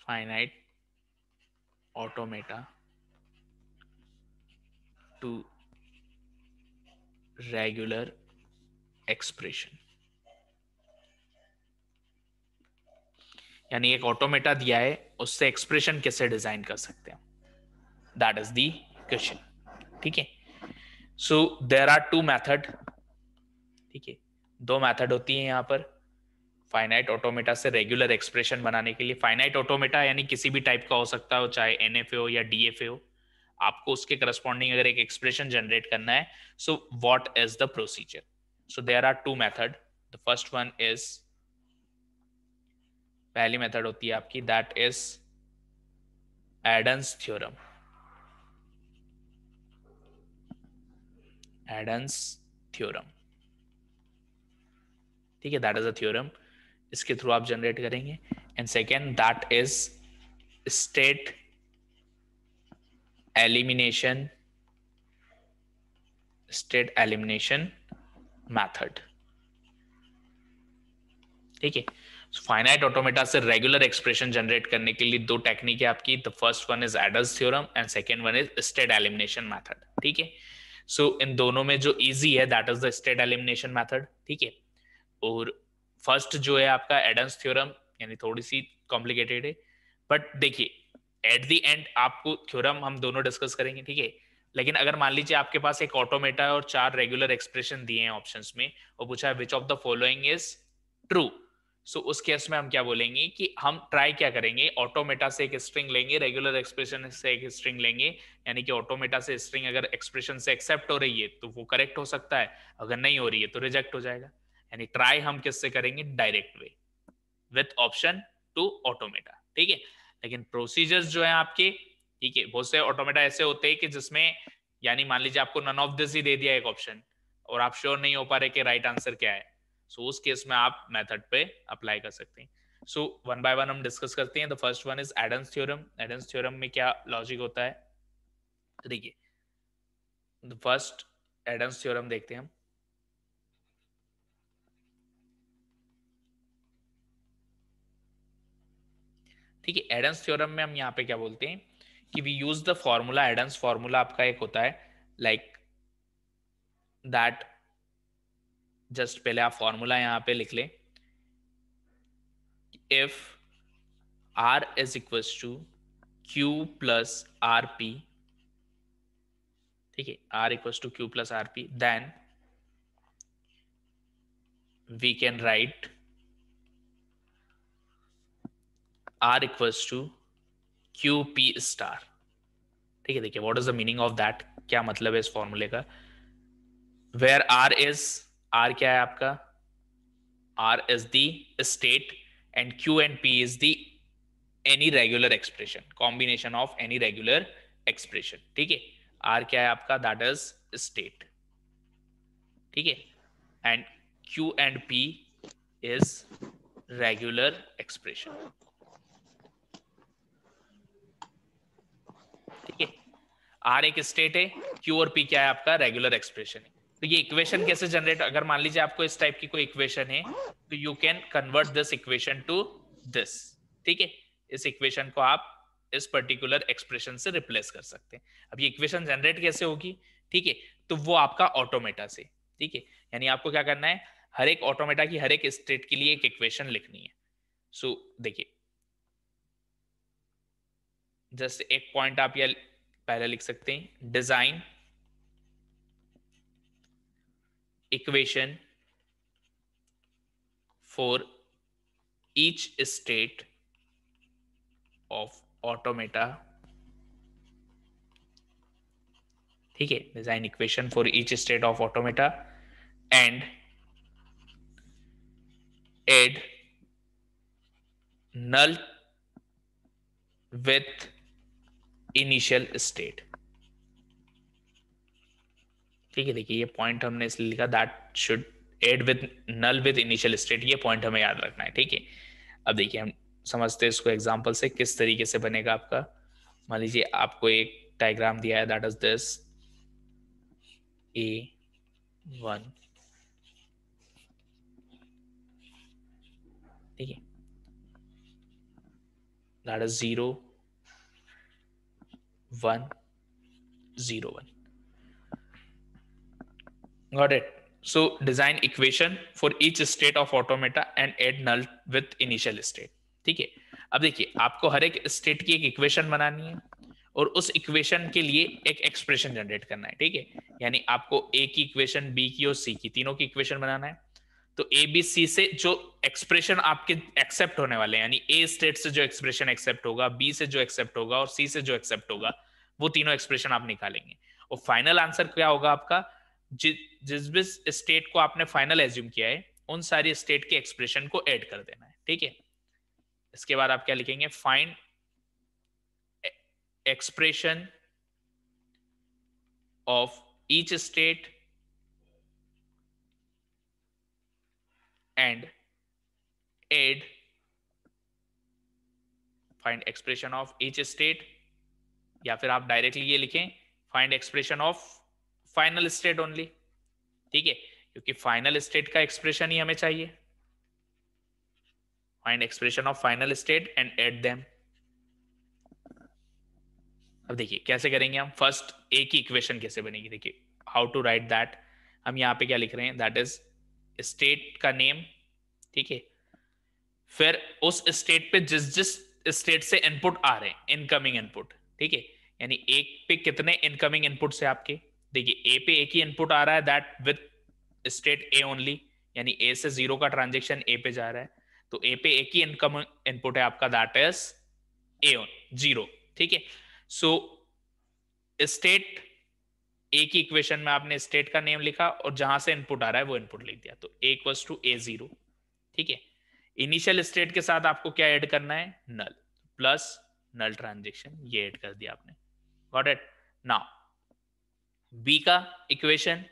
finite automata to regular expression यानी एक ऑटोमेटा दिया है उससे एक्सप्रेशन कैसे डिजाइन कर सकते हैं that is the question ठीक है so there are two method ठीक है दो मैथड होती है यहाँ पर फाइनाइट ऑटोमेटा से रेगुलर एक्सप्रेशन बनाने के लिए फाइनाइट ऑटोमेटा यानी किसी भी टाइप का हो सकता हो चाहे एन हो या डी हो आपको उसके करस्पॉन्डिंग अगर एक एक्सप्रेशन जनरेट करना है so what is the procedure so there are two method the first one is पहली मेथड होती है आपकी that is Arden's theorem Arden's theorem ठीक है दैट इज अ थ्योरम इसके थ्रू आप जनरेट करेंगे and second that is state elimination state elimination method ठीक है फाइनाइट ऑटोमेटा से रेगुलर एक्सप्रेशन जनरेट करने के लिए दो टेक्निक है आपकी the first one is Arden's theorem and second one is state elimination method ठीक है सो so, इन दोनों में जो इजी है that is the state elimination method ठीक है और फर्स्ट जो है आपका एडम्स थ्योरम यानी थोड़ी सी कॉम्प्लिकेटेड है बट देखिए एट द एंड आपको थ्योरम हम दोनों डिस्कस करेंगे ठीक है लेकिन अगर मान लीजिए आपके पास एक ऑटोमेटा और चार रेगुलर एक्सप्रेशन दिए हैं ऑप्शंस में और पूछा है which of the following is true so उस केस में हम क्या बोलेंगे कि हम ट्राई क्या करेंगे ऑटोमेटा से एक स्ट्रिंग लेंगे रेगुलर एक्सप्रेशन से एक स्ट्रिंग लेंगे यानी कि ऑटोमेटा से स्ट्रिंग अगर एक्सप्रेशन से एक्सेप्ट हो रही है तो वो करेक्ट हो सकता है अगर नहीं हो रही है तो रिजेक्ट हो जाएगा यानी ट्राई हम किस से करेंगे direct way with option to automata ठीक है लेकिन प्रोसीजर्स जो है आपके ठीक है बहुत से ऑटोमेटा ऐसे होते हैं कि जिसमें यानी मान लीजिए आपको नन ऑफ दिस ही दे दिया एक ऑप्शन और आप श्योर नहीं हो पा रहे कि राइट आंसर क्या है सो उस केस में आप मेथड पे अप्लाई कर सकते हैं सो वन बाय वन हम डिस्कस करते हैं the first one is Arden's theorem Arden's theorem में क्या लॉजिक होता है तो देखिए द फर्स्ट एडम्स थ्योरम देखते हैं हम ठीक है एडम्स थ्योरम में हम यहाँ पे क्या बोलते हैं कि we use the formula Arden's formula आपका एक होता है लाइक दैट जस्ट पहले आप फॉर्मूला यहां पे लिख लें if R is equal to Q plus R P ठीक है R equal to Q plus R P then can write R equal to Q P star ठीक है देखिए what is the meaning of that क्या मतलब है इस फॉर्मूले का वेयर आर इज आर क्या है आपका R is the state and Q and P is the any regular expression combination of any regular expression ठीक है आर क्या है आपका दैट इज स्टेट ठीक है and Q and P is regular expression ठीक है आर एक स्टेट है क्यू और पी क्या है आपका रेगुलर एक्सप्रेशन है तो ये इक्वेशन कैसे जनरेट अगर मान लीजिए आपको इस टाइप की कोई इक्वेशन है तो you can convert this equation to this ठीक है इस इक्वेशन को आप इस पर्टिकुलर एक्सप्रेशन से रिप्लेस कर सकते हैं अब ये इक्वेशन जनरेट कैसे होगी ठीक है तो वो आपका ऑटोमेटा से ठीक है यानी आपको क्या करना है हर एक ऑटोमेटा की हर एक स्टेट के लिए एक इक्वेशन लिखनी है सो so, देखिए जस्ट एक पॉइंट आप यह पहले लिख सकते हैं design equation for each state of automata ठीक है design equation for each state of automata and add with initial state ठीक है देखिए ये पॉइंट हमने इसलिए लिखा that should add with null with initial state ये पॉइंट हमें याद रखना है ठीक है अब देखिए हम समझते हैं इसको एग्जाम्पल से किस तरीके से बनेगा आपका मान लीजिए आपको एक डायग्राम दिया है that is this A one ठीक है that is zero one zero one Got it. So design equation for each state of automata and add null with initial state. ठीक है अब देखिए आपको हर एक स्टेट की एक इक्वेशन बनानी है और उस इक्वेशन के लिए एक एक्सप्रेशन जनरेट करना है ठीक है यानी आपको ए की इक्वेशन बी की और सी की तीनों की इक्वेशन बनाना है तो ए बी सी से जो एक्सप्रेशन आपके एक्सेप्ट होने वाले यानी ए स्टेट से जो एक्सप्रेशन एक्सेप्ट होगा बी से जो एक्सेप्ट होगा और सी से जो एक्सेप्ट होगा वो तीनों एक्सप्रेशन आप निकालेंगे और फाइनल आंसर क्या होगा आपका जि, जिस भी स्टेट को आपने फाइनल एज्यूम किया है उन सारी स्टेट के एक्सप्रेशन को ऐड कर देना है ठीक है इसके बाद आप क्या लिखेंगे find expression of each state and add find expression of each state या फिर आप डायरेक्टली ये लिखें find expression of final state only ठीक है क्योंकि फाइनल स्टेट का एक्सप्रेशन ही हमें चाहिए find expression of final state and add them अब देखिए कैसे करेंगे हम फर्स्ट ए की इक्वेशन कैसे बनेगी देखिए हाउ टू राइट दैट हम यहां पे क्या लिख रहे हैं दैट इज स्टेट का नेम ठीक है फिर उस स्टेट पे जिस जिस स्टेट से इनपुट आ रहे हैं इनकमिंग इनपुट ठीक है यानी एक पे कितने इनकमिंग इनपुट से आपके देखिए ए पे एक ही इनपुट आ रहा है that with state A only यानी ए से जीरो का ट्रांजेक्शन ए पे जा रहा है तो ए पे एक ही इनकम इनपुट है आपका दैट इज ए जीरो ठीक है सो स्टेट ए की इक्वेशन में आपने स्टेट का नेम लिखा और जहां से इनपुट आ रहा है वो इनपुट लिख दिया तो A equals to A zero ठीक है इनिशियल स्टेट के साथ आपको क्या ऐड करना है नल प्लस नल ट्रांजेक्शन ये ऐड कर दिया आपने गॉट इट नाउ बी का इक्वेशन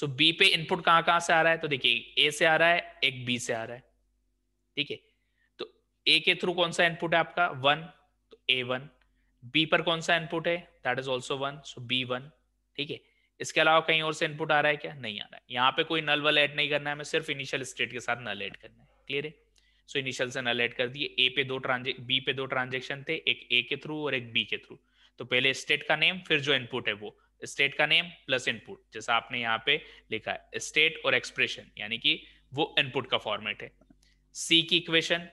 सो बी पे इनपुट कहां कहां से आ रहा है तो देखिए ए से आ रहा है एक बी से आ रहा है ठीक है तो ए के थ्रू कौन सा इनपुट है आपका वन तो ए वन बी पर कौन सा इनपुट है that is also one so B one ठीक है इसके अलावा कहीं और से इनपुट आ रहा है क्या नहीं आ रहा है यहाँ पे कोई नल वल एड नहीं करना है हमें सिर्फ इनिशियल स्टेट के साथ नल एड करना है क्लियर है सो so, इनिशियल से नल एड कर दिए ए पे दो ट्रांजेक् बी पे दो ट्रांजेक्शन थे एक ए के थ्रू और एक बी के थ्रू तो पहले स्टेट का नेम फिर जो इनपुट है वो स्टेट का नेम प्लस इनपुट जैसा आपने यहाँ पे लिखा है स्टेट और एक्सप्रेशन यानी कि वो इनपुट का फॉर्मेट है सी की इक्वेशन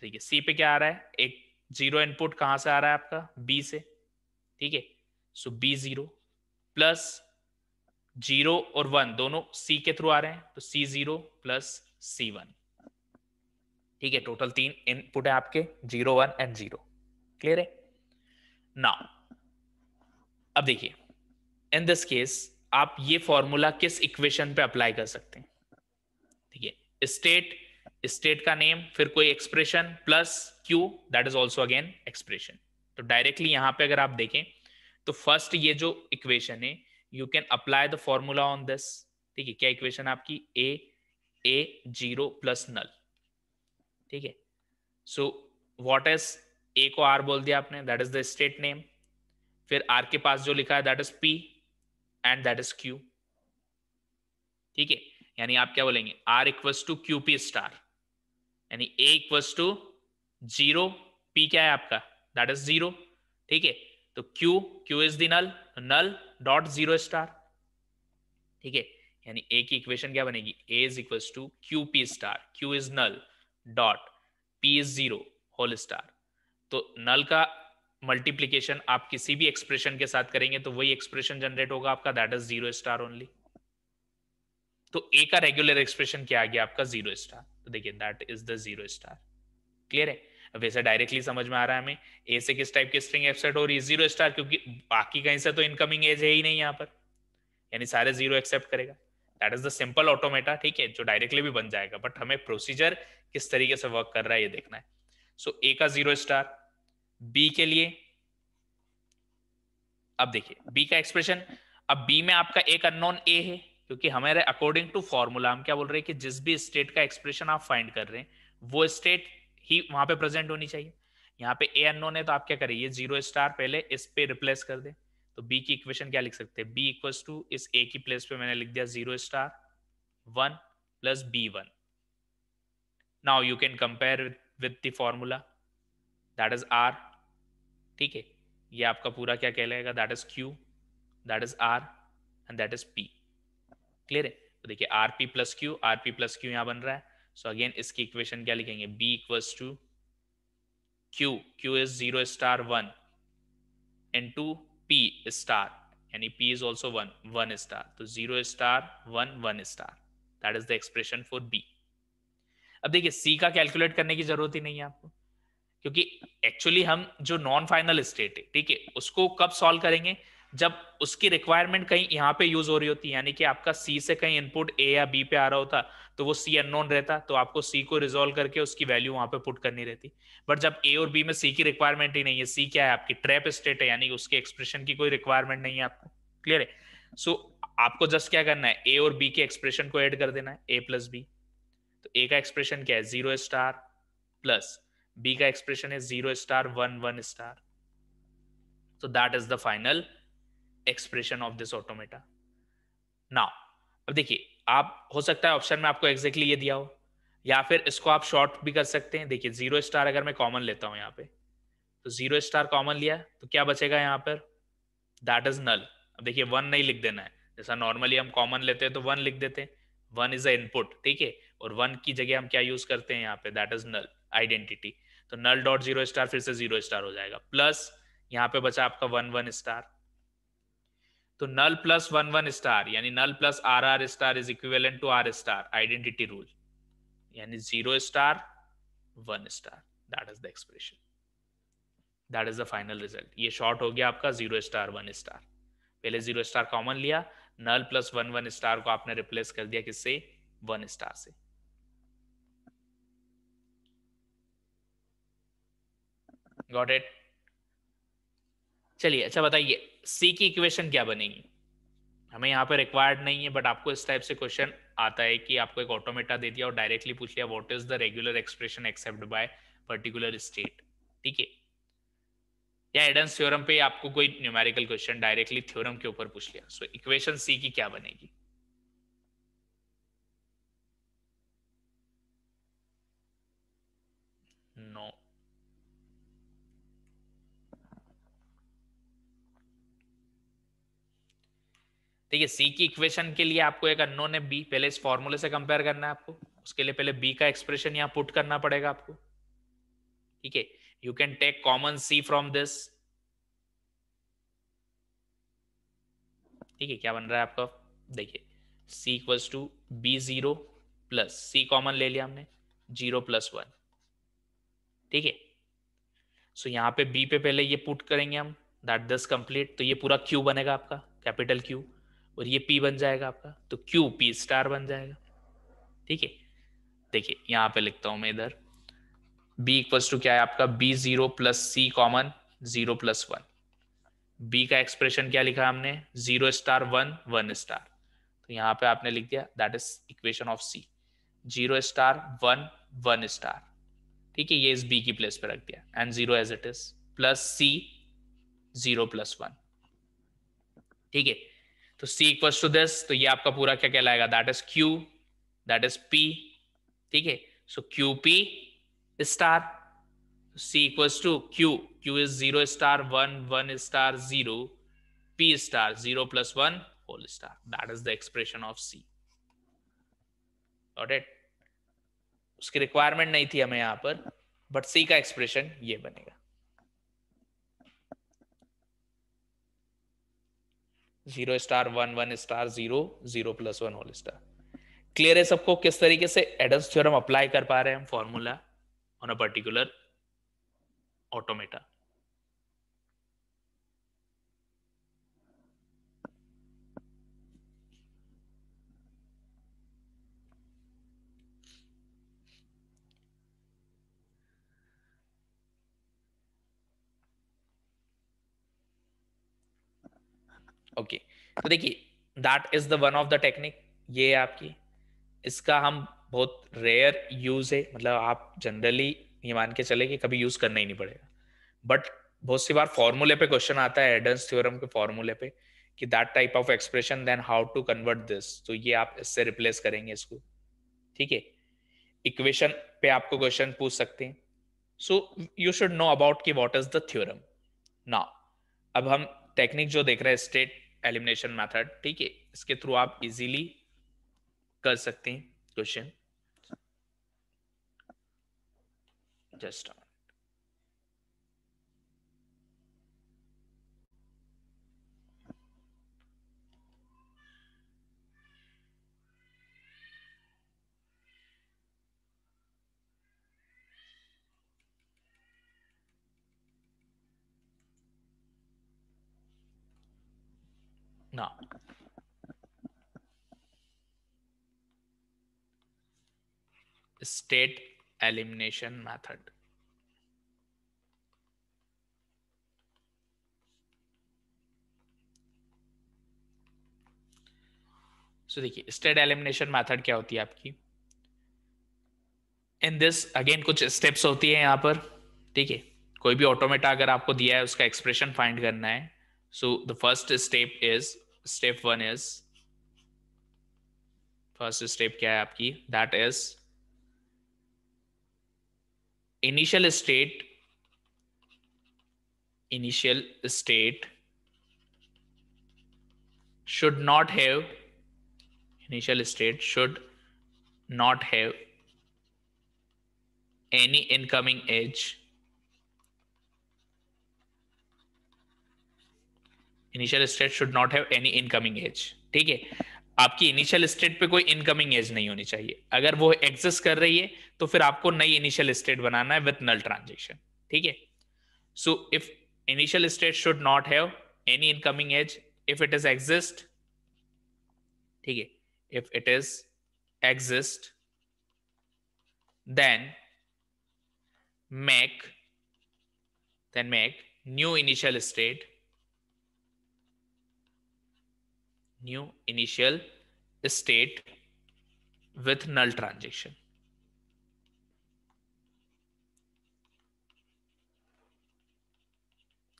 ठीक है सी पे क्या आ रहा है एक जीरो इनपुट कहां से आ रहा है आपका बी से ठीक है so B zero plus zero और वन दोनों सी के थ्रू आ रहे हैं तो C zero plus C one ठीक है टोटल तीन इनपुट है आपके zero one and zero clear है ना अब देखिए इन दिस केस आप ये फॉर्मूला किस इक्वेशन पे अप्लाई कर सकते हैं ठीक है स्टेट स्टेट का नेम फिर कोई expression plus Q that is also again expression तो डायरेक्टली यहां पे अगर आप देखें तो फर्स्ट ये जो इक्वेशन है you can apply the formula on this ठीक है क्या इक्वेशन आपकी ए ए जीरो प्लस नल ठीक है सो वॉट इज ए को आर बोल दिया आपने that is the state name फिर आर के पास जो लिखा है that is P and that is Q ठीक है यानी आप क्या बोलेंगे R equals to Q P star यानी A equals to zero P क्या है आपका दैट इज जीरो ठीक है तो Q Q is the null null dot zero star ठीक है यानी ए की इक्वेशन क्या बनेगी A is equal to Q P star Q is null dot P is zero whole star तो नल का मल्टीप्लीकेशन आप किसी भी एक्सप्रेशन के साथ करेंगे तो वही एक्सप्रेशन जनरेट होगा आपका that is zero star only तो ए का रेगुलर एक्सप्रेशन क्या आ गया आपका जीरो स्टार तो देखिए that is the zero star clear है वैसे डायरेक्टली समझ में आ रहा है हमें ए से किस टाइप की स्ट्रिंग एक्सेप्ट हो रही है जीरो स्टार क्योंकि बाकी कहीं से तो इनकमिंग एज है ही नहीं यहाँ पर यानी सारे जीरो एक्सेप्ट करेगा that is the simple automata ठीक है जो डायरेक्टली भी बन जाएगा बट हमें प्रोसीजर किस तरीके से वर्क कर रहा है ये देखना है सो so, ए का जीरो स्टार बी के लिए अब देखिए बी का एक्सप्रेशन अब बी में आपका एक अननोन ए है क्योंकि हमारे अकॉर्डिंग टू फॉर्मूला हम क्या बोल रहे हैं कि जिस भी स्टेट का एक्सप्रेशन आप फाइंड कर रहे हैं वो स्टेट ही वहां पे प्रेजेंट होनी चाहिए यहाँ पे ए अननोन है तो आप क्या करिए जीरो स्टार पहले इस पे रिप्लेस कर दे तो बी की इक्वेशन क्या लिख सकते हैं बी इक्व टू इस ए की प्लेस पे मैंने लिख दिया zero star one plus B one now you can compare with the formula that is R ठीक है ये आपका पूरा क्या कहलाएगा that is Q that is R and that is P clear है तो देखिए R P plus Q R P plus Q यहां बन रहा है सो so अगेन इसकी इक्वेशन क्या लिखेंगे B equals to Q Q is zero star one and to P star यानी P is also one one star तो zero star one one star that is the expression for B अब देखिए सी का कैलकुलेट करने की जरूरत ही नहीं है आपको क्योंकि एक्चुअली हम जो नॉन फाइनल स्टेट है ठीक है उसको कब सॉल्व करेंगे जब उसकी रिक्वायरमेंट कहीं यहाँ पे यूज हो रही होती है यानी कि आपका सी से कहीं इनपुट ए या बी पे आ रहा होता तो वो सी अननोन रहता तो आपको सी को रिजोल्व करके उसकी वैल्यू वहां पे पुट करनी रहती बट जब ए और बी में सी की रिक्वायरमेंट ही नहीं है सी क्या है आपकी ट्रैप स्टेट है यानी उसके एक्सप्रेशन की कोई रिक्वायरमेंट नहीं है आपको क्लियर है सो so, आपको जस्ट क्या करना है ए और बी के एक्सप्रेशन को एड कर देना है ए प्लस बी तो ए का एक्सप्रेशन क्या है जीरो स्टार प्लस b का एक्सप्रेशन है zero star one one star so that is the final expression of this automata now अब देखिए आप हो सकता है ऑप्शन में आपको एग्जैक्टली exactly ये दिया हो या फिर इसको आप शॉर्ट भी कर सकते हैं देखिए जीरो स्टार अगर मैं कॉमन लेता हूं यहाँ पे तो जीरो स्टार कॉमन लिया तो क्या बचेगा यहाँ पर दैट इज नल अब देखिए वन नहीं लिख देना है जैसा नॉर्मली हम कॉमन लेते हैं तो वन लिख देते हैं वन इज अ इनपुट ठीक है और वन की जगह हम क्या यूज करते हैं यहाँ पे दैट इज नल आइडेंटिटी तो नल डॉट जीरो स्टार फिर से जीरो स्टार हो जाएगा प्लस यहाँ पे बचा आपका वन वन स्टार तो null plus one one star यानी null plus R R star is equivalent to R star identity rule यानी zero star one star that is the expression that is the final result ये शॉर्ट हो गया आपका जीरो स्टार वन स्टार पहले जीरो स्टार कॉमन लिया null plus one one star को आपने रिप्लेस कर दिया किससे वन स्टार से गॉट इट चलिए अच्छा बताइए सी की इक्वेशन क्या बनेगी हमें यहाँ पे रिक्वायर्ड नहीं है बट आपको इस टाइप से क्वेश्चन आता है कि आपको एक ऑटोमेटा दे दिया और डायरेक्टली पूछ लिया what is the regular expression accept by particular state ठीक है या एडन थ्योरम पे आपको कोई न्यूमेरिकल क्वेश्चन डायरेक्टली थ्योरम के ऊपर पूछ लिया सो इक्वेशन सी की क्या बनेगी ठीक है सी की इक्वेशन के लिए आपको एक अननोन है बी पहले इस फॉर्मूले से कंपेयर करना है आपको उसके लिए पहले बी का एक्सप्रेशन यहाँ पुट करना पड़ेगा आपको ठीक है you can take common C from this ठीक है क्या बन रहा है आपका देखिए C equals to B zero plus C common ले लिया हमने जीरो प्लस वन ठीक है सो यहाँ पे बी पे पहले ये पुट करेंगे हम दैट दिस कंप्लीट तो ये पूरा क्यू बनेगा आपका कैपिटल क्यू और ये पी बन जाएगा आपका तो क्यू पी स्टार बन जाएगा ठीक है देखिए यहाँ पे लिखता हूं मैं इधर बी इक्वल्स टू क्या है आपका B zero plus C common zero plus one B का एक्सप्रेशन क्या लिखा हमने zero star one one star तो यहाँ पे आपने लिख दिया that is equation of C zero star one one star ठीक है ये इस बी की प्लेस पे रख दिया and zero as it is plus C zero plus one ठीक है तो c इक्वल टू दिस तो ये आपका पूरा क्या कहलाएगा that is q that is P ठीक है so Q P star C equal to Q Q is zero star one one star zero P star zero plus one whole star that is the expression of c got उसकी रिक्वायरमेंट नहीं थी हमें यहां पर बट सी का एक्सप्रेशन ये बनेगा zero star one one star zero zero plus one whole star clear है सबको किस तरीके से एडम्स थ्योरम अप्लाई कर पा रहे हैं हम formula on a particular automata okay तो देखिए that is the one of the technique ये है आपकी इसका हम बहुत रेयर यूज है मतलब आप जनरली ये मान के चले कि कभी यूज करना ही नहीं पड़ेगा बट बहुत सी बार फॉर्मूले पे क्वेश्चन आता है एडन्स थ्योरम के फॉर्मूले पे कि that type of expression then how to convert this तो ये आप इससे रिप्लेस करेंगे इसको ठीक है इक्वेशन पे आपको क्वेश्चन पूछ सकते हैं so you should know about कि what is the theorem now अब हम टेक्निक जो देख रहे हैं स्टेट एलिमिनेशन मेथड ठीक है इसके थ्रू आप इजीली कर सकते हैं question just No. State elimination method. So देखिए स्टेट एलिमिनेशन method क्या होती है आपकी इन दिस अगेन कुछ स्टेप्स होती है यहां पर ठीक है कोई भी ऑटोमेटा अगर आपको दिया है उसका एक्सप्रेशन फाइंड करना है so the first step is Step one is first step. क्या है आपकी that is initial state initial state should not have initial state should not have any incoming edge initial state should not have any incoming edge ठीक है आपकी इनिशियल स्टेट पे कोई इनकमिंग एज नहीं होनी चाहिए अगर वो एग्जिस्ट कर रही है तो फिर आपको नई इनिशियल स्टेट बनाना है विथ नल ट्रांजेक्शन ठीक है so if initial state should not have any incoming edge if it is exist ठीक है if it is exist then make then make new initial state new initial state with null transaction.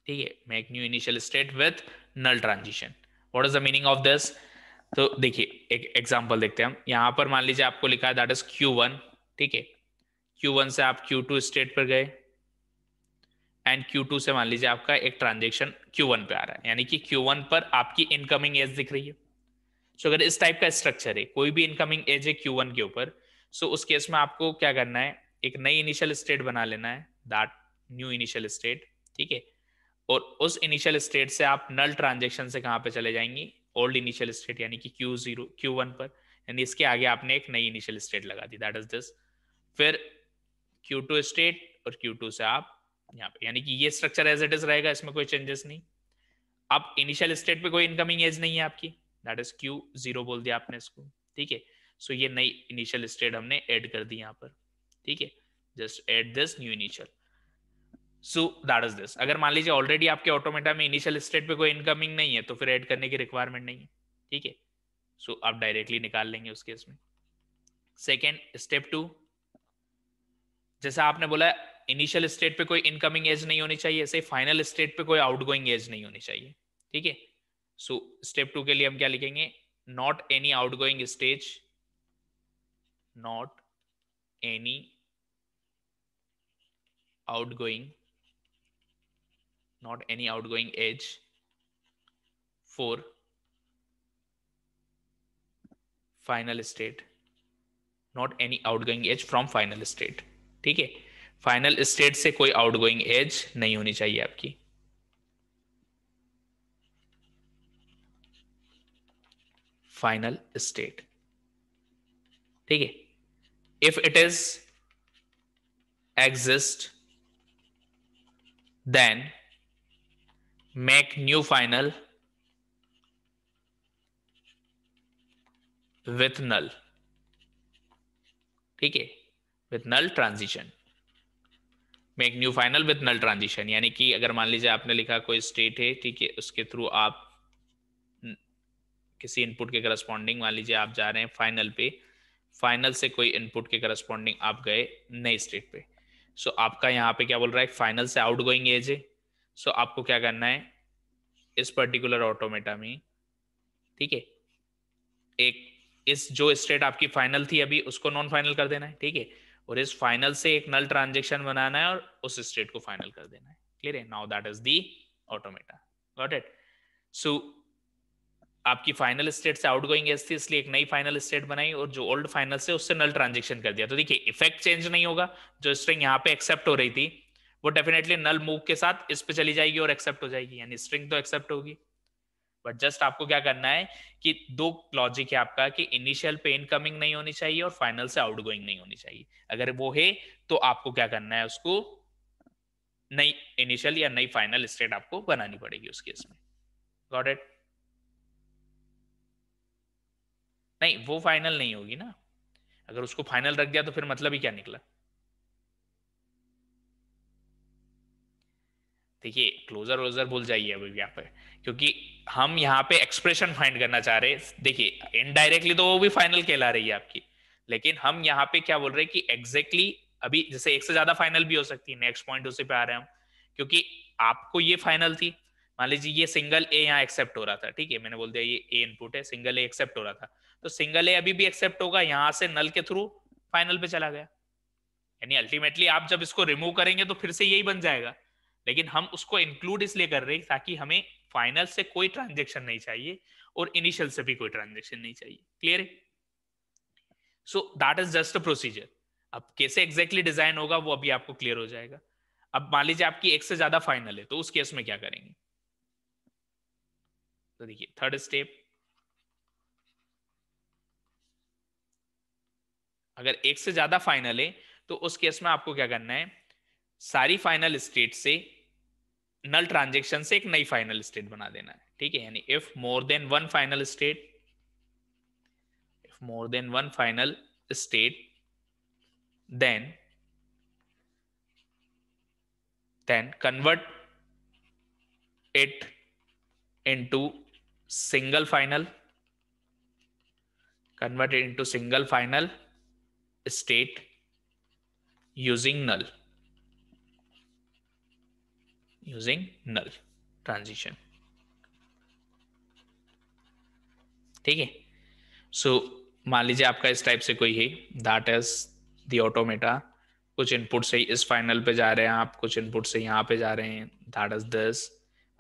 ठीक है make new initial state with null transition what is the meaning of this तो देखिए एक एग्जाम्पल देखते हैं हम यहां पर मान लीजिए आपको लिखा है दैट इज Q1 ठीक है Q1 से आप Q2 स्टेट पर गए एंड क्यू टू से मान लीजिए आपका एक ट्रांजेक्शन क्यू वन पे आ रहा है यानी कि क्यू वन पर आपकी इनकमिंग एज दिख रही है सो अगर इस टाइप का स्ट्रक्चर है कोई भी इनकमिंग एज है क्यू वन के ऊपर सो उस केस में आपको क्या करना है एक नई इनिशियल स्टेट बना लेना है दैट न्यू इनिशियल स्टेट ठीक है और उस इनिशियल स्टेट से आप नल ट्रांजेक्शन से कहाँ पे चले जाएंगे ओल्ड इनिशियल स्टेट यानी कि क्यू जीरो क्यू वन पर यानी इसके आगे आपने एक नई इनिशियल स्टेट लगा दी दैट इज दिस फिर क्यू टू स्टेट और क्यू टू से आप यहाँ पे यानी कि ये स्ट्रक्चर एज इट इज रहेगा इसमें कोई चेंजेस नहीं अब इनिशियल स्टेट पे कोई इनकमिंग एज नहीं है आपकी दैट इज क्यू जीरो बोल दिया आपने इसको ठीक है सो ये नई इनिशियल स्टेट हमने एड कर दी यहाँ पर ठीक है just add this new initial so that is this अगर मान लीजिए ऑलरेडी आपके ऑटोमेटा में इनिशियल स्टेट पे कोई इनकमिंग नहीं है तो फिर एड करने की रिक्वायरमेंट नहीं है ठीक है सो आप डायरेक्टली निकाल लेंगे उस केस में सेकेंड स्टेप टू जैसा आपने बोला इनिशियल स्टेट पे कोई इनकमिंग एज नहीं होनी चाहिए ऐसे फाइनल स्टेट पे कोई आउटगोइंग एज नहीं होनी चाहिए ठीक है सो स्टेप टू के लिए हम क्या लिखेंगे not any outgoing stage not any outgoing not any outgoing edge for final state not any outgoing edge from final state ठीक है फाइनल स्टेट से कोई आउटगोइंग एज नहीं होनी चाहिए आपकी फाइनल स्टेट ठीक है if it is exist then make new final with null ठीक है with null transition make new final with null transition यानी कि अगर मान लीजिए आपने लिखा कोई स्टेट है ठीक है उसके थ्रू आप किसी इनपुट के करस्पॉन्डिंग मान लीजिए आप जा रहे हैं फाइनल पे फाइनल से कोई इनपुट के करस्पॉन्डिंग आप गए नए स्टेट पे सो so, आपका यहाँ पे क्या बोल रहा है फाइनल से आउट गोइंग एज है सो आपको क्या करना है इस पर्टिकुलर ऑटोमेटा में ठीक है एक इस जो स्टेट आपकी फाइनल थी अभी उसको नॉन फाइनल कर देना है ठीक है और इस फाइनल से एक नल ट्रांजेक्शन बनाना है और उस स्टेट को फाइनल कर देना है क्लियर है now that is the automata got it so आपकी फाइनल स्टेट से आउट गोइंग एस थी इसलिए एक नई फाइनल स्टेट बनाई और जो ओल्ड फाइनल से उससे नल ट्रांजेक्शन कर दिया तो देखिए इफेक्ट चेंज नहीं होगा जो स्ट्रिंग यहाँ पे एक्सेप्ट हो रही थी वो डेफिनेटली नल मूव के साथ इस पे चली जाएगी और एक्सेप्ट हो जाएगी यानी स्ट्रिंग तो एक्सेप्ट होगी बट जस्ट आपको क्या करना है कि दो लॉजिक है आपका कि इनिशियल पे इनकमिंग नहीं होनी चाहिए और फाइनल से गोइंग नहीं होनी चाहिए अगर वो है तो आपको क्या करना है उसको नई इनिशियल या नई फाइनल स्टेट आपको बनानी पड़ेगी उस केस में गॉट इट नहीं वो फाइनल नहीं होगी ना अगर उसको फाइनल रख दिया तो फिर मतलब ही क्या निकला देखिए क्लोजर व्लोजर भूल जाइए अभी यहाँ पे क्योंकि हम यहाँ पे एक्सप्रेशन फाइंड करना चाह रहे हैं देखिए इनडायरेक्टली तो वो भी फाइनल कहला रही है आपकी लेकिन हम यहाँ पे क्या बोल रहे हैं कि एग्जैक्टली exactly अभी जैसे एक से ज्यादा फाइनल भी हो सकती है नेक्स्ट पॉइंट उसी पे आ रहे हैं हम क्योंकि आपको ये फाइनल थी मान लीजिए ये सिंगल ए यहाँ एक्सेप्ट हो रहा था ठीक है मैंने बोल दिया ये ए इनपुट है सिंगल ए एक्सेप्ट हो रहा था तो सिंगल ए अभी भी एक्सेप्ट होगा यहाँ से नल के थ्रू फाइनल पे चला गया यानी अल्टीमेटली आप जब इसको रिमूव करेंगे तो फिर से यही बन जाएगा लेकिन हम उसको इंक्लूड इसलिए कर रहे हैं ताकि हमें फाइनल से कोई ट्रांजेक्शन नहीं चाहिए और इनिशियल से भी कोई ट्रांजेक्शन नहीं चाहिए क्लियर है so that is just a procedure अब कैसे एग्जैक्टली डिजाइन होगा वो अभी आपको क्लियर हो जाएगा अब मान लीजिए आपकी एक से ज्यादा फाइनल है तो उस केस में क्या करेंगे तो देखिए थर्ड स्टेप अगर एक से ज्यादा फाइनल है तो उस केस में आपको क्या करना है सारी फाइनल स्टेट से नल ट्रांजेक्शन से एक नई फाइनल स्टेट बना देना है ठीक है यानी if more than one final state if more than one final state then then convert it into single final convert it into single final state using null using null transition ठीक है सो मान लीजिए आपका इस टाइप से कोई है दैट इज द ऑटोमेटा कुछ इनपुट से इस फाइनल पे जा रहे हैं आप कुछ इनपुट से यहाँ पे जा रहे हैं दैट इज दिस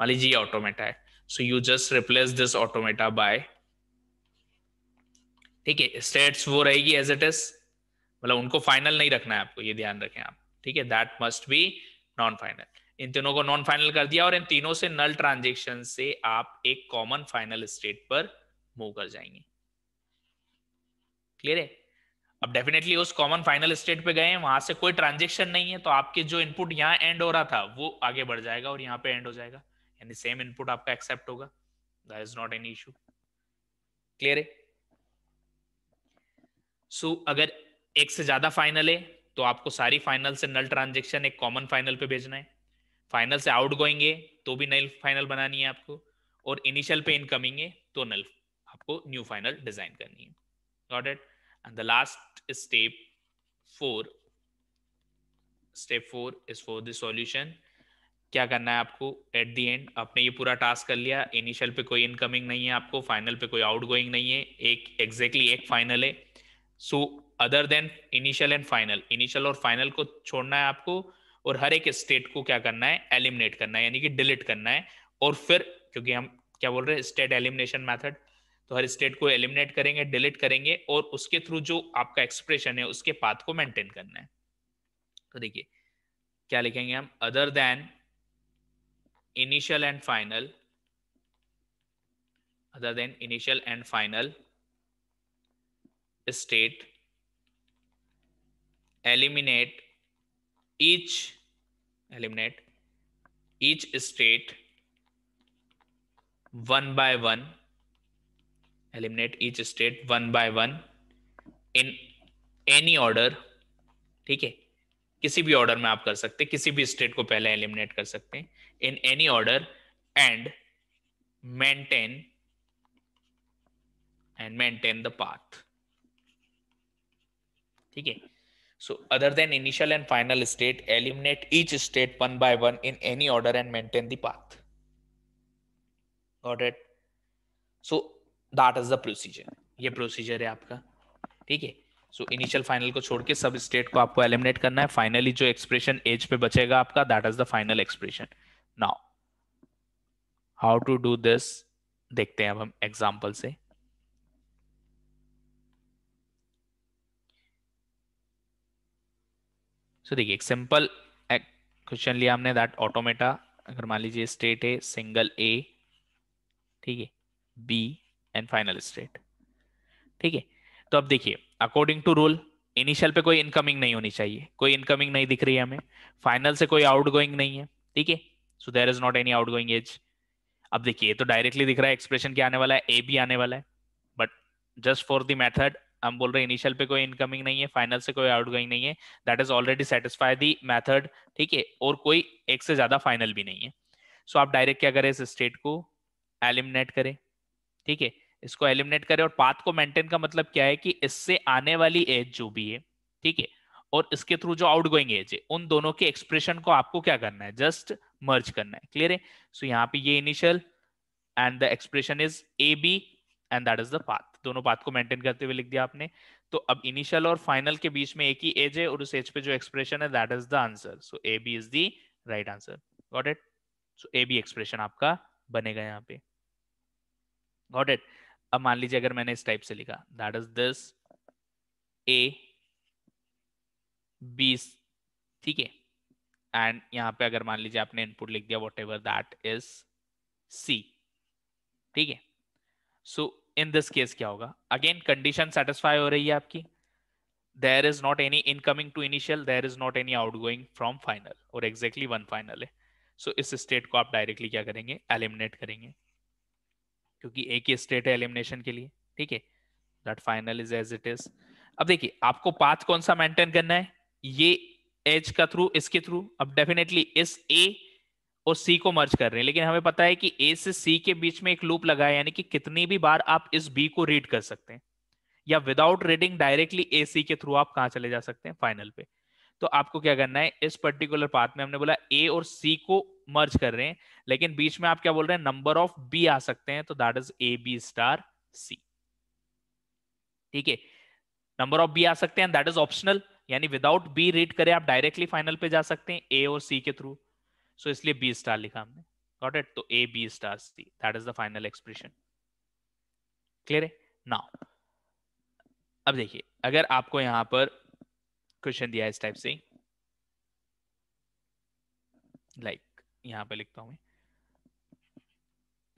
मान लीजिए ये ऑटोमेटा है so you just replace this automata by ठीक है स्टेट्स वो रहेगी एज इट इज मतलब उनको फाइनल नहीं रखना है आपको ये ध्यान रखें आप ठीक है that must be non final इन तीनों को नॉन फाइनल कर दिया और इन तीनों से नल ट्रांजेक्शन से आप एक कॉमन फाइनल स्टेट पर मूव कर जाएंगे क्लियर है अब डेफिनेटली उस कॉमन फाइनल स्टेट पे गए वहां से कोई ट्रांजेक्शन नहीं है तो आपके जो इनपुट यहाँ एंड हो रहा था वो आगे बढ़ जाएगा और यहाँ पे एंड हो जाएगा यानी सेम इनपुट आपका एक्सेप्ट होगा that is not any issue clear है सो so, अगर एक से ज्यादा फाइनल है तो आपको सारी फाइनल से नल ट्रांजेक्शन एक कॉमन फाइनल पे भेजना है फाइनल से आउट गोइंग है तो भी नल फाइनल बनानी है आपको और इनिशियल पे इनकमिंग है तो नल आपको न्यू फाइनल डिजाइन करनी है got it and the last step four step four is for the solution क्या करना है आपको एट द एंड आपने ये पूरा टास्क कर लिया इनिशियल पे कोई इनकमिंग नहीं है आपको फाइनल पे कोई आउट गोइंग नहीं है एक एग्जैक्टली exactly एक फाइनल है so other than initial and final initial और फाइनल को छोड़ना है आपको और हर एक स्टेट को क्या करना है एलिमिनेट करना है यानी कि डिलीट करना है और फिर क्योंकि हम क्या बोल रहे हैं स्टेट एलिमिनेशन मैथड तो हर स्टेट को एलिमिनेट करेंगे डिलीट करेंगे और उसके थ्रू जो आपका एक्सप्रेशन है उसके पाथ को मेंटेन करना है तो देखिए क्या लिखेंगे हम other than initial and final other than initial and final state eliminate each eliminate each state one by one eliminate each state one by one in any order ठीक है किसी भी ऑर्डर में आप कर सकते हैं किसी भी स्टेट को पहले एलिमिनेट कर सकते हैं in any order and maintain and maintain the path ठीक है So other than initial and final state, eliminate each state one by one in any order and maintain the path. Got it? So that is the procedure. ये procedure है आपका ठीक है सो इनिशियल फाइनल को छोड़ के सब स्टेट को आपको एलिमिनेट करना है फाइनली जो एक्सप्रेशन एज पे बचेगा आपका that is the final expression now how to do this देखते हैं अब हम एग्जाम्पल से सो देखिए एक सिंपल क्वेश्चन लिया हमने दैट ऑटोमेटा अगर मान लीजिए स्टेट है सिंगल ए ठीक है बी एंड फाइनल स्टेट ठीक है तो अब देखिए अकॉर्डिंग टू रूल इनिशियल पे कोई इनकमिंग नहीं होनी चाहिए कोई इनकमिंग नहीं दिख रही है हमें फाइनल से कोई आउट नहीं है ठीक है so there is not any out edge अब देखिए तो डायरेक्टली दिख रहा है एक्सप्रेशन क्या आने वाला है ए बी आने वाला है but just for the method हम बोल रहे हैं इनिशियल पे कोई इनकमिंग नहीं है फाइनल से कोई आउट नहीं है that is already satisfy the method ठीक है और कोई एक से ज्यादा फाइनल भी नहीं है सो so, आप डायरेक्ट क्या करें इस स्टेट को एलिमिनेट करें ठीक है इसको एलिमिनेट करें और पाथ को मेंटेन का मतलब क्या है कि इससे आने वाली एज जो भी है ठीक है और इसके थ्रू जो आउट गोइंग एज है उन दोनों के एक्सप्रेशन को आपको क्या करना है जस्ट मर्ज करना है क्लियर है सो so, यहाँ पे ये initial and the expression is A B and that is the path दोनों बात को मेंटेन करते हुए लिख दिया आपने तो अब इनिशियल और फाइनल के बीच में एक ही एज है और उस एज पे जो एक्सप्रेशन है that is the answer so a b is the right answer got it so a b expression आपका बनेगा यहाँ पे गॉट इट अब मान लीजिए अगर मैंने इस टाइप से लिखा that is this a b ठीक है एंड यहाँ पे अगर मान लीजिए आपने इनपुट लिख दिया whatever that is c ठीक है सो इन दिस केस क्या होगा अगेन कंडीशन सेटिस्फाई हो रही है आपकी there is not any incoming to initial there is not any out from final और एग्जैक्टली वन फाइनल है सो so, इस स्टेट को आप डायरेक्टली क्या करेंगे एलिमिनेट करेंगे क्योंकि एक ही स्टेट है एलिमिनेशन के लिए ठीक है that final is as it is अब देखिए आपको पाथ कौन सा मेंटेन करना है ये एज का थ्रू इसके थ्रू अब डेफिनेटली इस ए और सी को मर्ज कर रहे हैं लेकिन हमें पता है कि ए से सी के बीच में एक लूप लगा है यानी कि कितनी भी बार आप इस बी को रीड कर सकते हैं या without reading directly a c के थ्रू आप कहाँ चले जा सकते हैं फाइनल पे तो आपको क्या करना है इस पर्टिकुलर पाथ में हमने बोला ए और सी को मर्ज कर रहे हैं लेकिन बीच में आप क्या बोल रहे हैं नंबर ऑफ बी आ सकते हैं तो that is A b star c ठीक है नंबर ऑफ बी आ सकते हैं दैट इज ऑप्शनल यानी विदाउट बी रीड करें आप डायरेक्टली फाइनल पे जा सकते हैं ए और सी के थ्रू सो इसलिए बी स्टार लिखा हमने गॉट इट तो ए b star c that is the final expression clear है नाउ अब देखिए अगर आपको यहां पर क्वेश्चन दिया इस टाइप से लाइक like, यहां पर लिखता हूं मैं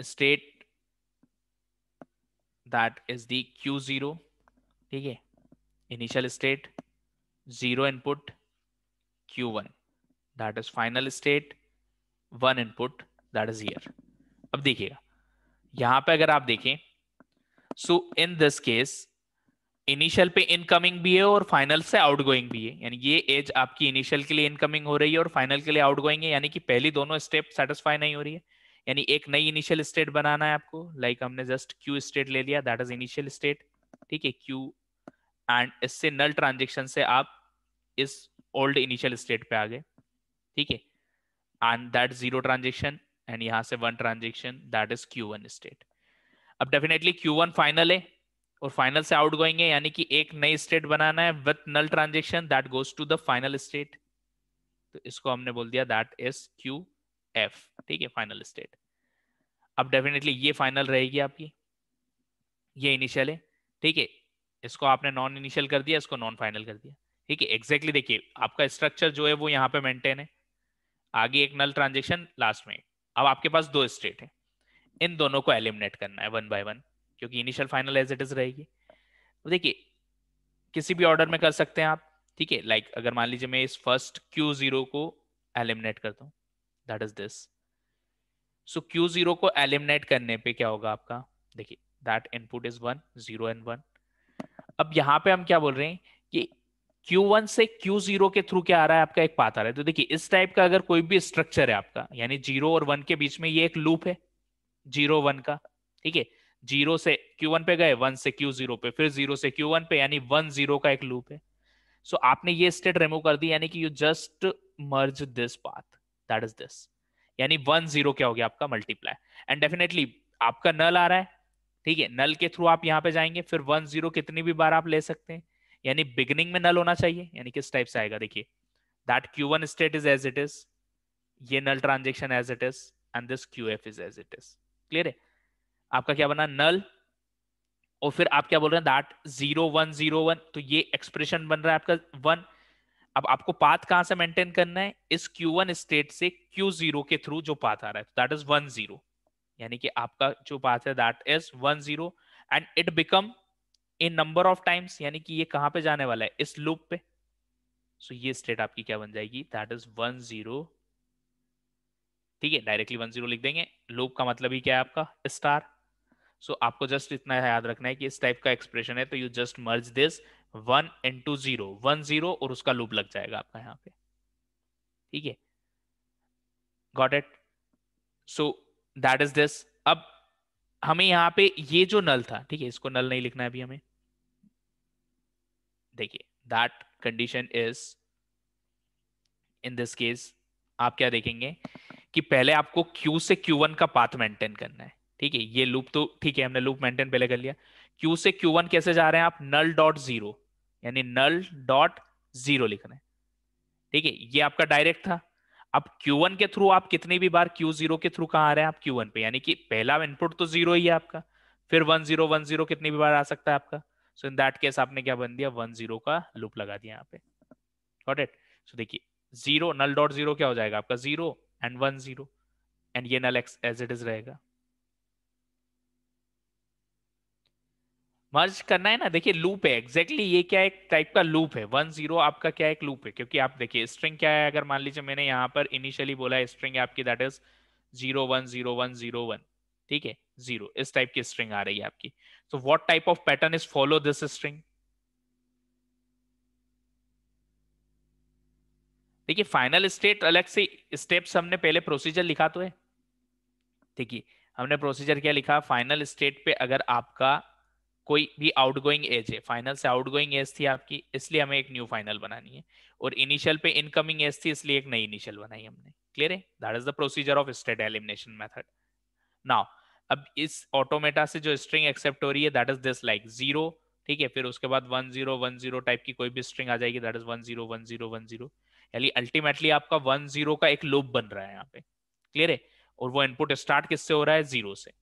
state that is the q zero ठीक है initial state zero input Q one that is final state one input that is here अब देखिएगा यहां पे अगर आप देखें so in this case initial पे इनकमिंग भी है और फाइनल से आउटगोइंग भी है यानी ये एज आपकी इनिशियल के लिए इनकमिंग हो रही है और फाइनल के लिए आउटगोइंग है यानी कि पहली दोनों स्टेप सेटिस्फाई नहीं हो रही है यानी एक नई इनिशियल स्टेट बनाना है आपको लाइक like हमने जस्ट क्यू स्टेट ले लिया दैट इज इनिशियल स्टेट ठीक है क्यू एंड इससे नल ट्रांजेक्शन से आप इस ओल्ड इनिशियल स्टेट पे आ गए ठीक है and that zero transaction and यहां से one transaction that is Q one state अब डेफिनेटली क्यू वन फाइनल है और फाइनल से आउट गोइंग है यानी कि एक नई स्टेट बनाना है with null transaction that goes to the final state तो इसको हमने बोल दिया दैट इज क्यू एफ ठीक है फाइनल स्टेट अब डेफिनेटली ये फाइनल रहेगी आपकी ये इनिशियल है ठीक है इसको आपने नॉन इनिशियल कर दिया इसको नॉन फाइनल कर दिया ठीक है एग्जैक्टली देखिए आपका स्ट्रक्चर जो है वो यहाँ पे मेंटेन है आगे एक नल ट्रांजेक्शन लास्ट में अब आपके पास दो स्टेट है इन दोनों को एलिमिनेट करना है वन बाय वन क्योंकि initial final as it is रहेगी देखिए किसी भी ऑर्डर में कर सकते हैं आप ठीक है लाइक अगर मान लीजिए मैं इस फर्स्ट क्यू जीरो को एलिमिनेट करता हूँ that is this so Q zero को एलिमिनेट करने पे क्या होगा आपका देखिए that input is one zero and one अब यहाँ पे हम क्या बोल रहे हैं कि Q1 से Q0 के थ्रू क्या आ रहा है आपका एक पाथ आ रहा है तो देखिए इस टाइप का अगर कोई भी स्ट्रक्चर है आपका यानी जीरो और वन के बीच में ये एक लूप है जीरो वन का ठीक है जीरो से Q1 पे गए वन से Q0 पे फिर जीरो से Q1 पे यानी वन जीरो का एक लूप है सो so, आपने ये स्टेट रिमूव कर दी यानी कि you just merge this path that is this यानी वन जीरो क्या हो गया आपका मल्टीप्लाई एंड डेफिनेटली आपका नल आ रहा है ठीक है नल के थ्रू आप यहाँ पे जाएंगे फिर वन जीरो कितनी भी बार आप ले सकते हैं यानी बिगिनिंग में नल होना चाहिए यानी किस टाइप से आएगा देखिए that q one state is as it is ये null transaction as it is and this q f is as it is clear है आपका क्या बना नल और फिर आप क्या बोल रहे हैं that zero one zero one तो ये एक्सप्रेशन बन रहा है आपका वन अब आपको पाथ कहां से मेंटेन करना है इस क्यू वन स्टेट से क्यू जीरो के थ्रू जो पाथ आ रहा है दैट इज वन जीरो यानी कि आपका जो पाथ है that is one zero and it become in number of times यानी कि ये कहां पे जाने वाला है इस लूप पे सो so, ये स्टेट आपकी क्या बन जाएगी दैट इज वन जीरो ठीक है डायरेक्टली वन जीरो लिख देंगे लूप का मतलब ही क्या है आपका स्टार सो so, आपको जस्ट इतना याद रखना है कि इस टाइप का एक्सप्रेशन है तो you just merge this one into zero one zero और उसका लूप लग जाएगा आपका यहाँ पे ठीक है got it so that is this अब हमें यहाँ पे ये जो नल था ठीक है इसको नल नहीं लिखना है अभी हमें देखिए that condition is in this case आप क्या देखेंगे कि पहले आपको Q से Q1 का पाथ मेंटेन करना है ठीक है ये लूप तो ठीक है हमने लूप मेंटेन पहले कर लिया Q से Q1 कैसे जा रहे हैं आप नल डॉट जीरो यानी नल डॉट जीरो लिख रहे हैं ठीक है ये आपका डायरेक्ट था अब Q1 के थ्रू आप कितनी भी बार Q0 के थ्रू कहा आ रहे हैं आप Q1 पे यानी कि पहला इनपुट तो जीरो ही है आपका फिर वन जीरो वन जीरो कितनी भी बार आ सकता है आपका सो इन दैट केस आपने क्या बन दिया वन जीरो का लूप लगा दिया यहाँ पे गॉट इट सो देखिए जीरो नल डॉट जीरो क्या हो जाएगा आपका zero and one zero and ये null x as it is रहेगा मर्ज करना है ना देखिए लूप है एग्जैक्टली exactly ये क्या एक टाइप का लूप है वन जीरो आपका क्या एक लूप है क्योंकि आप देखिए स्ट्रिंग क्या है अगर मान लीजिए मैंने यहाँ पर इनिशियली बोला है स्ट्रिंग आपकी that is zero one zero one zero one ठीक है जीरो इस टाइप की स्ट्रिंग आ रही है आपकी so what type of pattern is follow this string देखिए फाइनल स्टेट अलग से स्टेप्स हमने पहले प्रोसीजर लिखा तो है देखिए हमने प्रोसीजर क्या लिखा फाइनल स्टेट पे अगर आपका कोई भी आउटगोइंग एज है फाइनल से आउटगोइंग एज थी आपकी इसलिए हमें एक न्यू फाइनल बनानी है और इनिशियल पे इनकमिंग एज थी इसलिए एक नई इनिशियल बनाई हमने क्लियर है that is the procedure of state elimination method now अब इस ऑटोमेटा से जो स्ट्रिंग एक्सेप्ट हो रही है that is this like zero ठीक है फिर उसके बाद one zero one zero type की कोई भी स्ट्रिंग आ जाएगी that is one zero one zero one zero यानी अल्टीमेटली आपका वन जीरो का एक लूप बन रहा है यहाँ पे क्लियर है और वो इनपुट स्टार्ट किससे हो रहा है जीरो से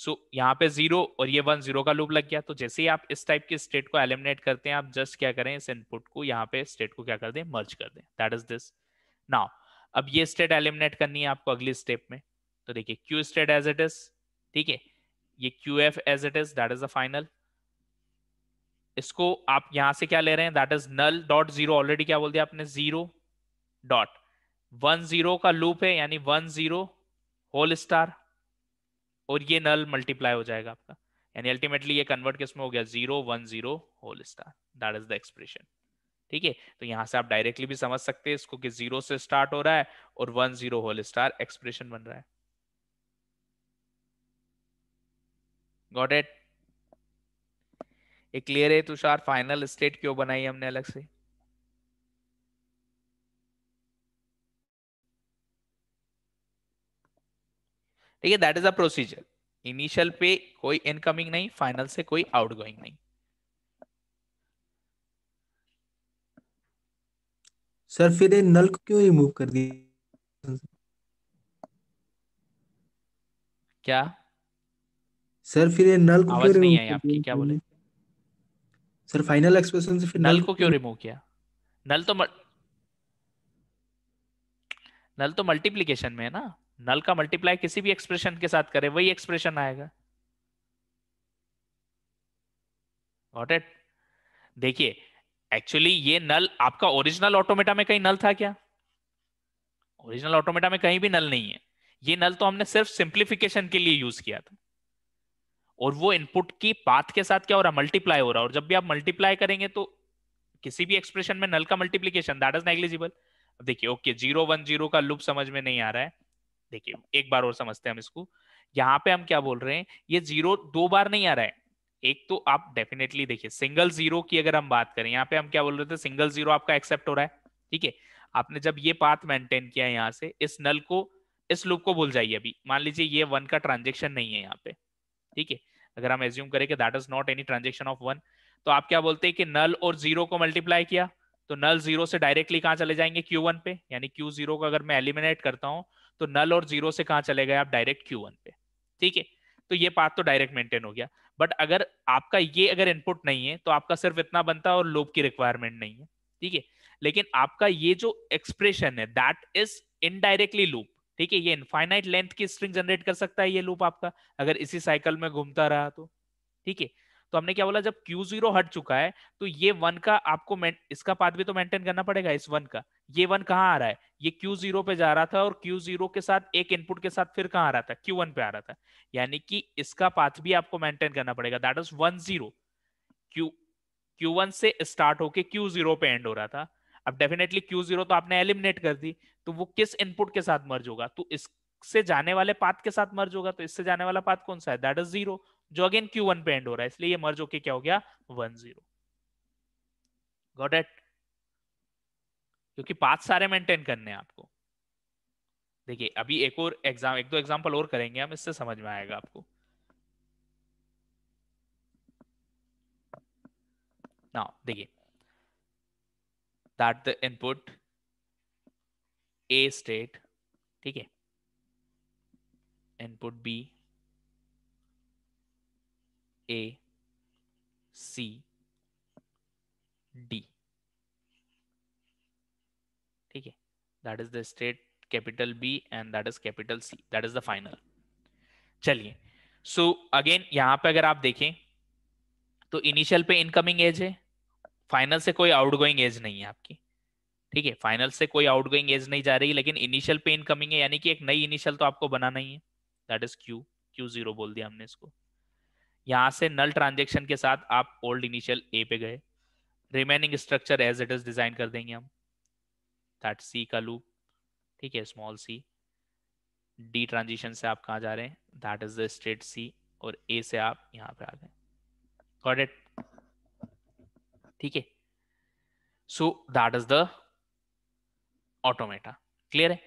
सो so, यहाँ पे जीरो और ये वन जीरो का लूप लग गया तो जैसे ही आप इस टाइप के स्टेट को एलिमिनेट करते हैं आप जस्ट क्या करें इस इनपुट को यहाँ पे स्टेट को क्या कर दें मर्ज कर दें दैट इज दिस नाउ अब ये स्टेट एलिमिनेट करनी है आपको अगली स्टेप में तो देखिए q state as it is ठीक है ये q f as it is that is the final इसको आप यहां से क्या ले रहे हैं that is null dot zero already क्या बोल दिया आपने जीरो डॉट वन जीरो का लूप है यानी वन जीरो होल स्टार और ये नल मल्टीप्लाई हो जाएगा आपका यानी अल्टीमेटली ये कन्वर्ट किस में हो गया zero one zero whole star that is the expression ठीक है तो यहां से आप डायरेक्टली भी समझ सकते हैं इसको कि जीरो से स्टार्ट हो रहा है और one zero whole star expression बन रहा है गॉट इट ये क्लियर है तुषार फाइनल स्टेट क्यों बनाई हमने अलग से ठीक है that is a procedure initial पे कोई इनकमिंग नहीं फाइनल से कोई आउटगोइंग नहीं सर फिर ये नल को क्यों रिमूव कर दिया क्या सर फिर ये नल को क्यों नहीं आई आपकी क्या बोले सर फाइनल एक्सप्रेशन से फिर नल को क्यों रिमूव किया नल तो मल... नल तो मल्टीप्लीकेशन में है ना नल का मल्टीप्लाई किसी भी एक्सप्रेशन के साथ करें वही एक्सप्रेशन आएगा गॉट इट देखिए एक्चुअली ये नल आपका ओरिजिनल ऑटोमेटा में कहीं नल था क्या ओरिजिनल ऑटोमेटा में कहीं भी नल नहीं है ये नल तो हमने सिर्फ सिंप्लीफिकेशन के लिए यूज किया था और वो इनपुट की पाथ के साथ क्या हो रहा है मल्टीप्लाई हो रहा है और जब भी आप मल्टीप्लाई करेंगे तो किसी भी एक्सप्रेशन में नल का मल्टीप्लीकेशन दैट इज नेग्लिजिबल देखिए ओके जीरो वन जीरो का लुप समझ में नहीं आ रहा है देखिए एक बार और समझते हैं हम इसको यहाँ पे हम क्या बोल रहे हैं ये जीरो दो बार नहीं आ रहा है एक तो आप डेफिनेटली देखिए सिंगल जीरो की अगर हम बात करें यहाँ पे हम क्या बोल रहे थे सिंगल जीरो आपका एक्सेप्ट हो रहा है ठीक है आपने जब ये पाथ मेंटेन किया यहाँ से इस नल को इस लूप को भूल जाइए अभी मान लीजिए ये वन का ट्रांजेक्शन नहीं है यहाँ पे ठीक है अगर हम एज्यूम करें कि that is not any transaction of one तो आप क्या बोलते हैं कि नल और जीरो को मल्टीप्लाई किया तो नल जीरो से डायरेक्टली कहाँ चले जाएंगे क्यू वन पे यानी क्यू जीरो को अगर मैं एलिमिनेट करता हूँ तो नल और जीरो से कहाँ चले गए आप डायरेक्ट क्यू वन पे ठीक है तो ये पाथ तो डायरेक्ट मेंटेन हो गया बट अगर आपका ये अगर इनपुट नहीं है तो आपका सिर्फ इतना बनता है और लूप की रिक्वायरमेंट नहीं है ठीक है लेकिन आपका ये जो एक्सप्रेशन है दैट इज इनडायरेक्टली लूप ठीक है ये इनफाइनाइट लेंथ की स्ट्रिंग जनरेट कर सकता है ये लूप आपका अगर इसी साइकिल में घूमता रहा तो ठीक है तो हमने क्या बोला जब Q0 हट चुका है तो ये वन का आपको इसका पाथ भी तो मेंटेन करना पड़ेगा इस वन का ये वन कहाँ आ रहा है ये Q0 पे जा रहा था और Q0 के साथ एक इनपुट के साथ फिर कहाँ आ रहा था Q1 पे आ रहा था यानी कि इसका पाथ भी आपको मेंटेन करना पड़ेगा that is one zero Q Q से स्टार्ट होके जीरो पे एंड हो रहा था अब डेफिनेटली क्यू जीरो तो आपने एलिमिनेट कर दी तो वो किस इनपुट के साथ मर्ज होगा तो इससे जाने वाले पाथ के साथ मर्ज होगा तो इससे जाने वाला पाथ कौन सा है दैट इज जीरो जो अगेन क्यू वन पे एंड हो रहा है इसलिए ये मर्ज होके क्या हो गया वन जीरो गॉट इट क्योंकि पाथ सारे मेंटेन करने हैं आपको देखिए अभी एक और एग्जाम एक दो एग्जाम्पल और करेंगे हम इससे समझ में आएगा आपको देखिए that the input a state ठीक है input B A C D ठीक है that is the state capital B and that is capital C that is the final चलिए सो अगेन यहां पे अगर आप देखें तो इनिशियल पे इनकमिंग एज है फाइनल से कोई आउट गोइंग एज नहीं है आपकी ठीक है फाइनल से कोई आउट गोइंग एज नहीं जा रही लेकिन इनिशियल पे इनकमिंग है यानी कि एक नई इनिशियल तो आपको बनाना ही है that is Q Q zero बोल दिया हमने इसको यहां से नल ट्रांजेक्शन के साथ आप ओल्ड इनिशियल ए पे गए remaining structure as it is design कर देंगे हम दैट सी का लूप ठीक है स्मॉल सी डी ट्रांजिशन से आप कहा जा रहे हैं that is the state C और ए से आप यहाँ पे आ गए गॉट इट ठीक है so that is the automata clear है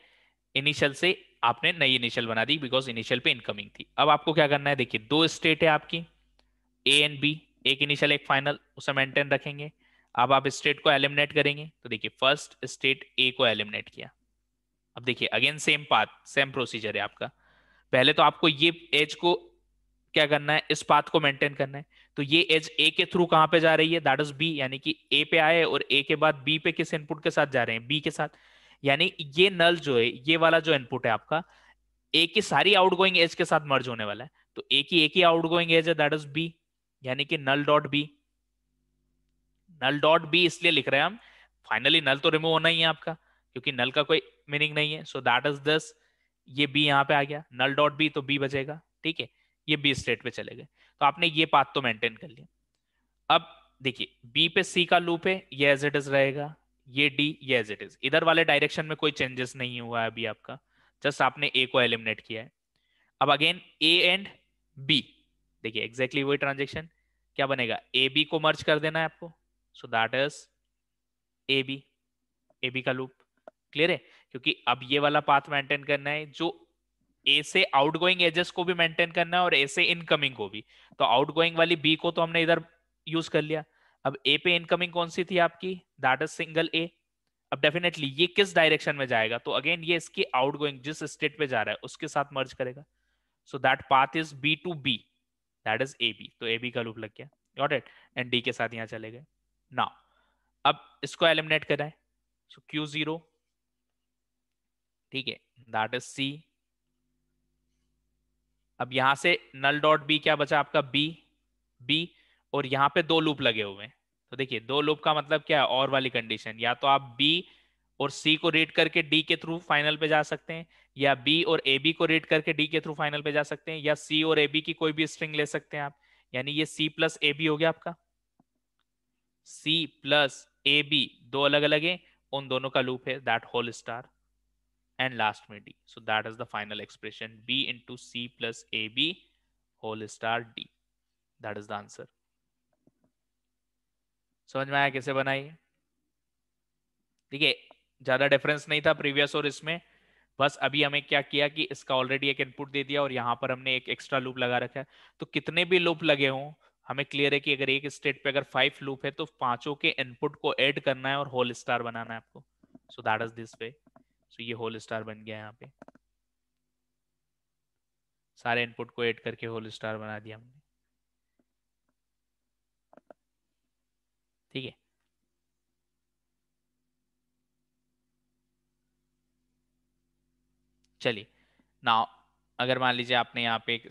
इनिशियल से आपने नई इनिशियल बना दी बिकॉज इनिशियल पे इनकमिंग थी अब आपको क्या करना है देखिए दो स्टेट है आपकी ए एंड बी एक इनिशियल एक फाइनल उसे मेंटेन रखेंगे अब आप स्टेट को एलिमिनेट करेंगे तो देखिए फर्स्ट स्टेट ए को एलिमिनेट किया अब देखिए again same path same procedure है आपका पहले तो आपको ये एज को क्या करना है इस पाथ को मेंटेन करना है तो ये एज ए के थ्रू कहाँ पे जा रही है दैट इज बी यानी कि ए पे आए और ए के बाद बी पे किस इनपुट के साथ जा रहे हैं बी के साथ यानी ये नल जो है ये वाला जो इनपुट है आपका ए की सारी आउट गोइंग एज के साथ मर्ज होने वाला है तो ए की एक ही आउट गोइंग एज है दैट इज बी यानी कि null dot B null dot B इसलिए लिख रहे हैं हम फाइनली नल तो रिमूव होना ही है आपका क्योंकि नल का कोई मीनिंग नहीं है सो दैट इज दिस ये बी यहाँ पे आ गया नल डॉट बी तो बी बचेगा ठीक है ये बी स्टेट पे चले गए तो आपने ये पाथ तो मेंटेन कर लिया अब देखिए बी पे सी का लूप है ये एज इट इज रहेगा ये डी ये एज इट इज इधर वाले डायरेक्शन में कोई चेंजेस नहीं हुआ है अभी आपका जस्ट आपने ए को एलिमिनेट किया है अब अगेन ए एंड बी देखिए एग्जैक्टली वही ट्रांजेक्शन क्या बनेगा ए बी को मर्ज कर देना है आपको so that is A B A B का लूप क्लियर है क्योंकि अब ये वाला पाथ मेंटेन करना है जो ए से आउटगोइंग एजेस को भी मेंटेन करना है और ए से इनकमिंग को भी तो आउटगोइंग वाली बी को तो हमने इधर यूज कर लिया अब ए पे इनकमिंग कौन सी थी आपकी दैट इज सिंगल ए अब डेफिनेटली ये किस डायरेक्शन में जाएगा तो अगेन ये इसकी आउटगोइंग जिस स्टेट पे जा रहा है उसके साथ मर्ज करेगा so that path is B to B that is A B तो ए बी का लूप लग गया गॉट इट एंड डी के साथ यहाँ चले गए ना अब इसको एलिमिनेट कराए सो क्यू जीरो ठीक है दैट इज सी अब यहां से नल डॉट बी क्या बचा आपका बी बी और यहाँ पे दो लूप लगे हुए हैं तो देखिए दो लूप का मतलब क्या है और वाली कंडीशन या तो आप बी और सी को रीड करके डी के थ्रू फाइनल पे जा सकते हैं या बी और ए बी को रीड करके डी के थ्रू फाइनल पे जा सकते हैं या सी और ए बी की कोई भी स्ट्रिंग ले सकते हैं आप यानी ये सी प्लस ए बी हो गया आपका सी प्लस ए बी दो अलग अलग है उन दोनों का लूप है that whole star and last में d. So that is the final expression b into c plus ab whole star d. That is the answer. समझ में आया कैसे बनाई ठीक है ज्यादा डिफरेंस नहीं था प्रीवियस और इसमें बस अभी हमें क्या किया कि इसका ऑलरेडी एक इनपुट दे दिया और यहाँ पर हमने एक एक्स्ट्रा लूप लगा रखा है तो कितने भी लूप लगे हों हमें क्लियर है कि अगर एक स्टेट पे अगर फाइव लूप है तो पांचों के इनपुट को ऐड करना है और होल स्टार बनाना है आपको so that is this way so ये होल स्टार बन गया यहाँ पे सारे इनपुट को ऐड करके होल स्टार बना दिया हमने ठीक है चलिए ना अगर मान लीजिए आपने यहाँ पे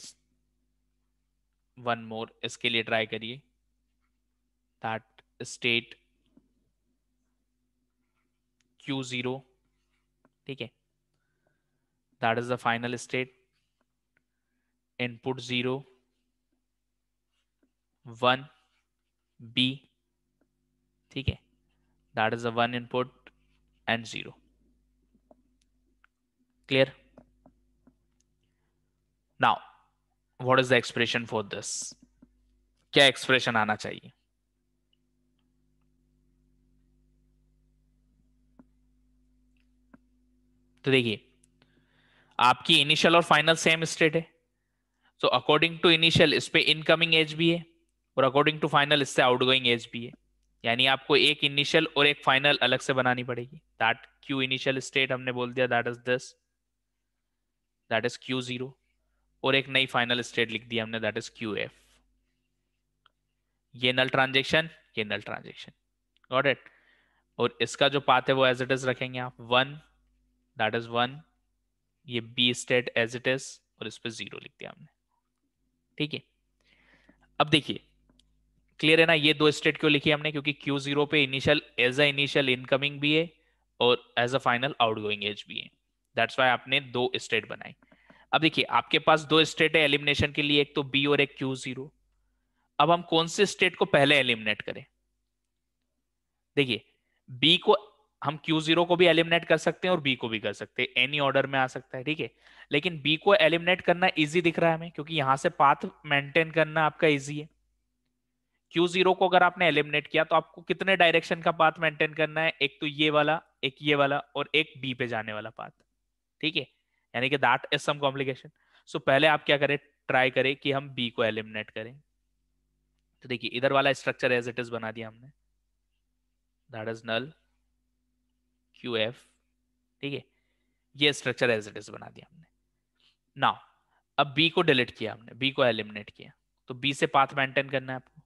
वन मोर इसके लिए ट्राई करिए दैट स्टेट क्यू जीरो ठीक है that is the final state input zero one B ठीक है that is the one input and zero clear now what is the expression for this क्या एक्सप्रेशन आना चाहिए तो देखिए आपकी इनिशियल और फाइनल सेम स्टेट है सो अकॉर्डिंग टू इनिशियल इस पे इनकमिंग एज भी है और अकॉर्डिंग टू फाइनल इससे आउट एज भी है यानी आपको एक इनिशियल और एक फाइनल अलग से बनानी पड़ेगी दैट क्यू इनिशियल स्टेट हमने बोल दिया that is this that is Q zero और एक नई फाइनल स्टेट लिख दिया हमने दैट इज क्यू एफ ये नल ट्रांजेक्शन ये नल ट्रांजेक्शन गॉट इट और इसका जो पाथ है वो एज इट इज रखेंगे आप वन दैट इज वन ये B state as it is और इस पर जीरो लिख दिया हमने ठीक है अब देखिए क्लियर है ना ये दो स्टेट क्यों लिखी हमने क्योंकि क्यू जीरो पे initial edge a initial incoming भी है और edge a final outgoing edge भी है दैट्स वाई आपने दो स्टेट बनाई अब देखिए आपके पास दो स्टेट है एलिमिनेशन के लिए एक तो बी और एक क्यू जीरो अब हम कौन से स्टेट को पहले एलिमिनेट करें देखिए बी को हम Q0 को भी एलिमिनेट कर सकते हैं और B को भी कर सकते हैं एनी ऑर्डर में आ सकता है ठीक है लेकिन B को एलिमिनेट करना इजी दिख रहा है हमें क्योंकि यहां से पाथ मेंटेन करना आपका इजी है Q0 को अगर आपने एलिमिनेट किया तो आपको कितने डायरेक्शन का पाथ मेंटेन करना है एक तो ये वाला एक ये वाला और एक बी पे जाने वाला पाथ ठीक है यानी कि that is some complication so पहले आप क्या करें ट्राई करें कि हम बी को एलिमिनेट करें तो देखिए इधर वाला स्ट्रक्चर एज इट इज बना दिया हमने that is null Q F ठीक है ये स्ट्रक्चर एज इट इज बना दिया हमने ना अब बी को डिलीट किया हमने बी को एलिमिनेट किया तो बी से पाथ मेंटेन करना है आपको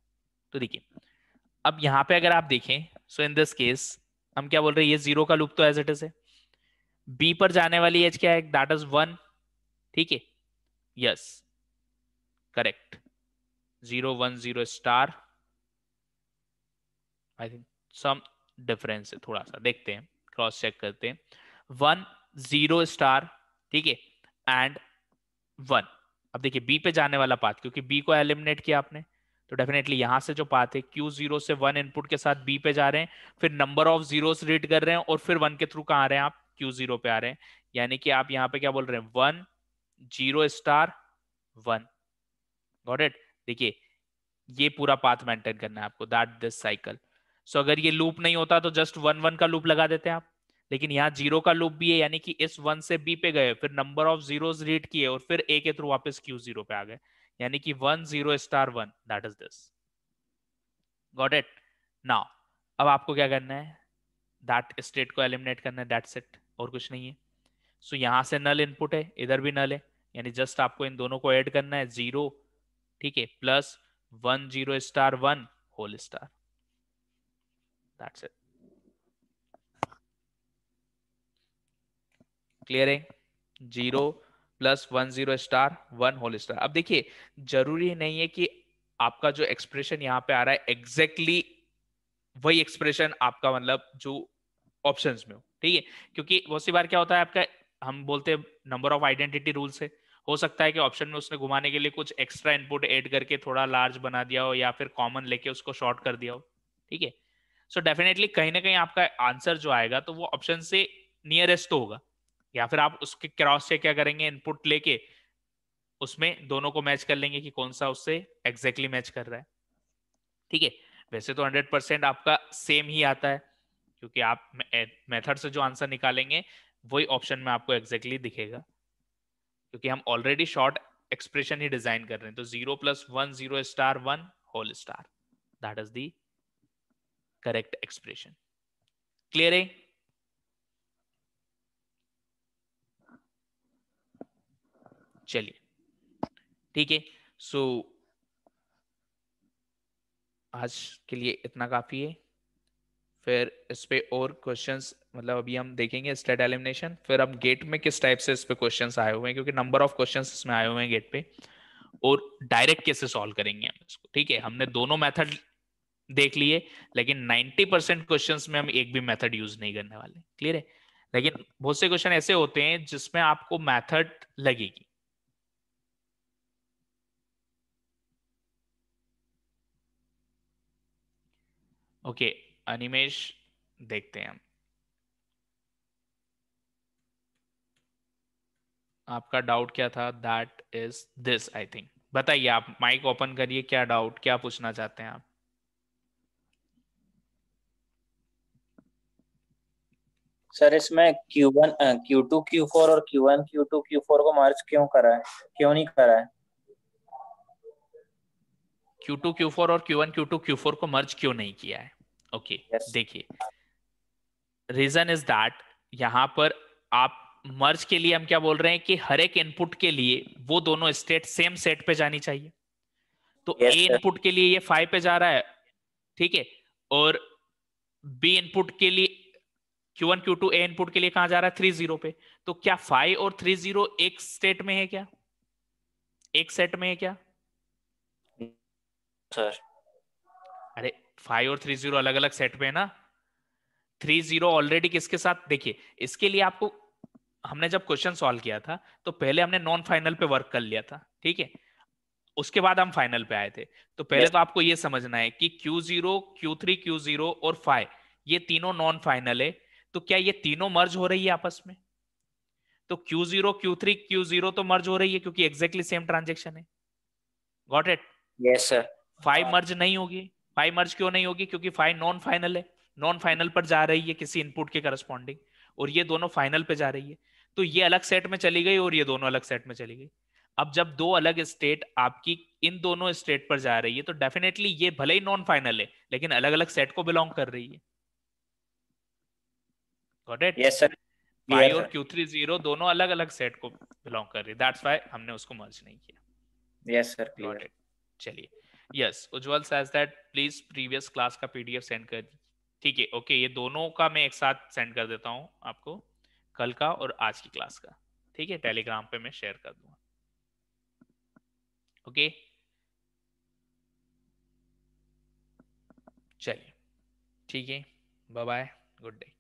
तो देखिए अब यहां पे अगर आप देखें सो इन दिस केस हम क्या बोल रहे हैं ये जीरो का लूप तो एज इट इज है बी पर जाने वाली एज क्या है दैट इज वन ठीक है yes correct zero one zero star I think some difference है थोड़ा सा देखते हैं क्रॉस चेक करते हैं वन जीरो स्टार ठीक है एंड वन अब देखिए बी पे जाने वाला पाथ क्योंकि बी को एलिमिनेट किया आपने तो डेफिनेटली यहां से जो पाथ है क्यू जीरो से वन इनपुट के साथ बी पे जा रहे हैं फिर नंबर ऑफ जीरो रीड कर रहे हैं और फिर वन के थ्रू कहा आ रहे हैं आप क्यू जीरो पे आ रहे हैं यानी कि आप यहाँ पे क्या बोल रहे हैं one zero star one got it देखिए ये पूरा पाथ मेंटेन करना है आपको दैट दिस साइकिल सो अगर ये लूप नहीं होता तो जस्ट वन वन का लूप लगा देते हैं आप लेकिन यहाँ जीरो का लूप भी है यानी कि इस वन से बी पे गए फिर नंबर ऑफ जीरो रीड किए और फिर ए के थ्रू वापस क्यू जीरो पे आ गए यानी कि one zero star one that is this got it now अब आपको क्या करना है दैट स्टेट को एलिमिनेट करना है दैट सेट और कुछ नहीं है सो so, यहाँ से नल इनपुट है इधर भी नल है यानी जस्ट आपको इन दोनों को एड करना है जीरो ठीक है plus one zero star one whole star That's it. Clearing zero plus one zero star one whole star अब देखिए जरूरी नहीं है कि आपका जो एक्सप्रेशन यहाँ पे आ रहा है एग्जैक्टली exactly वही एक्सप्रेशन आपका मतलब जो ऑप्शन में हो ठीक है क्योंकि बहुत सी बार क्या होता है आपका हम बोलते हैं नंबर ऑफ आइडेंटिटी रूल से हो सकता है कि ऑप्शन में उसने घुमाने के लिए कुछ एक्स्ट्रा इनपुट ऐड करके थोड़ा लार्ज बना दिया हो या फिर कॉमन लेके उसको शॉर्ट कर दिया हो ठीक है सो डेफिनेटली कहीं ना कहीं आपका आंसर जो आएगा तो वो ऑप्शन से नियरेस्ट तो होगा या फिर आप उसके क्रॉस से क्या करेंगे इनपुट लेके उसमें दोनों को मैच कर लेंगे कि कौन सा उससे एग्जैक्टली मैच कर रहा है ठीक है वैसे तो हंड्रेड परसेंट आपका सेम ही आता है क्योंकि आप मेथड से जो आंसर निकालेंगे वही ऑप्शन में आपको एग्जैक्टली exactly दिखेगा क्योंकि हम ऑलरेडी शॉर्ट एक्सप्रेशन ही डिजाइन कर रहे हैं तो zero plus one zero star one whole star that is the correct expression. Clear? Eh? चलिए ठीक है सो आज के लिए इतना काफी है फिर इस पे और क्वेश्चंस मतलब अभी हम देखेंगे स्टेट एलिमिनेशन फिर अब गेट में किस टाइप से इस पे क्वेश्चंस आए हुए हैं क्योंकि नंबर ऑफ क्वेश्चंस इसमें आए हुए हैं गेट पे और डायरेक्ट कैसे सॉल्व करेंगे हम इसको ठीक है हमने दोनों मेथड देख लिए लेकिन 90 परसेंट क्वेश्चन में हम एक भी मेथड यूज नहीं करने वाले क्लियर है लेकिन बहुत से क्वेश्चन ऐसे होते हैं जिसमें आपको मेथड लगेगी ओके okay, अनिमेश देखते हैं हम आपका डाउट क्या था that is this I think बताइए आप माइक ओपन करिए क्या डाउट क्या पूछना चाहते हैं आप सर इसमें Q1 Q2 Q4 और Q1 Q2 Q4 को मार्च क्यों करा है क्यों नहीं करा है Q2 Q4 और Q1 Q2 Q4 को मर्ज क्यों नहीं किया है ओके okay, yes. देखिए रीजन इज दैट यहाँ पर आप मर्ज के लिए हम क्या बोल रहे हैं कि हर एक इनपुट के लिए वो दोनों स्टेट सेम सेट पे जानी चाहिए तो yes, ए इनपुट के लिए ये फाइव पे जा रहा है ठीक है और बी इनपुट के लिए Q1, Q2 ए इनपुट के लिए कहा जा रहा है थ्री जीरो पे तो क्या फाइव और थ्री जीरो एक स्टेट में है क्या एक सेट में है क्या सर अरे फाइव और थ्री जीरो अलग अलग सेट में है ना थ्री जीरो ऑलरेडी किसके साथ देखिए इसके लिए आपको हमने जब क्वेश्चन सॉल्व किया था तो पहले हमने नॉन फाइनल पे वर्क कर लिया था ठीक है उसके बाद हम फाइनल पे आए थे तो पहले तो आपको यह समझना है कि Q Q zero three Q zero और फाइव ये तीनों नॉन फाइनल है तो क्या ये तीनों मर्ज हो रही है आपस में तो Q0, Q3, Q0 तो मर्ज हो रही है क्योंकि एग्जैक्टली सेम ट्रांजेक्शन है got it yes sir five merge नहीं होगी फाइव मर्ज क्यों नहीं होगी क्योंकि फाइव नॉन फाइनल है नॉन फाइनल पर जा रही है किसी इनपुट के करस्पॉन्डिंग और ये दोनों फाइनल पे जा रही है तो ये अलग सेट में चली गई और ये दोनों अलग सेट में चली गई अब जब दो अलग स्टेट आपकी इन दोनों स्टेट पर जा रही है तो डेफिनेटली ये भले ही नॉन फाइनल है लेकिन अलग अलग सेट को बिलोंग कर रही है got it yes sir pi और जीरो दोनों अलग-अलग सेट को बिलोंग कर रही दैट्स व्हाई हमने उसको मर्ज नहीं किया यस सर इट चलिए yes Ujjwal says that please previous class का पीडीएफ सेंड कर ठीक है ओके ये दोनों का मैं एक साथ सेंड कर देता हूँ आपको कल का और आज की क्लास का ठीक है टेलीग्राम पे मैं शेयर कर दूंगा ओके चलिए ठीक है बाय बाय गुड डे